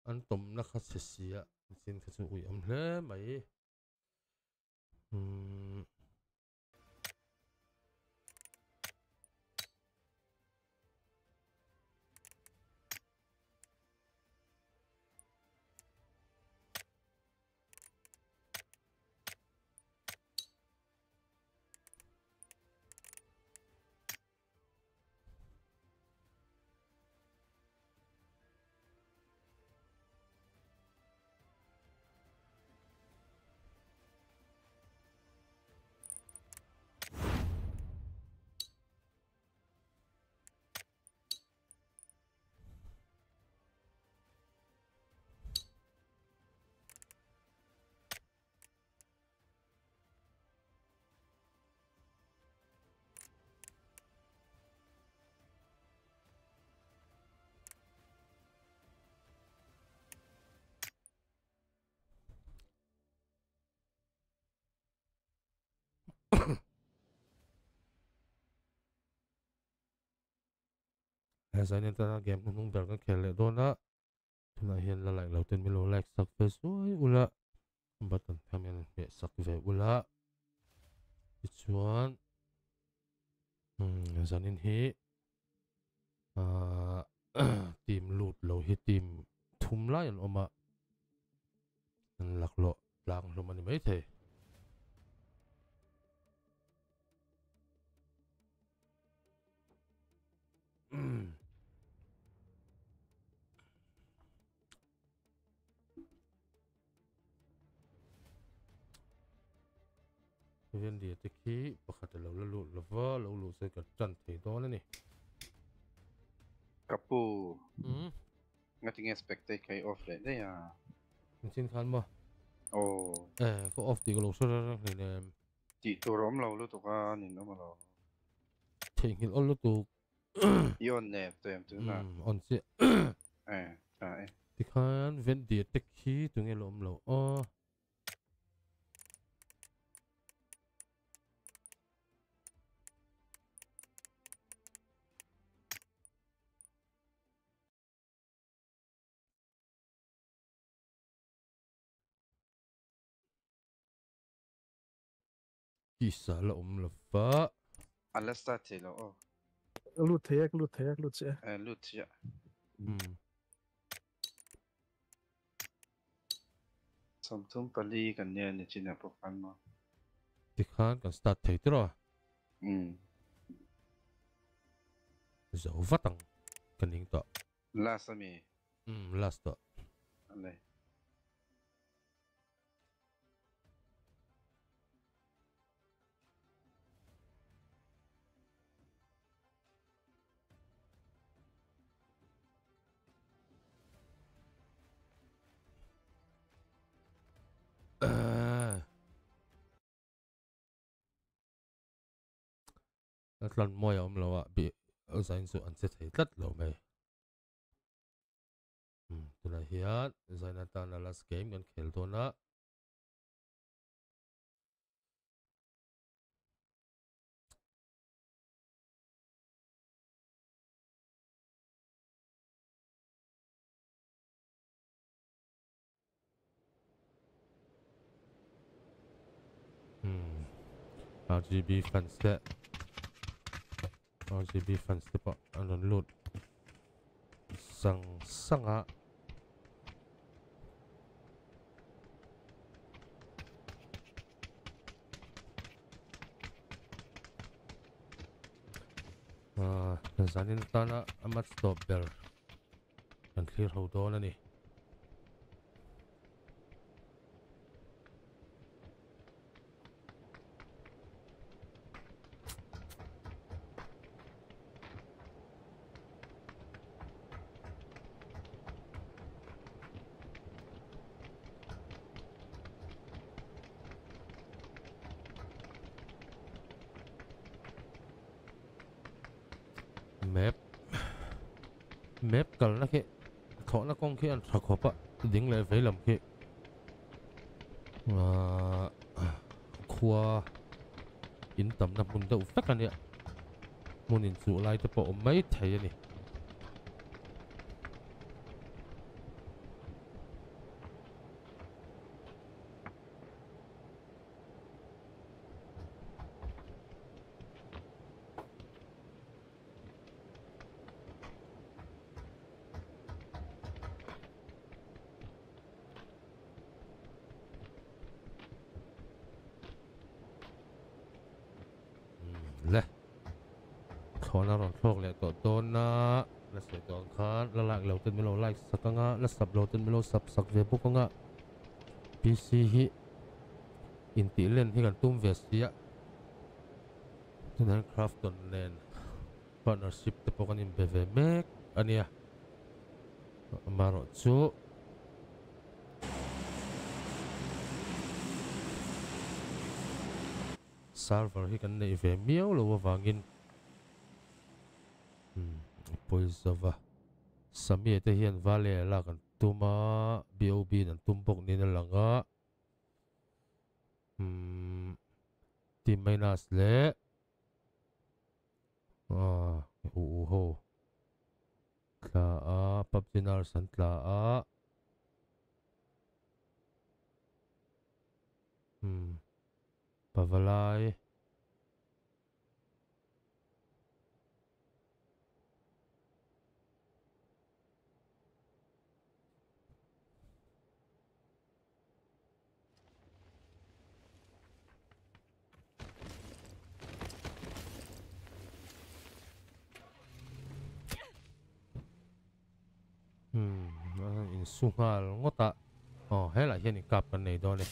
안 돔나카 세시야 진 같은 우염래 마이 음 [coughs] ya saya ni tengah game nung belakang kelek tu nak tengah hiel lah like lautin milo like sukses tu ula kembatan kami yang biak sukses ula which one hmm ya saya ni he ah tim loot lo hit tim tum lah yang oma lak lo lang lo ni mai teh ยนเดียตะคีประคัเราลุลุละว่าเราลุเสกัดจันเทตอนนี่กระปู อืม่ o ้ h i เ g expected ใครออฟเลยได้ยังมันชินคันบ่โอ้เออก็ออฟตีก็ลงสุดแล้วนเนี่ยจีตัวร้อมเราลุตกานี่นนาะมาเราเทิงหินอ้นลุตักย้อนแนบเต็มตัวนะอ่อนเสียเออใช่ที่คันเวนเดียตะคีตรงเงี้ยลมเราอ๋อ يسهل ام لفا على ستاتي لو اه لوت هيك لوت هيك لوت هيك لوت هيك سم توم بالي كان نيا نتينا بوكان ما تكان كان ستاتي ترى امم زو فتن كان ينطق لا سمي امم لا ستاتي tlan moi om lo a bi zain zu an che thei tlat lo mai hm tuna hian zain atan la last game kan khel tona RGB fan set RGB fan step up and unload isang sanga Ah, nasanin na tala amat stopper. Ang clear hold on na ni. khi ăn sạc hộp ạ Dính lại với làm khi à, Khoa In tầm nằm cùng đậu phép anh ạ Muốn in dụ lại cho bộ mấy thầy anh ạ sập sạc về bốc không ạ PC hi in tí lên hi gần tum về xí ạ nên craft tuần lên partnership tập bốc anh in về về mek anh ạ mà rồi chú server hi gần này về miếu lâu vàng in poizova Sami te hian vale la kan Tuma, BOB ng tumpok ni Nalanga. Hmm, Timay Nasle. Ah, uuho. Tlaa, Pabsinarsan Tlaa. Hmm, Pavalay. hmm in à, sungal ngota oh ờ, hela hian in kap nei do le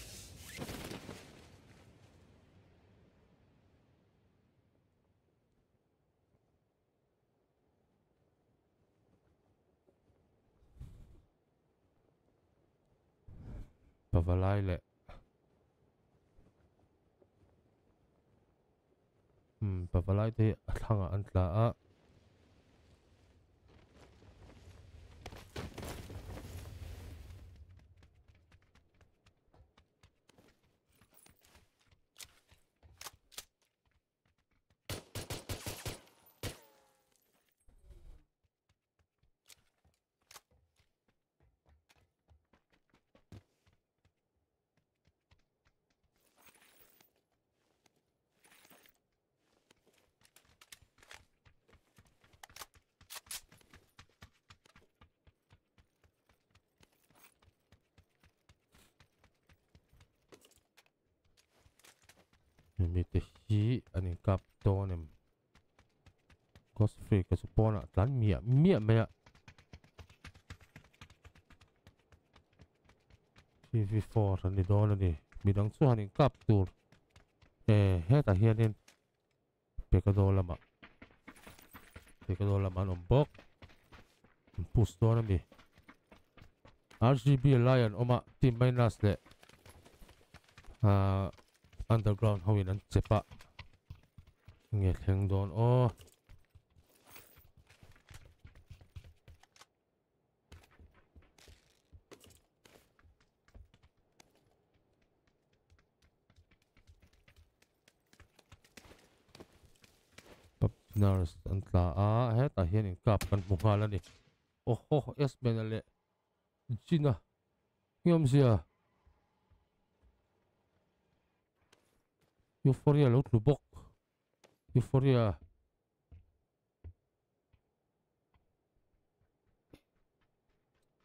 pavalai le hmm pavalai te athanga antla a 人哋多啦啲，未能做下啲急度，誒，喺度喺啲比較多啦嘛，比較多啦嘛，龍博，push 多啦咪，RGB Lion，我嘛 T minus 咧，啊，Underground 後面能接吧，嘢聽到哦。signals an tla a hetah hian in kap kan hmu hal ni Oh s ben a China. jin a ngiam zia euphoria lo thlu bawk euphoria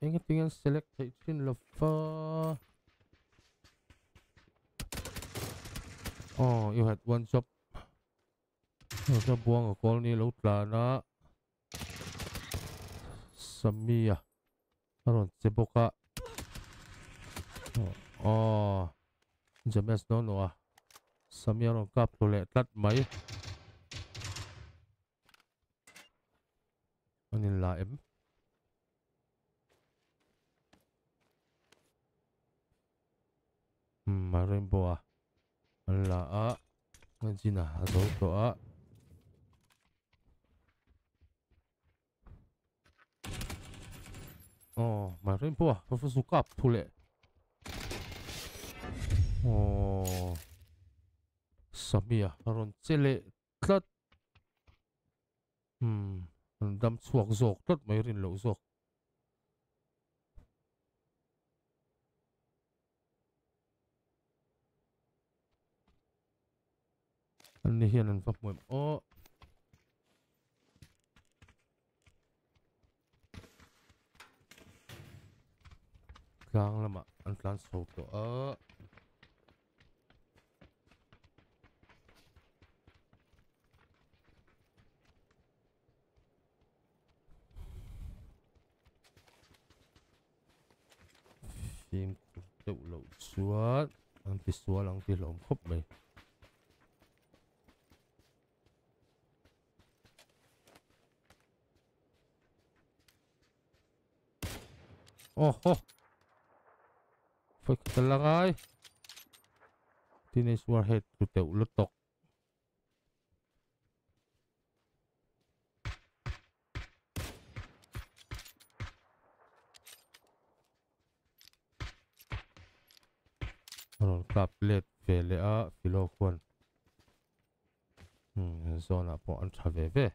engetin an select thei chin lofa Oh, you had one job. 好像不忘了光你老懒啊！什么呀？那种直播卡？哦，你怎么是弄弄啊？什么样的卡布嘞？打没？我你来。嗯，买 rainbow 啊，来啊，我进来，走走啊。Oh, marun pun lah. Perfect suka tu leh. Oh. Sabi ya, ah, Marun cele. cut. Hmm. Mendam cuak zok. Tlat mayroon lo zok. Ini hian nampak mui. Oh. Gang lama an plan sok to a. Phim tự lộ suốt. Ăn thì suốt lắng thì lộn khúc mày. Oh, oh. Fuck talaga ay. Teenage Warhead. Kutew. Lutok. Roll crap late. Fele a. Filo kwan. Hmm. Zona po. Ang traveve.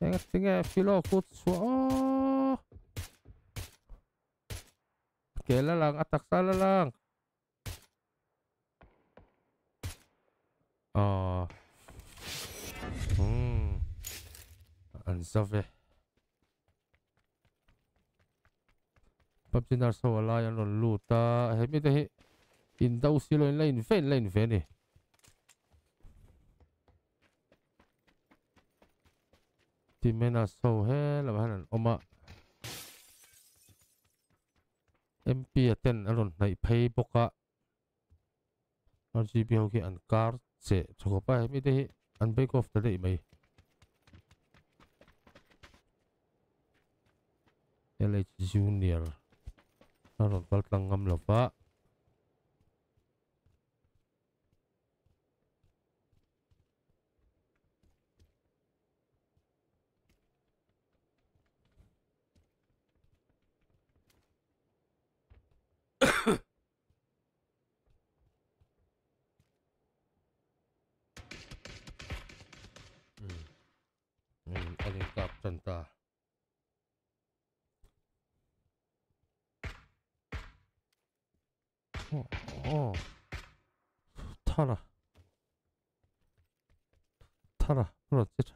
내가 뜨게 필요 없고 쏘 Kailalang atak salalang Oh Hmm Ang sabi Pabdinar sa wala yan ng luta Hemi dahi Indaw sila yung line fan line fan eh thì mình là sâu hết là hay là ôm ạ em bia à tên ở lần này pay bốc ạ RGB hậu kia ăn car sẽ cho có bài mới đấy ăn bake off tới đây mày LH Junior nó rồi bắt lăng ngâm là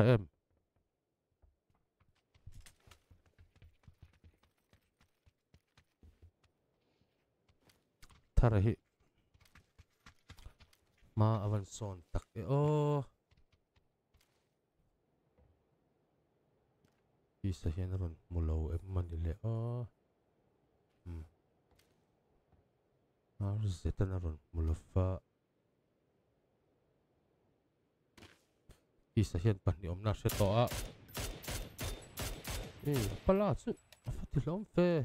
Ham. Tarahi. Ma awan son tak. Oh. Isa yan ron. mulau eman manile. Oh. Hmm. Arz ito na ron. Mulaw fa. Isa sẽ tỏ ê bà là chứ phát thì lắm phê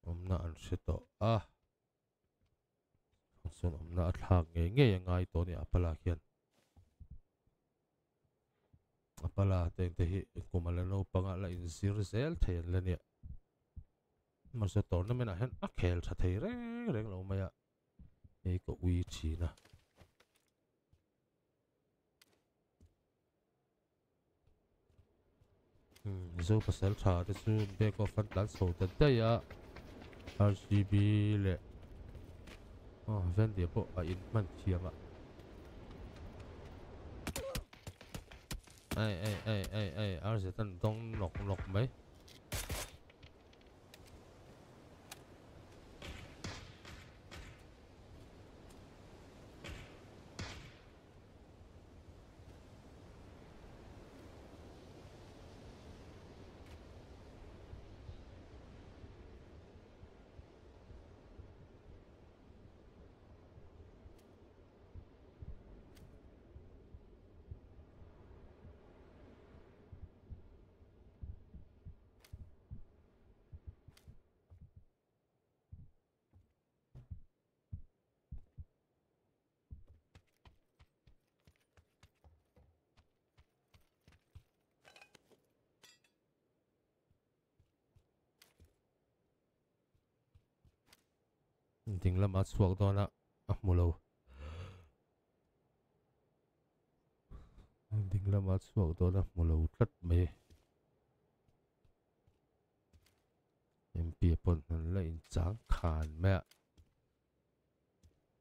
ông nà anh sẽ tỏ à ông xuân ông nà thang nghe nghe ngay tổ này bà là khiên, bà là tên thì cũng mà lên nô bằng lại in zir zel thế lên nè, mà sẽ tỏ nó mới là hẹn ác hẹn thật thế đấy đấy lâu mày ạ ấy có uy trì nào zo pasal tha te chu back of an plan so te te ya rcb le oh ven dia po a in man chiama ai ai ai ai ai rz tan dong nok nok mai ละมาสวกตอนละมูลาดิงละมาสวกตอนละมูลาตัดไหมเอ็มพีปนนั่เลยจังขานแม่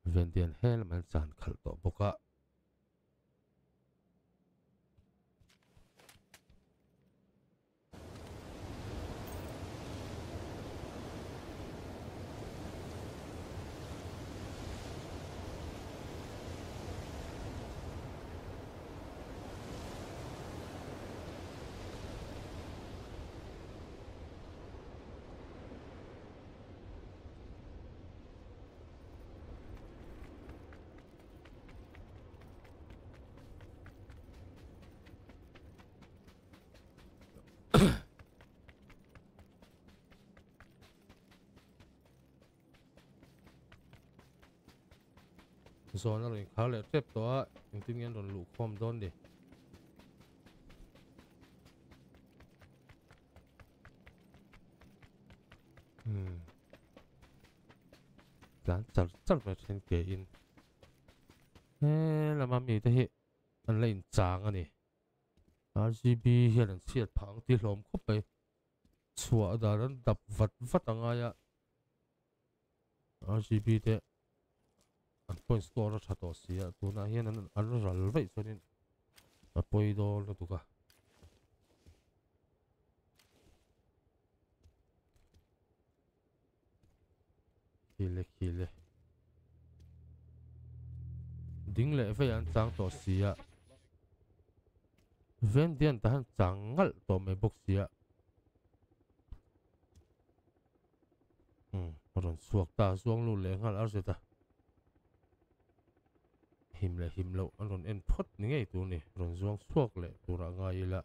เวียนเดียนเฮละมันจานขัดต่อปกติสอนอะไรเขาเลยเจ็บตัวยังติ้งยันโดนลูกคอมโดนดิหลานจัดจัดมาเช่นเกย์อินเฮ้ละมามีแต่เหี้ยอันเล่นจางอันนี่ RGB เฮียนเชียดผังทีหลอมเขไปสวร์ดานั้นดับวัดวัดต่างอ่ะ RGB เด้อ coin store tha to sia tuna hian an an ral vai chuanin a poi dol na tuka khile khile ding le phải ăn chang to sia ven dian ta han changal to me box sia hm còn suak ta suông luôn le ngal ar se ta him le him lo an ron en phot ni ngai tu ni ron zuang suak le tu ra ngai la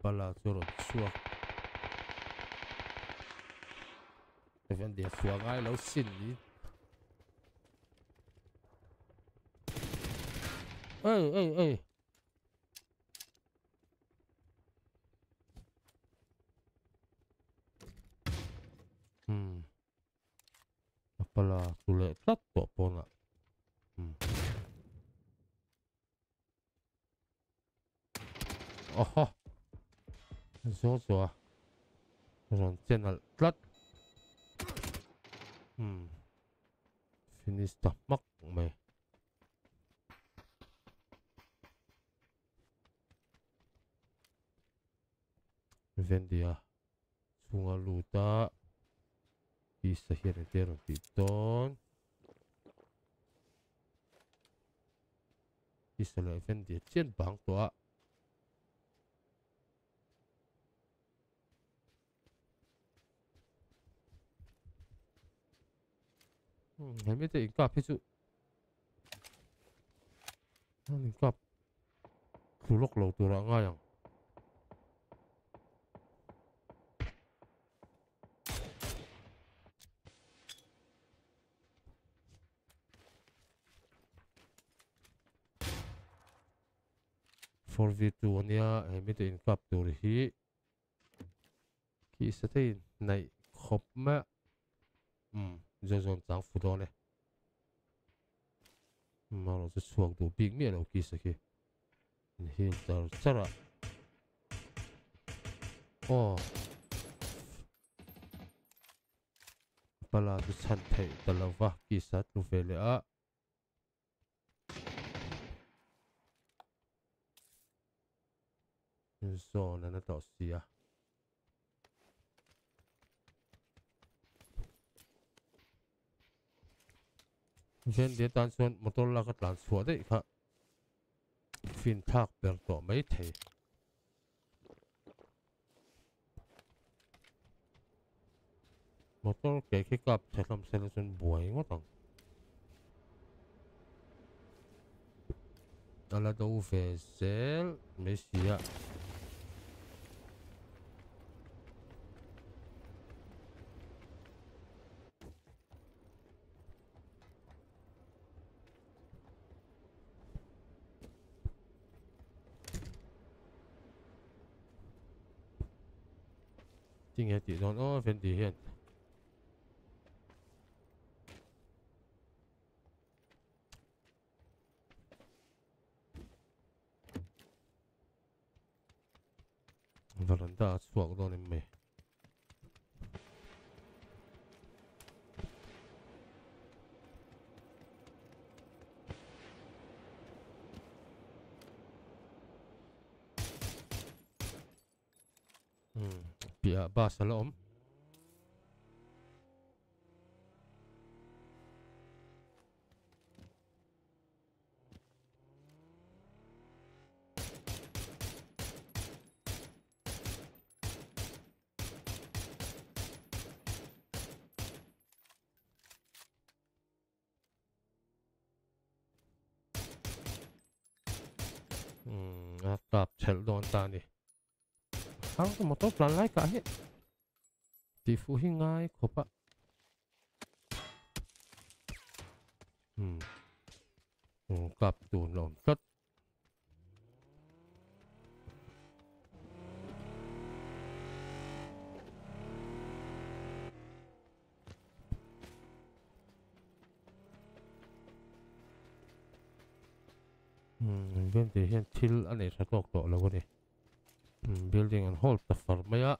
pala chu ron suak even dia suak ai lo sin ni ơi ơi ơi aku lek tak kok pola. Hmm. Oh, so so, orang channel tak. Hmm, finish tak mak me. dia, sungai luta. Isso hier deren Python. Isso läuft die Zielbank da. 음, 헬멧에 인과 앞에서 인과 블록 로 돌아가양 for v t o n i a เอ็มตัวอินคับตัวฮีคีสตินในครบมะอืมจะจนจังฟุตอเนี่ยมาเราจะช่วงตัวบิ๊กเมียเราคีสกี้นี่จะจระโอ้ปลาดุชันเทตลาวะคีสัตุเฟลอะ Non so, non è t o s s i เช่นเดียวกันส่วนมอเตอร์ลากตันส่วนได้ครับฟินทักเปิดตัวไม่เท่มอเตอร์เก๋ขีกับใช้คำเซนส่วนบวยก็ต้องอะไรตัวเฟสเซลไม่เสีย今年底装多少分底限？我轮胎错多少厘 pa sa loob. 음, 아깝 젤도 온다니. sang to motor plan lai cả hết, ti fu hi ngai khopa hmm hmm kap tu nom tot Hmm, vem thì hiện chill anh ấy sẽ tọt tọt lâu rồi. building and hold the formaya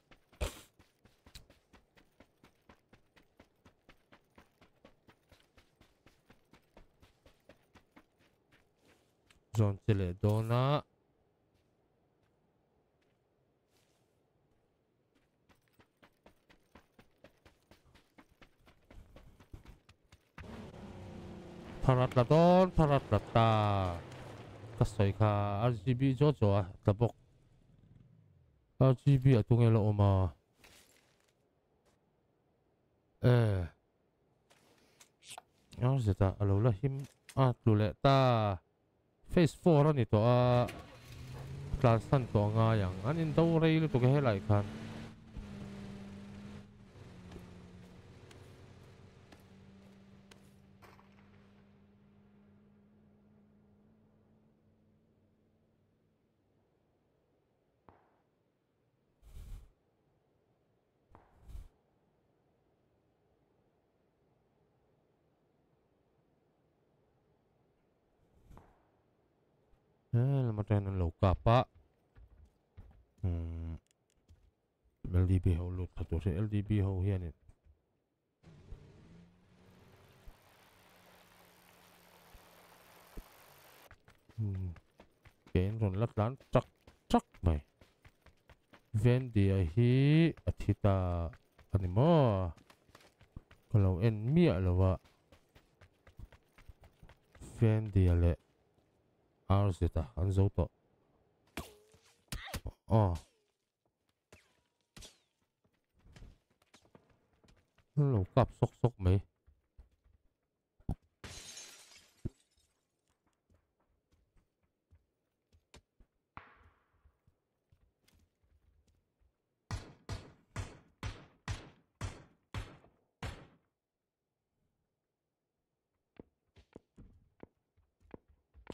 zone tyle dona 파라따돈파라따따가서이가 RGB 조조와더복 RGB 啊，中嘅六啊嘛，誒、欸，我食得啊，老啦添啊，做叻得，Face Four 啦，你讀啊，單身讀啊，人，啊，你都嚟讀嘅嚟看。tawh sawn LDB hiền hianin kênh rộn lát lán chắc chắc mày ven dia hi athita à animo kalau en mia lawa ven dia le rz ta anzo to oh หลงกลับซกซกไหมเฮ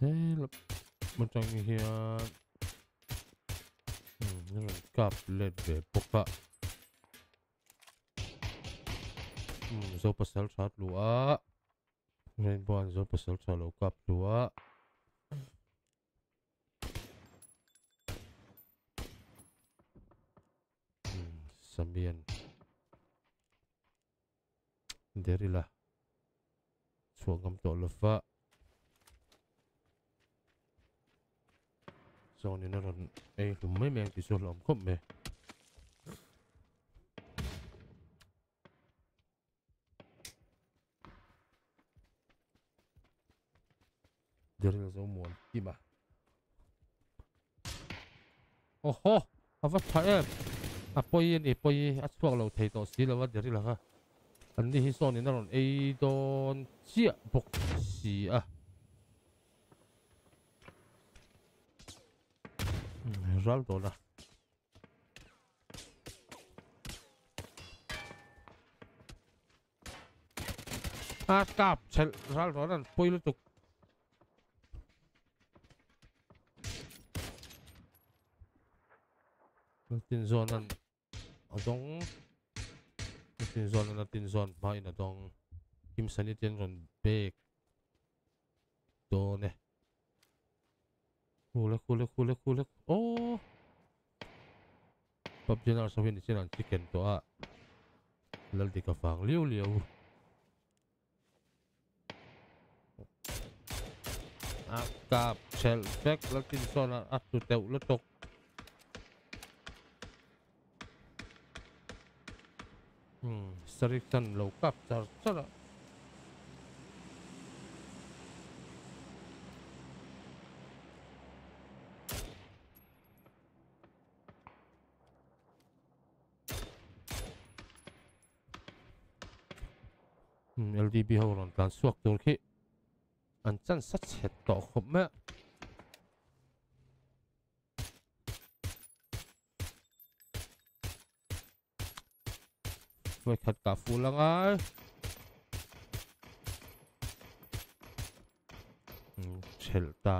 ้ยลบมันจังเฮียนี่มกลับเล็นเด็กปกปะ zo pasal chat lua ren bon zo pasal chat lo kap lua sambian derilah suang kam to lefa zon ni na ron ei lum mai meng ti so lom khop me Diril zo muan kima. Oho, hawa paem. A poi ni poi a chuak lo thei to si lawa diril ha. An ni hi so đi naron ei don chia bok si a. Ral do na. À, cặp, ral đó là bôi lên tục tinzon an adong tinzon an tinzon pa in adong kim sanitian ron bek to ne kulak kulak kulak kulak oh pap jenar sawin isin an chicken to a lal di ka fang liu liu akap sel bek lakin son at tu teu latok Hmm, Seritan low cup Tersara hmm, LDB hauran transwak turki ancan sat set tok khop me วฟขัดกับฟูแล้วไงเฉลตา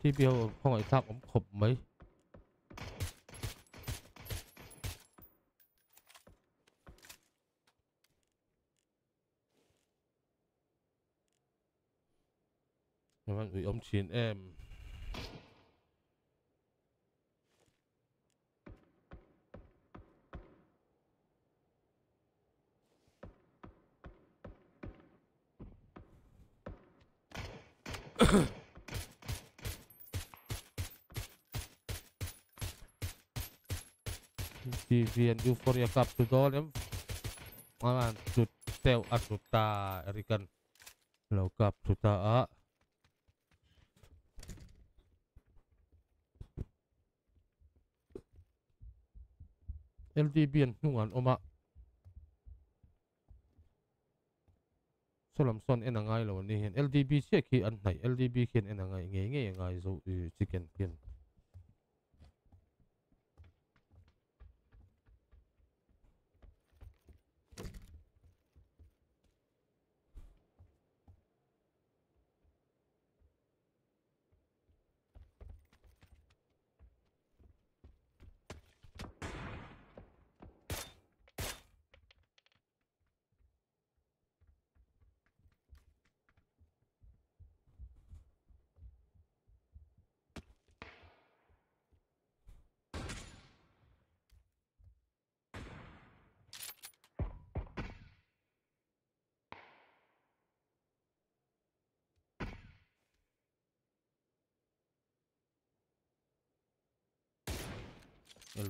ที่เบียวพ่อไอ้ทักผมขบไหมยังไนอุ้ยอมชินเอ็ม TV and Euphoria Cup to go them. Malam tu tahu aku tak erikan low cup tu tak. LTB and Nuan Oma. Salam son enangai lawan ni. LTB siapa ki anai? LTB kian enangai ngai ngai ngai zo chicken kian.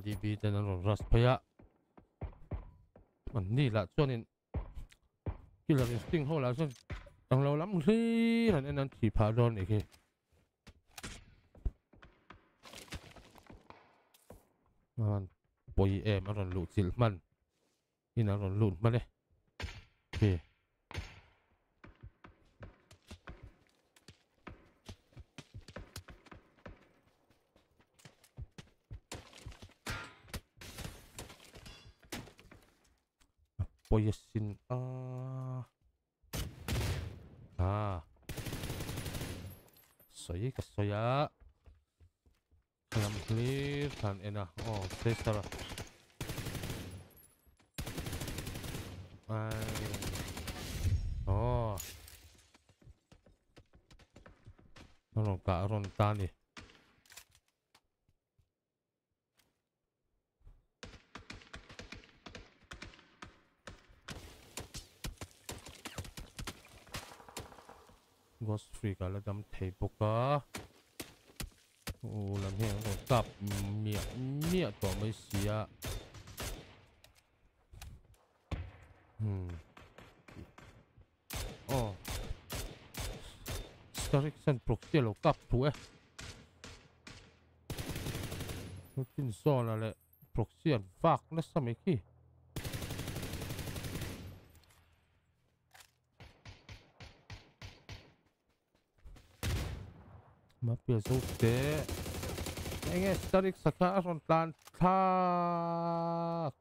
ดีบีแต่นั้นรัสพยะมันนี่แหละช่วงนี้ที่เราเป็นสติ้งเขาแล้วซึ่งต้องเราล้ำซี่นันนั้นที่พาดอนอีกทีมันปุยเอ็มอรอนลูดสิลมันนี่นะรอนลูดมาเลย poison eh. ah ah soyi kesoya dalam clear dan enak oh sister Ay. oh no no gak ronta nih có free cả là dám thấy bốc cả ô làm hiện còn tập mía mía tổ mới xia hmm oh direction bốc tiêu lộc tập thu ấy nó tin so là lệ bốc xia vạc nó sao mấy khi 마피아 소대 땡에 스타릭 사카손 란타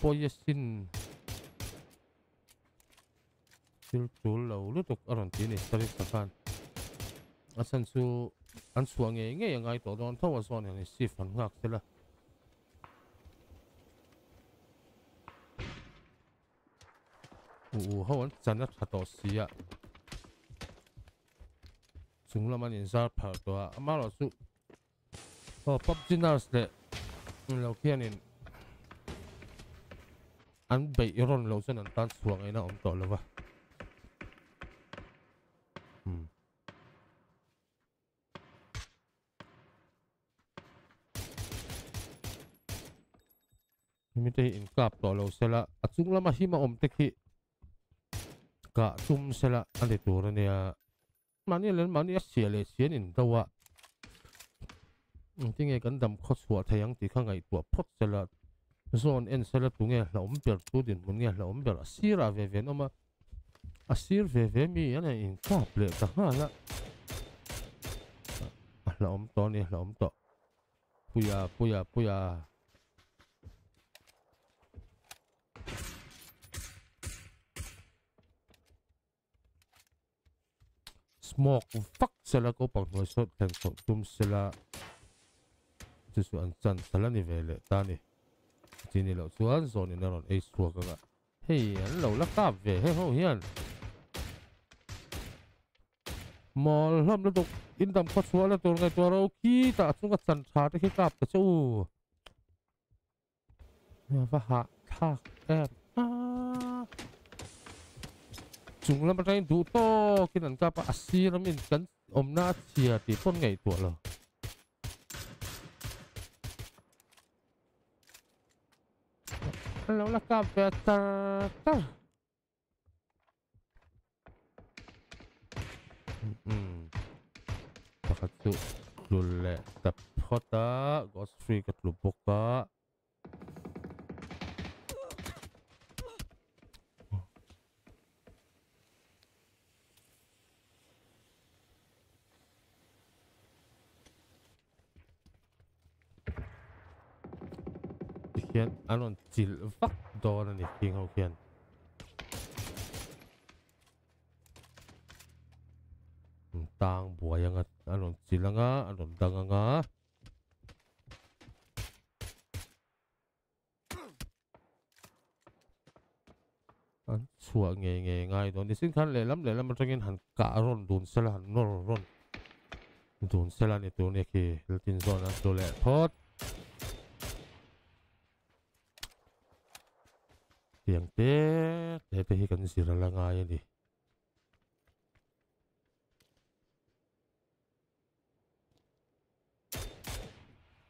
보이신 실줄 라울루독 아런티니 스타릭 사칸 아산수 안수왕에 이게 영아이 도던 터워선에 시판 학셀라 우 하원 자나 차도시야 중라만인사를팔도와말로수어법진나왔을때이렇게는안배이런로스는단수왕이나엄떨어봐음 mitei in kap to lo sela achung lama hi ma om te khi ka tum sela ani tur ania mà ni lên mà ni xia le xia in đâu à ừ, tiếng nghe gần đầm khót sủa thấy anh thì khang ngày tuổi phốt sẽ zone en sẽ là nghe là ôm bẹt tu điện muốn nghe là ôm bẹt xia ra về về nó mà à, mi anh này in cáp lệ cả ha à, là là ôm to này là ôm to puya puya puya smoke. Fuck sila ko pag resort ten so tum sila. Tisu ang chan sala ni vele tani. Tini lo chuan zone na ron ace chua ka. Hey, an lo la kap ve he ho hian. Mol lam lo dok in dam khat chua la tur ngai tua ro ki ta chung ka chan tha te ki kap ta chu. Ya va ha thak em. Ah. jumlah pertanyaan itu toh kita nggak apa kan om nasi ya nggak itu loh kalau lah kabar ter ter hmm tuh dulu tapota gosri ke dulu buka khen anh còn chỉ vắt đó là để khiến hậu khen tang buaya nga anong sila nga anong tanga nga an suwa nge nge nga ito di sin kan lelam lelam atangin han ka aron dun sila han nor ron dun sila nito nge ki latin zona so let hot 这样的，这边跟谁人来挨的？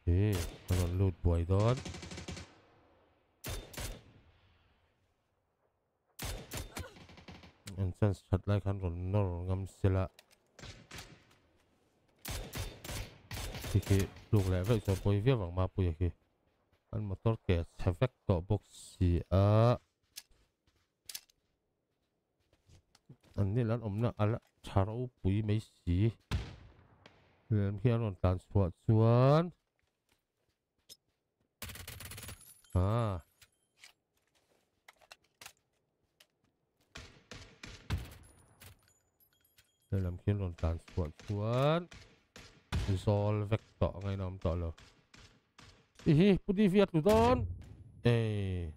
哎，我们录不挨到。อันนั้นชัดเลยครับผมนอร์งมสิละทีลูกแล้วจะไปเวียงมาปุ๋ยคืออันมอเตอร์เกียร์เซฟเฟกต์ต่อบุกเสีย肯定让我们那阿拉查到肥没死，人偏让咱说转啊。đây làm khiến lồn tàn cuộn cuộn do vạch tọ ngay nằm tọ lờ ý hi put đi việt tụi tôn ê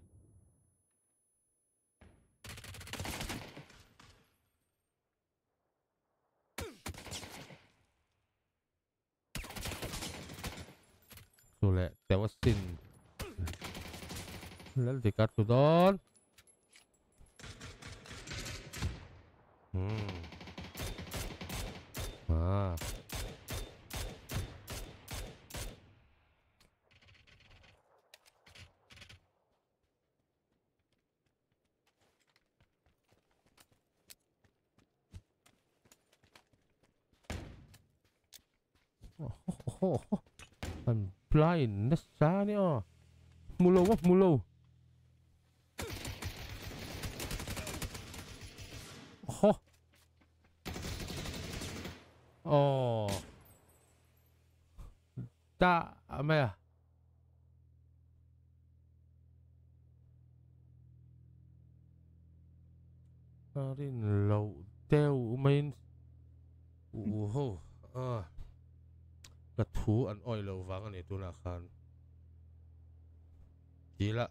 Tule, te was sin. Lel ficar tu dol. Hmm. Ah. Oh, oh, oh. oh, oh. ลายนัะซานี่อยมูโลวะมูโลฮะโอ้ตาอะไรอะอะไรนั่นเราเไม่โอ้โหอ่ากระทูอันอ้อยเราวังอันนี้ตัวนาคารดีละ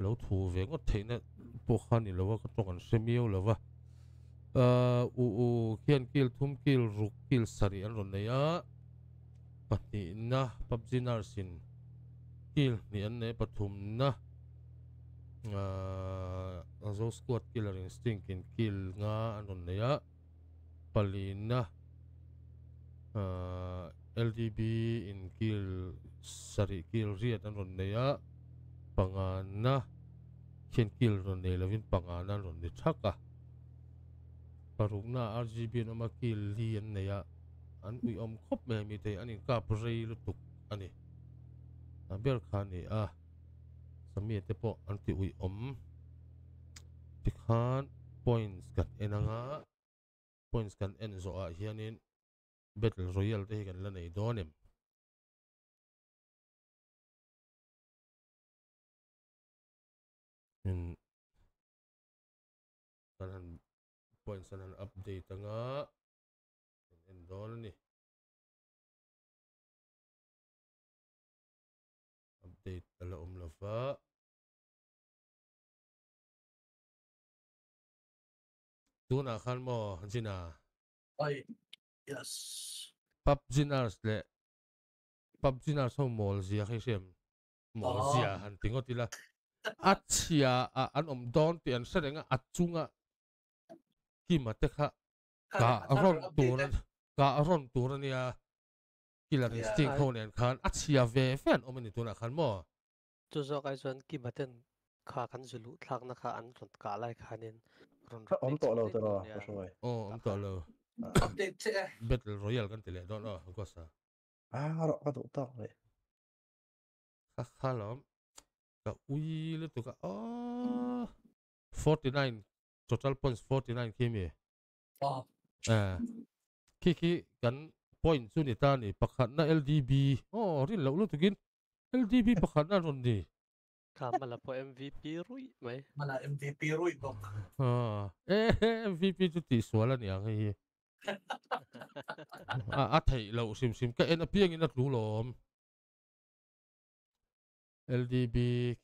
เราถูเวงก็เทนะพวกขันนี่เราว่าก็ต้องกันเสมียอเราว่าเอ่ออูเขียนกิลทุ่มกิลรุกกิลสรีอันร่นเนียปัตินะปับจินาร์สินกิลนี่อันเนปตุมนะเอ่อราสกอตกิลอะไรสติงกินกิลงาอันรอนเนียปลีนะเอ่อ LDB in kil sari kil riat an ron neya pangana k i n kil ron n e l a v i n pangana ron ni thaka parukna RGB no ma kil li an neya an ui om khop me mi te anin kap rei lu tuk ani abel khani a sami te po an ti ui om tikhan points kan enanga points kan en zo a hianin battle royal đây cái kan la nè, dawn em in sanan point sanan update anga en dawn nè, update ala om lava tu na khan mo jina ai Yes. PUBG Nars le. PUBG Nars ho mol zia khi xem Mol zia han tingo tila. Achia a an om don ti an serenga achunga ki mate kha ka aron turan ka aron turan ya kila ni sting ho nen khan achia ve fen omani tuna khan mo. Tu zo kai zon ki maten kha kan zulu thak na kha an rot ka lai khanin ron om to lo to ro. Oh om to lo. update Battle Royale kan tele don oh gosa. Ah rok ka tok tok le. Ka khalom. Ka ui le tu ka oh 49 total points 49 came here. Oh. Ah. Ki ki kan point su ni ta ni pakhat na LDB. Oh rin lo lu tu kin. LDB pakhat na ron ni. Ka mala po MVP rui mai. Mala MVP rui bok. Ah. Eh MVP tu ti suala ni ang hi. à à thầy lâu sim sim cái em piang in lu lom LDB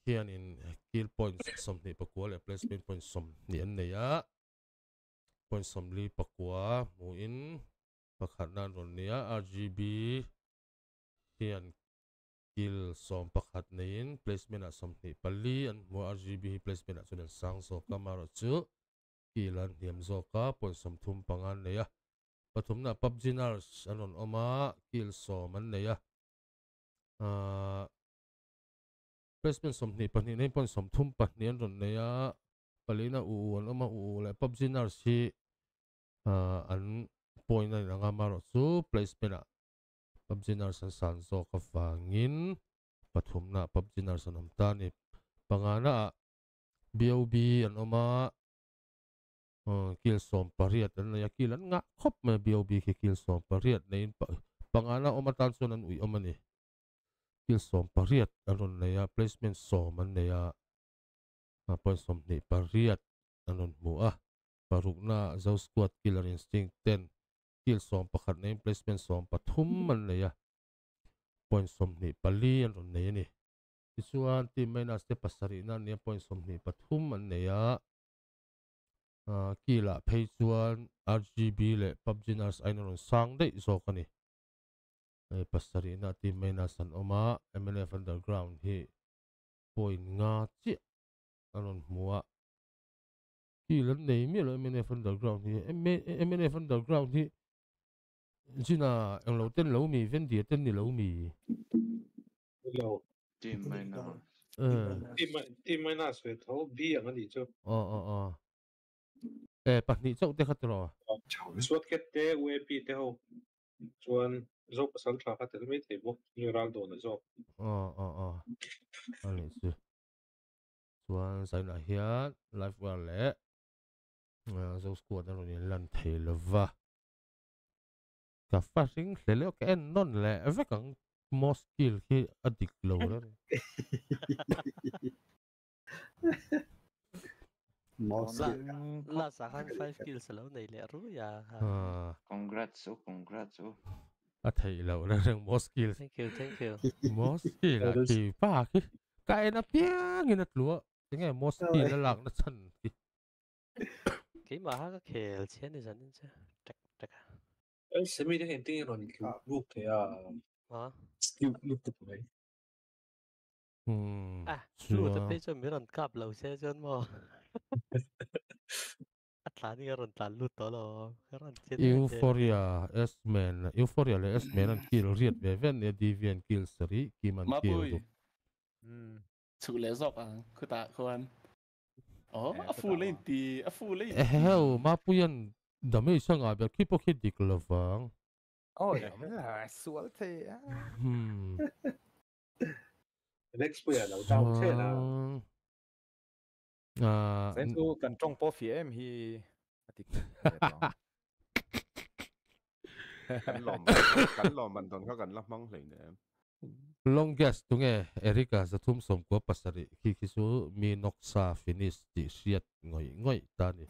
kian in kill point som ni pakwa le placement point som ni an nei a point som li pakwa mu in pakhat nan ron ni a RGB kian kill som pakhat nei in placement a som ni pali an mu RGB placement a chuan sang so kamara chu kilan niam zo ka point som thum này nei a thum na pub ginars an on oma kil som an nei a placement som ni pahnih nei pon som thum pahnih an rawn nei a palina u an oma u le pub ginars hi an point na nga maro chu placement a pub ginars an san zo ka wangin pathum na pub ginars an om ta ni pangana BOB an oma kilsom pariat an ya kilan nga khop ma biob ki kilsom pariat nei pangana omatan sonan ui omani kilsom pariat anon neya placement som an neya apon som nei pariat anon mu a parukna zau squat killer instinct ten kilsom pakhat nei placement som pathum man neya point som nei pali anon nei ni tichuan team minus te pasarina ne point som nei pathum an neya ki la phei chuan rgb le pubg nurse ain ron sang dei zawk ani e pasari na ti maina san oma mlf underground he point nga chi nói mua ki lan nei mi lo mlf underground hi mlf underground hi jina ang lo ten lo mi ven dia ten ni lo mi lo ti maina ti maina swe tho bi ang ani chu o o o eh pahnih chauh te kha tro chuat ket te wp te ho chuan zo pasal tha kha te mi te bo ni ral do na zo o o o ani su chuan sai na hian live wa le zo squad na ni lan thei lova ka fa ring hle le ke en non le ve kang mo skill khi adik lo rồi mouse لا صح 5 kills này نيل رؤيا ya congrats oh congrats oh à thầy lâu là rằng most skill thank you thank you most [laughs] skill [laughs] là kỳ ba cái cái nó biết như nó lúa cái ngày most skill là lạc nó chân [coughs] cái mà à. cái khéo chiến ờ. thì dần chứ chắc chắc à ấy xem mình hiện tại nó kiểu lúc thế à hả skill lúc tập này à lúc tập này cho mấy lần cặp lâu xe chân mà Atlah [laughs] ni orang terlalu tolong. Euphoria, S-Man. Euphoria le lah, S-Man and kill Riot [laughs] Beven ya Divian kill Seri, Kiman kill tu. Hmm. Cuk lezok ah, ku tak kuan. Oh, afu lain ti, afu lain. Eh, hell, mapu yang damage sang abel, kipu kidik lewang. Oh, [laughs] ya, lah, asual te ya. Hmm. Next pun ya, lau tau à ờ, sen tu cần trong po phía em hi atik cần lòm cần lòm bản thân cần lắm mong lên em long gas tu nghe erika za à, thum som ko pasari khi khi số mi noksa finish chỉ siết ngồi ngồi ta ni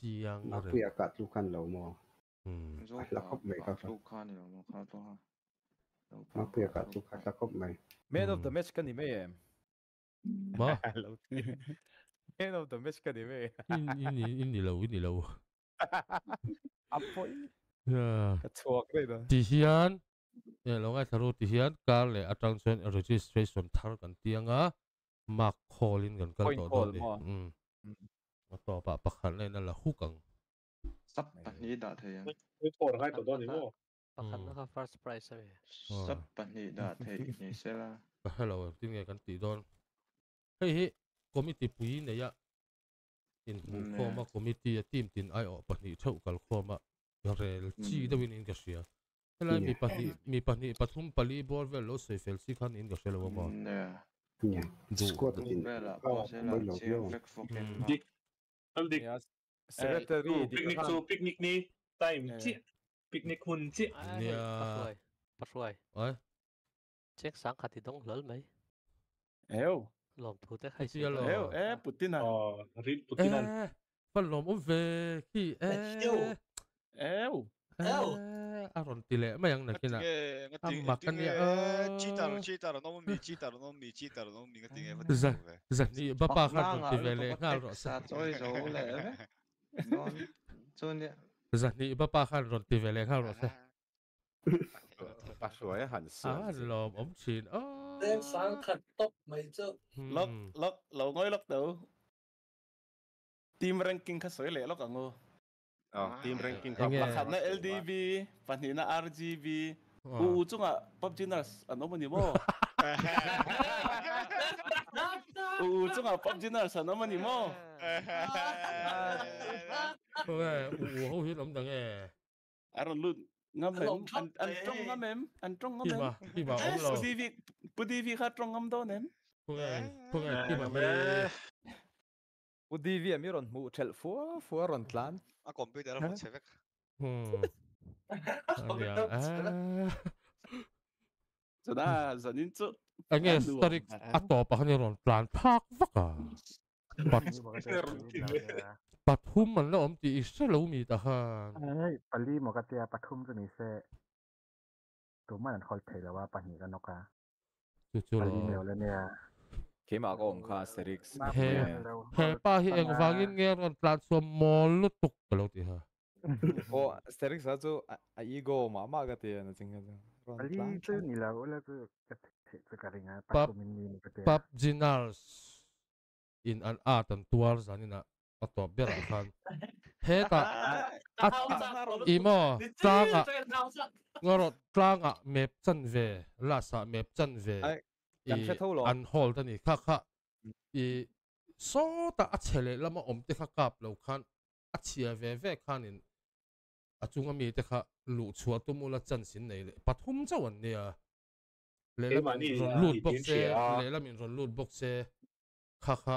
chiang na ku ya ka tu kan lo mo ừm la khop me ka tu kan lo mo ka to ha ma ku ya tu ka la khop me man of the ừ. match kan gì mấy em Bah. لو ايه لو دمشق دي إني إني إني لو إني لو apoi ya chuak dei da ti hian ya lo ngai tharu ti hian car le attention registration thar kan tianga mark kholin kan kal to don um ma to pa pakhan le na la hukang sap pani da thei ni thor ngai to don ni mo pakhan na first prize ave sap pani da thei ni sela hello tin nge kan ti don เฮ้ยคอมมิตี้ปุยเนี่ยทีอินูคอมาคอมมิตี้ทีมทีนไอออปนิเท่ากับคอมะเรลจีดวินอินกัสเซีย่ฮ้นมีปนิมีปนิปัทุมปลีบอลเวลโลเซเฟลซีคันอินกัสเซียลวมาเนี่ยดูเวลาอเลเชีเฟกฟกเนดิกอลดิกเซเรตรีปิกนิกซูปิกนิกนี้ไม์จีปิกนิกคุณจเนี่ยปัสวยปัวยเอ้ยเช็คสังขติที่ต้องเหลือไหมเอ้า lòm thủ tế hay xíu lòm ế ế Putin à ờ rít Putin à phần lòm ốm về khi ế ế ế à còn tỷ lệ mấy à, anh kia ăn mặc cái này ơ chi taro chi taro nó mi chi taro nó mi chi taro nó mi cái tiếng ấy dạ dạ ni bắp bà khác còn tỷ lệ ngà rõ sa rồi rồi lẽ cho nên dạ ni bà bà khác còn tỷ lệ ngà rõ sa bắp sủa hẳn sao à lòm ốm chín ơ đem sáng khẩn tốc mấy chứ lốc lốc lẩu ngôi lốc đầu team ranking khá sới lệ lốc cả à ngô ờ, team ranking khá lắc hẳn là LDV phần hiện là RGB u u chung à pop genres anh ông mình bố u chung à pop genres anh ông mình bố ôi u hậu hiến lắm đằng nghe à rồi luôn ngâm mềm anh anh trong ngâm mềm anh trong ngâm mềm iba iba ông lo budi vi budi vi khát trong ngâm đó nem pungai pungai iba mẹ budi vi em yon mu chel phua phua ron tlan a computer mu chevek hmm so da so nín chứ, anh nghe story atop anh yon tlan phak vaka [laughs] ปทุมมันแล้วอมจีอีกสลูมีแต่ฮะเอ้ยปลีหมอกระเตียปทุมจะนี่เซตัวมันคอยเทแล้วว่าปนีกันนกอะจู่ๆปลีเดียวแล้วเนี่ยเขมาก็องค่าเซริกส์เฮ้เฮ้ป้าที่เองฟังยินเงี้ยกันปลาสมมอลลุตุกกันแล้วที่ฮะโอ้เซริกส์อาจูอีโก้มามากระเตียนะจริงกันปลีจูนี่แล้วแล้วก็จะจะกระเงาปับปับจินัลส์อินอันอาตันตัวร์สันนี่นะอัตบีร์คับเฮตาอัตอีโมจางอ่ะงรถจางอ่ะเมพจันเวลาสะเมพจันเวอันฮอลต์นี่ค่ะค่ะอีโซตาอัจฉริยะละมาอมเตคักับเราคันอัจฉริยะเวเวคันอินอัจุริมีเตคักลู่ชัวตุมุลจันสินในเลยปฐุมเจ้าวันเนี่ยเลยลมินรูดบ็อกเซ่เลยละมินรลูดบ็อกเซ่ค่ะค่ะ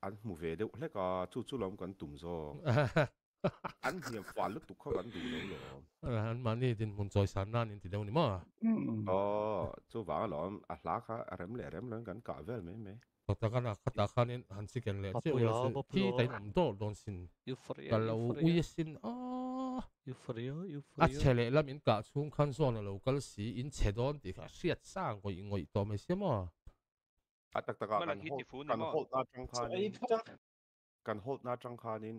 ăn mù về đâu lấy cả chú chú lòng còn tụm rồi ăn nhiều quá lúc tụt khó ăn đủ lắm rồi ăn mà nè thì muốn chơi sàn nan thì đâu nè mà ừ. ờ chú vợ lắm, à lá khá à, rem lẹ rem lắm gần cả về mấy mấy ta cái là ta cái nên hắn chỉ cần lẹ chứ khi thấy nằm đó đón xin cả lâu uy xin à Euforia, euforia. À, chè lệ lắm, in cả xuống khăn giòn là lâu cái gì, in chè đón thì cả siết sang, ngồi ngồi to mấy xem mà à tak taka kan hold kan hold na chang kha ni kan hold na chang kha ni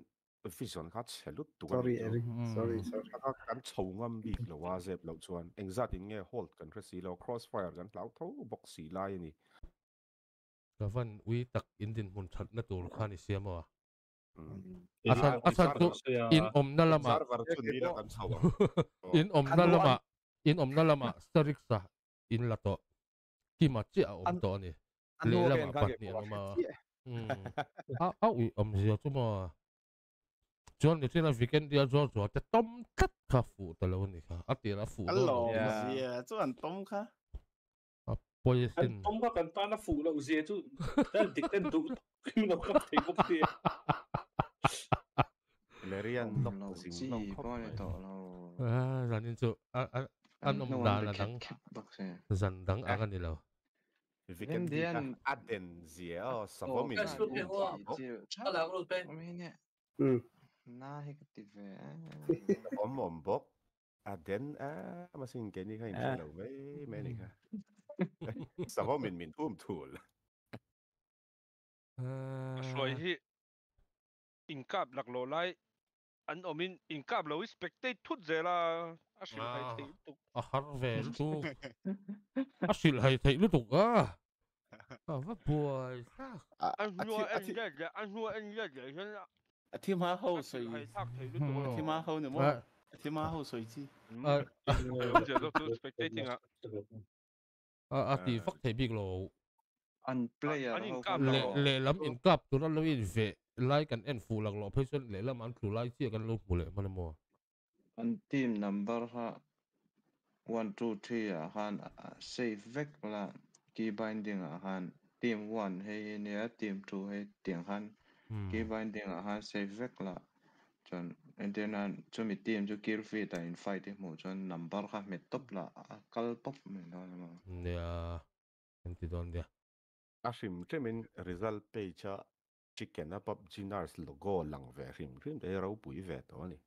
vision kha chelut tu sorry eri sorry sorry kha kan chou ngam bi lo wa zep lo chuan engzat in nge hold kan ra si lo crossfire kan tlau tho box si lai ni ka van ui tak in din mun that na tur kha ni siamawa asan asan tu in om na lama à? [laughs] in om na lama in om na lama sariksa in lato kima chi a om to ni 你諗下八年啊嘛，嗯，啊啊會唔係啫嘛，仲有你知啦，weekend 啲啊，仲有仲有啲東德卡腐得啦，問題啊，啊啲啦腐，啊羅是啊，做人東卡，啊，不也先，東卡簡單啦，腐啦，有時就，但係啲都，佢攞卡提嗰啲，你啲人東啦，先東卡嚟到咯，啊，然後就啊啊啊，東達啦，等，人等啊，跟住咯。Vendien Adenzia, ça va, mais... Ciao, Ruben. Nahi kative. Om om bok. Aden a masin keni ka insha Allah we menika. Sa va min min um tul. Shoi hi inkap lak lo lai an omin in kap lo spectate thut zela a shil hai thei tuk a har ve ừ. tu [laughs] a shil hai thei lu tuk [laughs] a a va boy an hua an ja ja an hua an ja ja chen a thim ha ho sei a thim ha ho ne mo a thim ha ho sei chi a ja lo tu spectating a a ti fak thei big lo an player le le lam in kap tu ra lo in ve ไล่กันเอ็นฟูหลักหล่อเพชรเละละมันถูไล่เชี่ยกันลูกหมูเละมันมัวอันทีมนัมเบอร์ฮะ one two three อ่ะฮัน save เวกละกีบันดิ้งอ่ะฮันทีม one ให้เนี่ยทีม two ให้เตียงฮันกีบันดิ้งอ่ะฮัน save เวกละจนอันเดียนั้นจะมีทีมจะกิลฟีแต่อินไฟที่หมูจนนัมเบอร์ฮะเม็ดตบละกัลตบเหมือนกันมั้งเนี่ยเห็นที่โดนเดียอาชิมเจมิน result page อ่ะชิคเก้นนะปั๊บจีนาร์สโลโก้หลังเวริมริมเดีย้เราปุ๋ยเวตัวนี่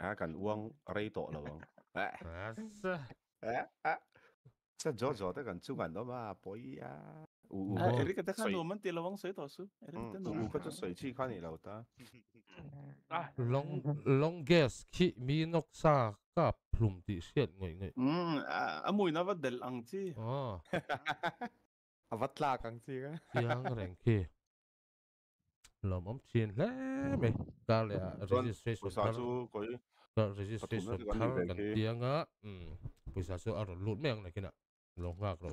อ่ากันอ้วงเรยโตแล้วงัอ๊ะเอ๊ะเอ๊ะจะจ่อจ่อแต่กันชุ่มกันต้วยมาปอยยะอู้เอริกแต่ข้าหนูมันเตี๋ยวังสวยต่อสุเอริกแต่หนูก็จะสวยชี้ข้านี่แล้วตาอ่ะลงลงเกสคิมีนกซาก็พลุ่มติเสียงไงไงอืมอ่ะอ่ะมวยน่าว่าเดลังจีอ๋ออวัดลากังจีกั็ยังแรงเคลมอมเชียนแล้วไหมก็เลย registration ก็ registration ทั้งกันเตียงอ่ะอืมปุยสาสูอารมณ์ลุดแม่งเลยกันอ่ะลงมากเลย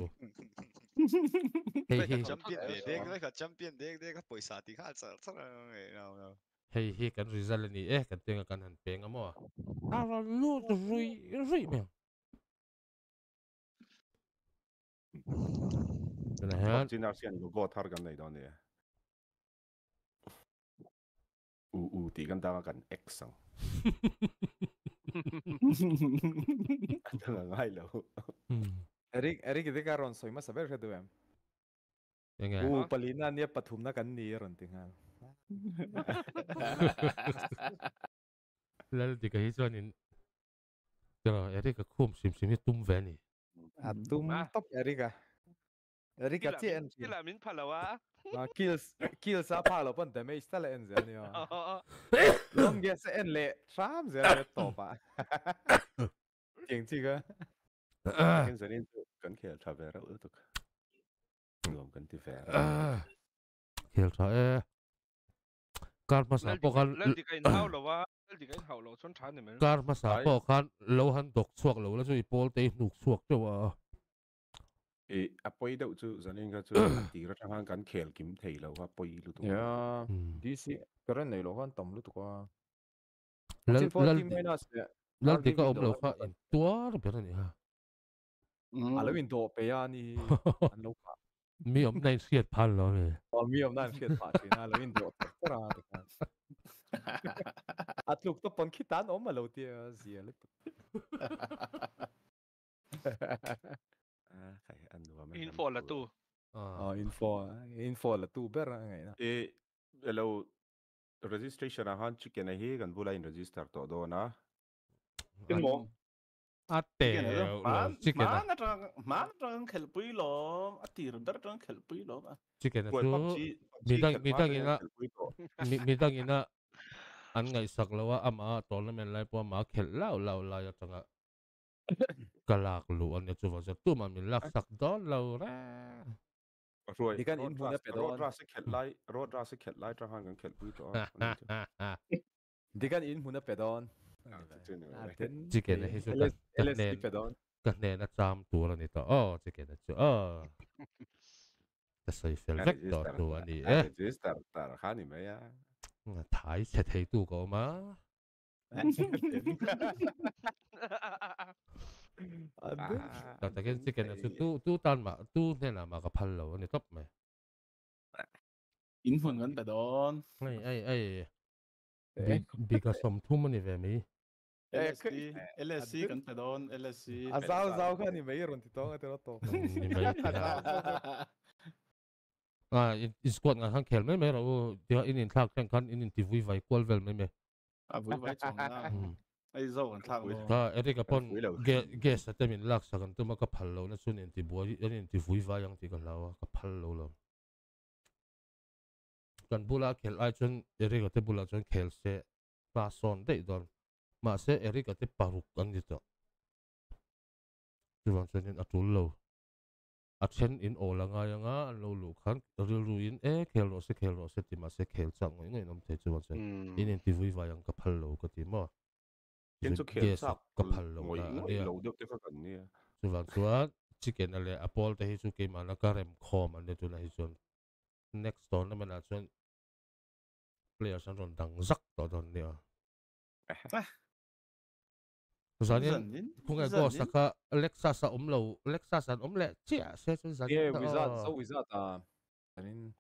เฮ้ยเฮ้ยแชมเปี้ยนเด็กเลยค่ะแชมเปี้ยนเด็กเด็กก็ปุยสาที่ข้าจะทั้งนั้นเลยเราเราเฮ้ยเฮ้ยกัน result นี่เอ๊ะกันเตียงกันหันเปียงอ่ะมั้งอารมณ์ลุดรุยรุยแม่งนะฮะจริงๆเราเสียงก็ทาร์กันเลยตอนนี้五五抵跟大家讲 X 啊，哈哈哈哈哈哈，嗯，Eric [laughs] lah. hmm. Eric 这个 kan Ron 谁嘛？Saber 谁对不对？应该。五八零那尼八土那跟尼 kan? Ron 听啊。Lalu [laughs] tiga hijauan ini, kalau Erika kum sim sim itu tumben ni. Atum ah, lah. top Erika. Ah. Rika ti en chi la min phalawa kills kills a phalo pon te ta sta le en zel ni long ge se en le tram zel le to pa tiếng chi ga ken zel in kan khel tha ve ra utuk lom kan ti ve khel tha e kar ma sa po kan le di kain hau lo wa le di kain hau lo chon than ni me kar sa po kan lo han dok chuak lo la chu i pol te nuk chuak chu wa 诶，阿婆伊豆煮，然后人家煮，然后他放点咸碱体了，阿婆伊卤土瓜。呀，这是，不然内罗关冻卤土瓜。老老老点个奥罗关，多啊，不然呢啊？老关剁皮啊呢？老关，米油拿点血泡了没？哦，米油拿点血泡的，哈！关剁皮。啊，这卤土瓜吃蛋，我蛮哈哈哈！哈哈哈！Ah, kaya ano ba? Info la tu, Oh, info. Info la 2 ber ngayon. Eh, law registration a à? han chicken a higan in register to do na. Timo. Ate, chicken. na, Mana trang, mana trang helpui lo, atir ber trang helpui lo. Chicken na, tu. Midang midang ina. Midang ina. An ngai sak lawa ama tournament lai po ma khel lau lau lai changa. กล l a k เนี่ยชัวร์จะตัวมันมีลัก s ักดอ n lo ra รวยดีกันอินฟูดเป็นรถราสิเข็ดไล่รถราสิเข็ดไล่ทหารกันเข็ดปุ้ยตัอดีกันอินฟูดเป็ดอนจิเกนเฮสุกันกันเนนกันเนนจามตัวนี่ต่อโอ้จิเกนจูโอ้แต่ใส่เฟลเ็กตัวตัวนี้เอ๊ะสต่แต่ขานี่ไหมอ่ะท้ายเสร็จให้ตัวก็มา Tak tu 자, 대개 찍겠네. 또또 ni 또 내나 마가 팔러. 근데 덥매. 인분 건데 넌. 에이 에이 에이. 비가 좀 투머니 왜미. LSC, LSC, LSC. Azau, azau kan ini mai orang titong atau tak? Ah, squad ngan hang kel mai mai Dia ini tak kan kan ini TV vai kual vel mai Ta eri ka pon ge sa te min lak sakan tu ma ka phal lo na sun en ti bua en ti vui va yang ti ka lawa ka phal lo lo kan bula khel ai chun eri ka te bula chun khel se pa son de don ma se eri ka te paruk an ni to tu wang chun en atul lo achen in ola nga ya nga lo lu khan ril ruin e eh, khel ro se khel ro se ti ma se khel chang ngoi ngai nom te chu se hmm. in en tivui va yang ka phal lo ka ti ma chen chu khel sa ka phal lo la lo de te ka kan ni chu chu chuan chicken ale apol te hi chu ke ma na ka rem khom an ne tu la hi chuan next door na na chu player san ron dang zak to don a zanin khung ai go saka alexa sa omlo alexa san omle chia se chu zanin yeah wizard so wizard à zanin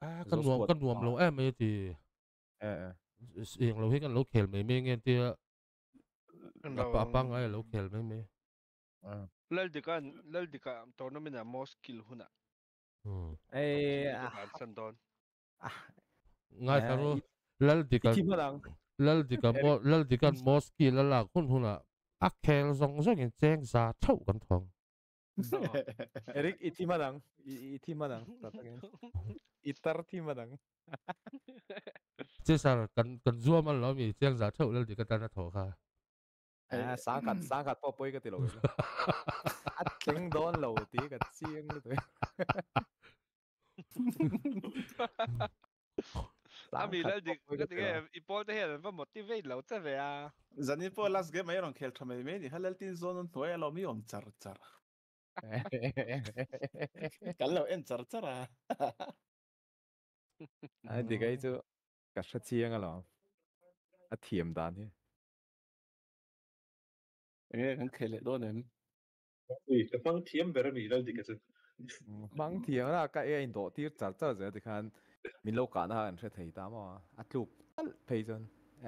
à kan nuam kan nuam lo em ấy thì eh eh lo hi kan lo khel me me ngen tia pa pang ai lo khel me me lal dika lal dika tournament mo skill huna eh san don ngai tharo lal dika lal dika mo lal dika mo skill la la hun huna 阿 Ken 用咗件正沙抽咁痛。Eric iti madang, iti madang, itar ti madang. Chứ sao cần cần dua mà nói mình trang giả thấu lên thì cái ta nó sáng cắt sáng cắt bao bơi cái tiểu Tiếng đón lầu tí cái chiêng cái tuổi. Ami lal di lal di game ipol te hen va motivate lo che ve a. Zani po last game ayon khel thame me ni halal tin zone on toy lo mi om char char. Kallo en char char a. Ai di gai chu ka sa chiang a lo. A thiam dan hi. Eng kan khel do nen. Ui, ka pang thiam vera mi lal di ka chu. Mang thiam la ka e in do tir char char ze de khan min lo kan ha an re thei ta ma a tlup al pe jon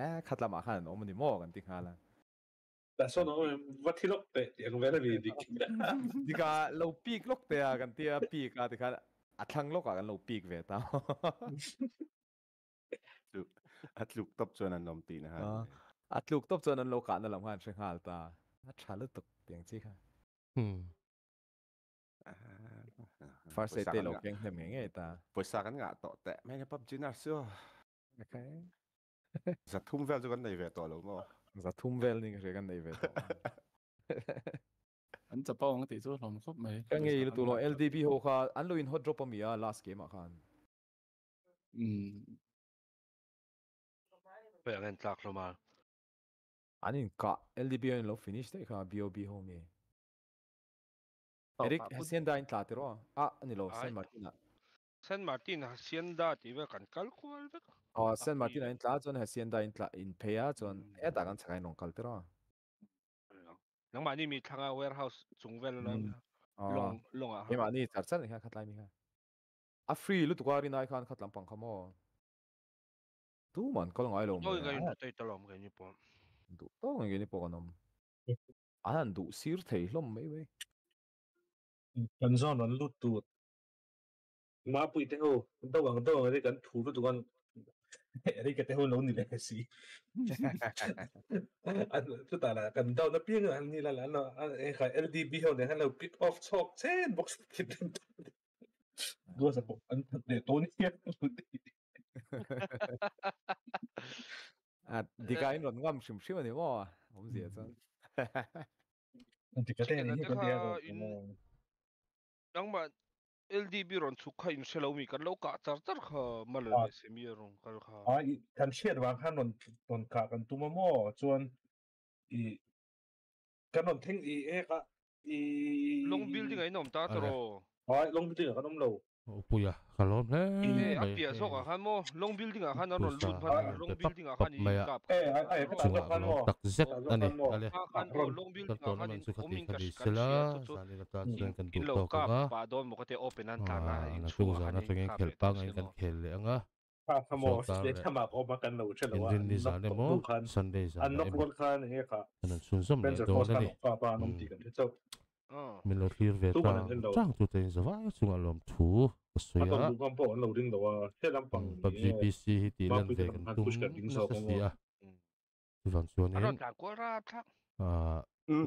e khatla ma khan no mun ni mo kan ti khala ta so no va thi lok pe ang vera vi dik dika lo pik lok te a kan ti a pik a ti khala a thlang lok a kan lo pik ve ta a tlup top chon an lom ti à. na ha a tlup top chon an lo kan na lam han sheng hal ta a thalu tuk piang chi kha hmm Farsi te lo keng hem ngeng eta. ngã kan nga mấy cái Mene chín na so. Okay. Za thum vel zo kan nei ve to lo mo. Za thum vel ning re kan nei ve to. An cha pawng ti zo lom khop mai. Kang ei lu tu lo LDB ho kha anh luôn in hot drop mi ah, last game a à, khan. Ừ. Bây giờ anh tlak lo mà. Anh in ka LDB anh lo finish te kha BOB ho mi. Erik, Hacienda intlati ro? Ah, nilo, San Martina. San Martina, Hacienda, ti ve kan kalku alvek? Oh, San Martina intlat, zon Hacienda intlat in pea, zon e da kan sakain nong kalte ro. Nang mani mi tanga warehouse zungvel lang. Long, long ah. Ima ni tarsan ni kat lai mi ha. A free lu tukar ni nai kan kat lampang kamo. Tu man kolong ai long. Oi gai tai talom gai ni po. Du, tong gai ni po kanom. Anan du sir thei hlom mai wei. gần do nó lút tụt mà bụi thế hồ đâu bằng đâu bằng cái gần thủ lụt con đấy cái thế hồ lâu nỉ lệ gì anh chúng ta là gần đâu nó biết là như là là nó anh khai LDB hồ này hay là pick off chop ten box kit đua sao anh thật để tốn tiền à thì cái anh luận ngâm sỉm sỉm mà thì mà không gì hết sao thì cái này như cái này nang ma LDB ron chu kha in selaumi kan lo ka char char kha malon semi rong kal kha a i kan chiat wang khan non ton ka kan tuma mo chuan i kan non thing i e ka i long building ai nom ta tro ai long building ka nom lo puya kalom le ile apia sok a khan mo long building a khan aron lun phan long building a khan i kap eh ai chunga khan mo tak zet ani ale long building a khan in oming ka sela sani ka ta chen kan du to ka pa don mo ka te open an thana in chu za na chenge khel pa ngai kan khel le anga pa khamo se thama ko ba kan lo chelo wa ni za ne mo sunday za an nok khan he ka an sun sam le do ne pa pa nom ti kan te chau Ờ. mình lột kia về ta trang tụi tên giờ vãi chúng anh làm thú suy á bắp gì bc thì tỷ lần về cần tung nó sẽ gì à vàng xuống này à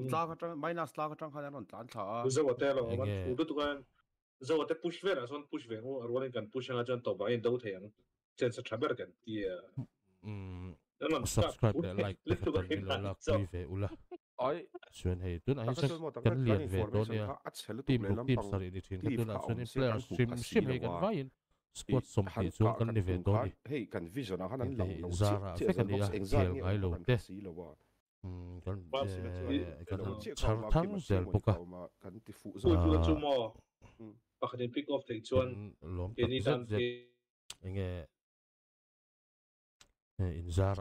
tla ka trang minus tla ka trang khan an tlan tha zo wa te lo man thu tu kan zo wa te push ve ra son push ve ho arwan kan push na jan to ba in do the yang chen sa thaber kan Ừ. subscribe like like to ka la ku ve ula ai chuyện hay tuấn ấy sẽ gắn liền về Donia team buộc team sari đi trên các tuấn là chuyện player stream stream hay gắn vai squad som thì xuống gắn đi về Donia hey cần vision nào hắn ăn lòng lòng ra ra phải cần đi ra thiệt ngay lòng thế còn còn thằng thằng bốc à cần thì phụ giúp chú mò bác đi pick off thầy chuan cái này đang cái nghe in ra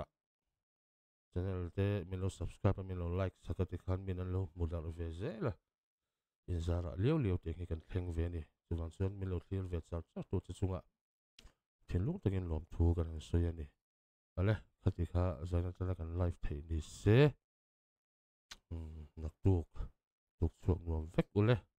channel te milo subscribe milo like sakati khan min an lo mudar ve in zara leo leo te ki kan theng ve ni chuan chuan milo thlir ve char char tu chu chunga thin lung takin lom thu kan an soi ani ale khati kha zaina tala kan live thei ni se hmm, nak tuk tuk chuak nuam vek ule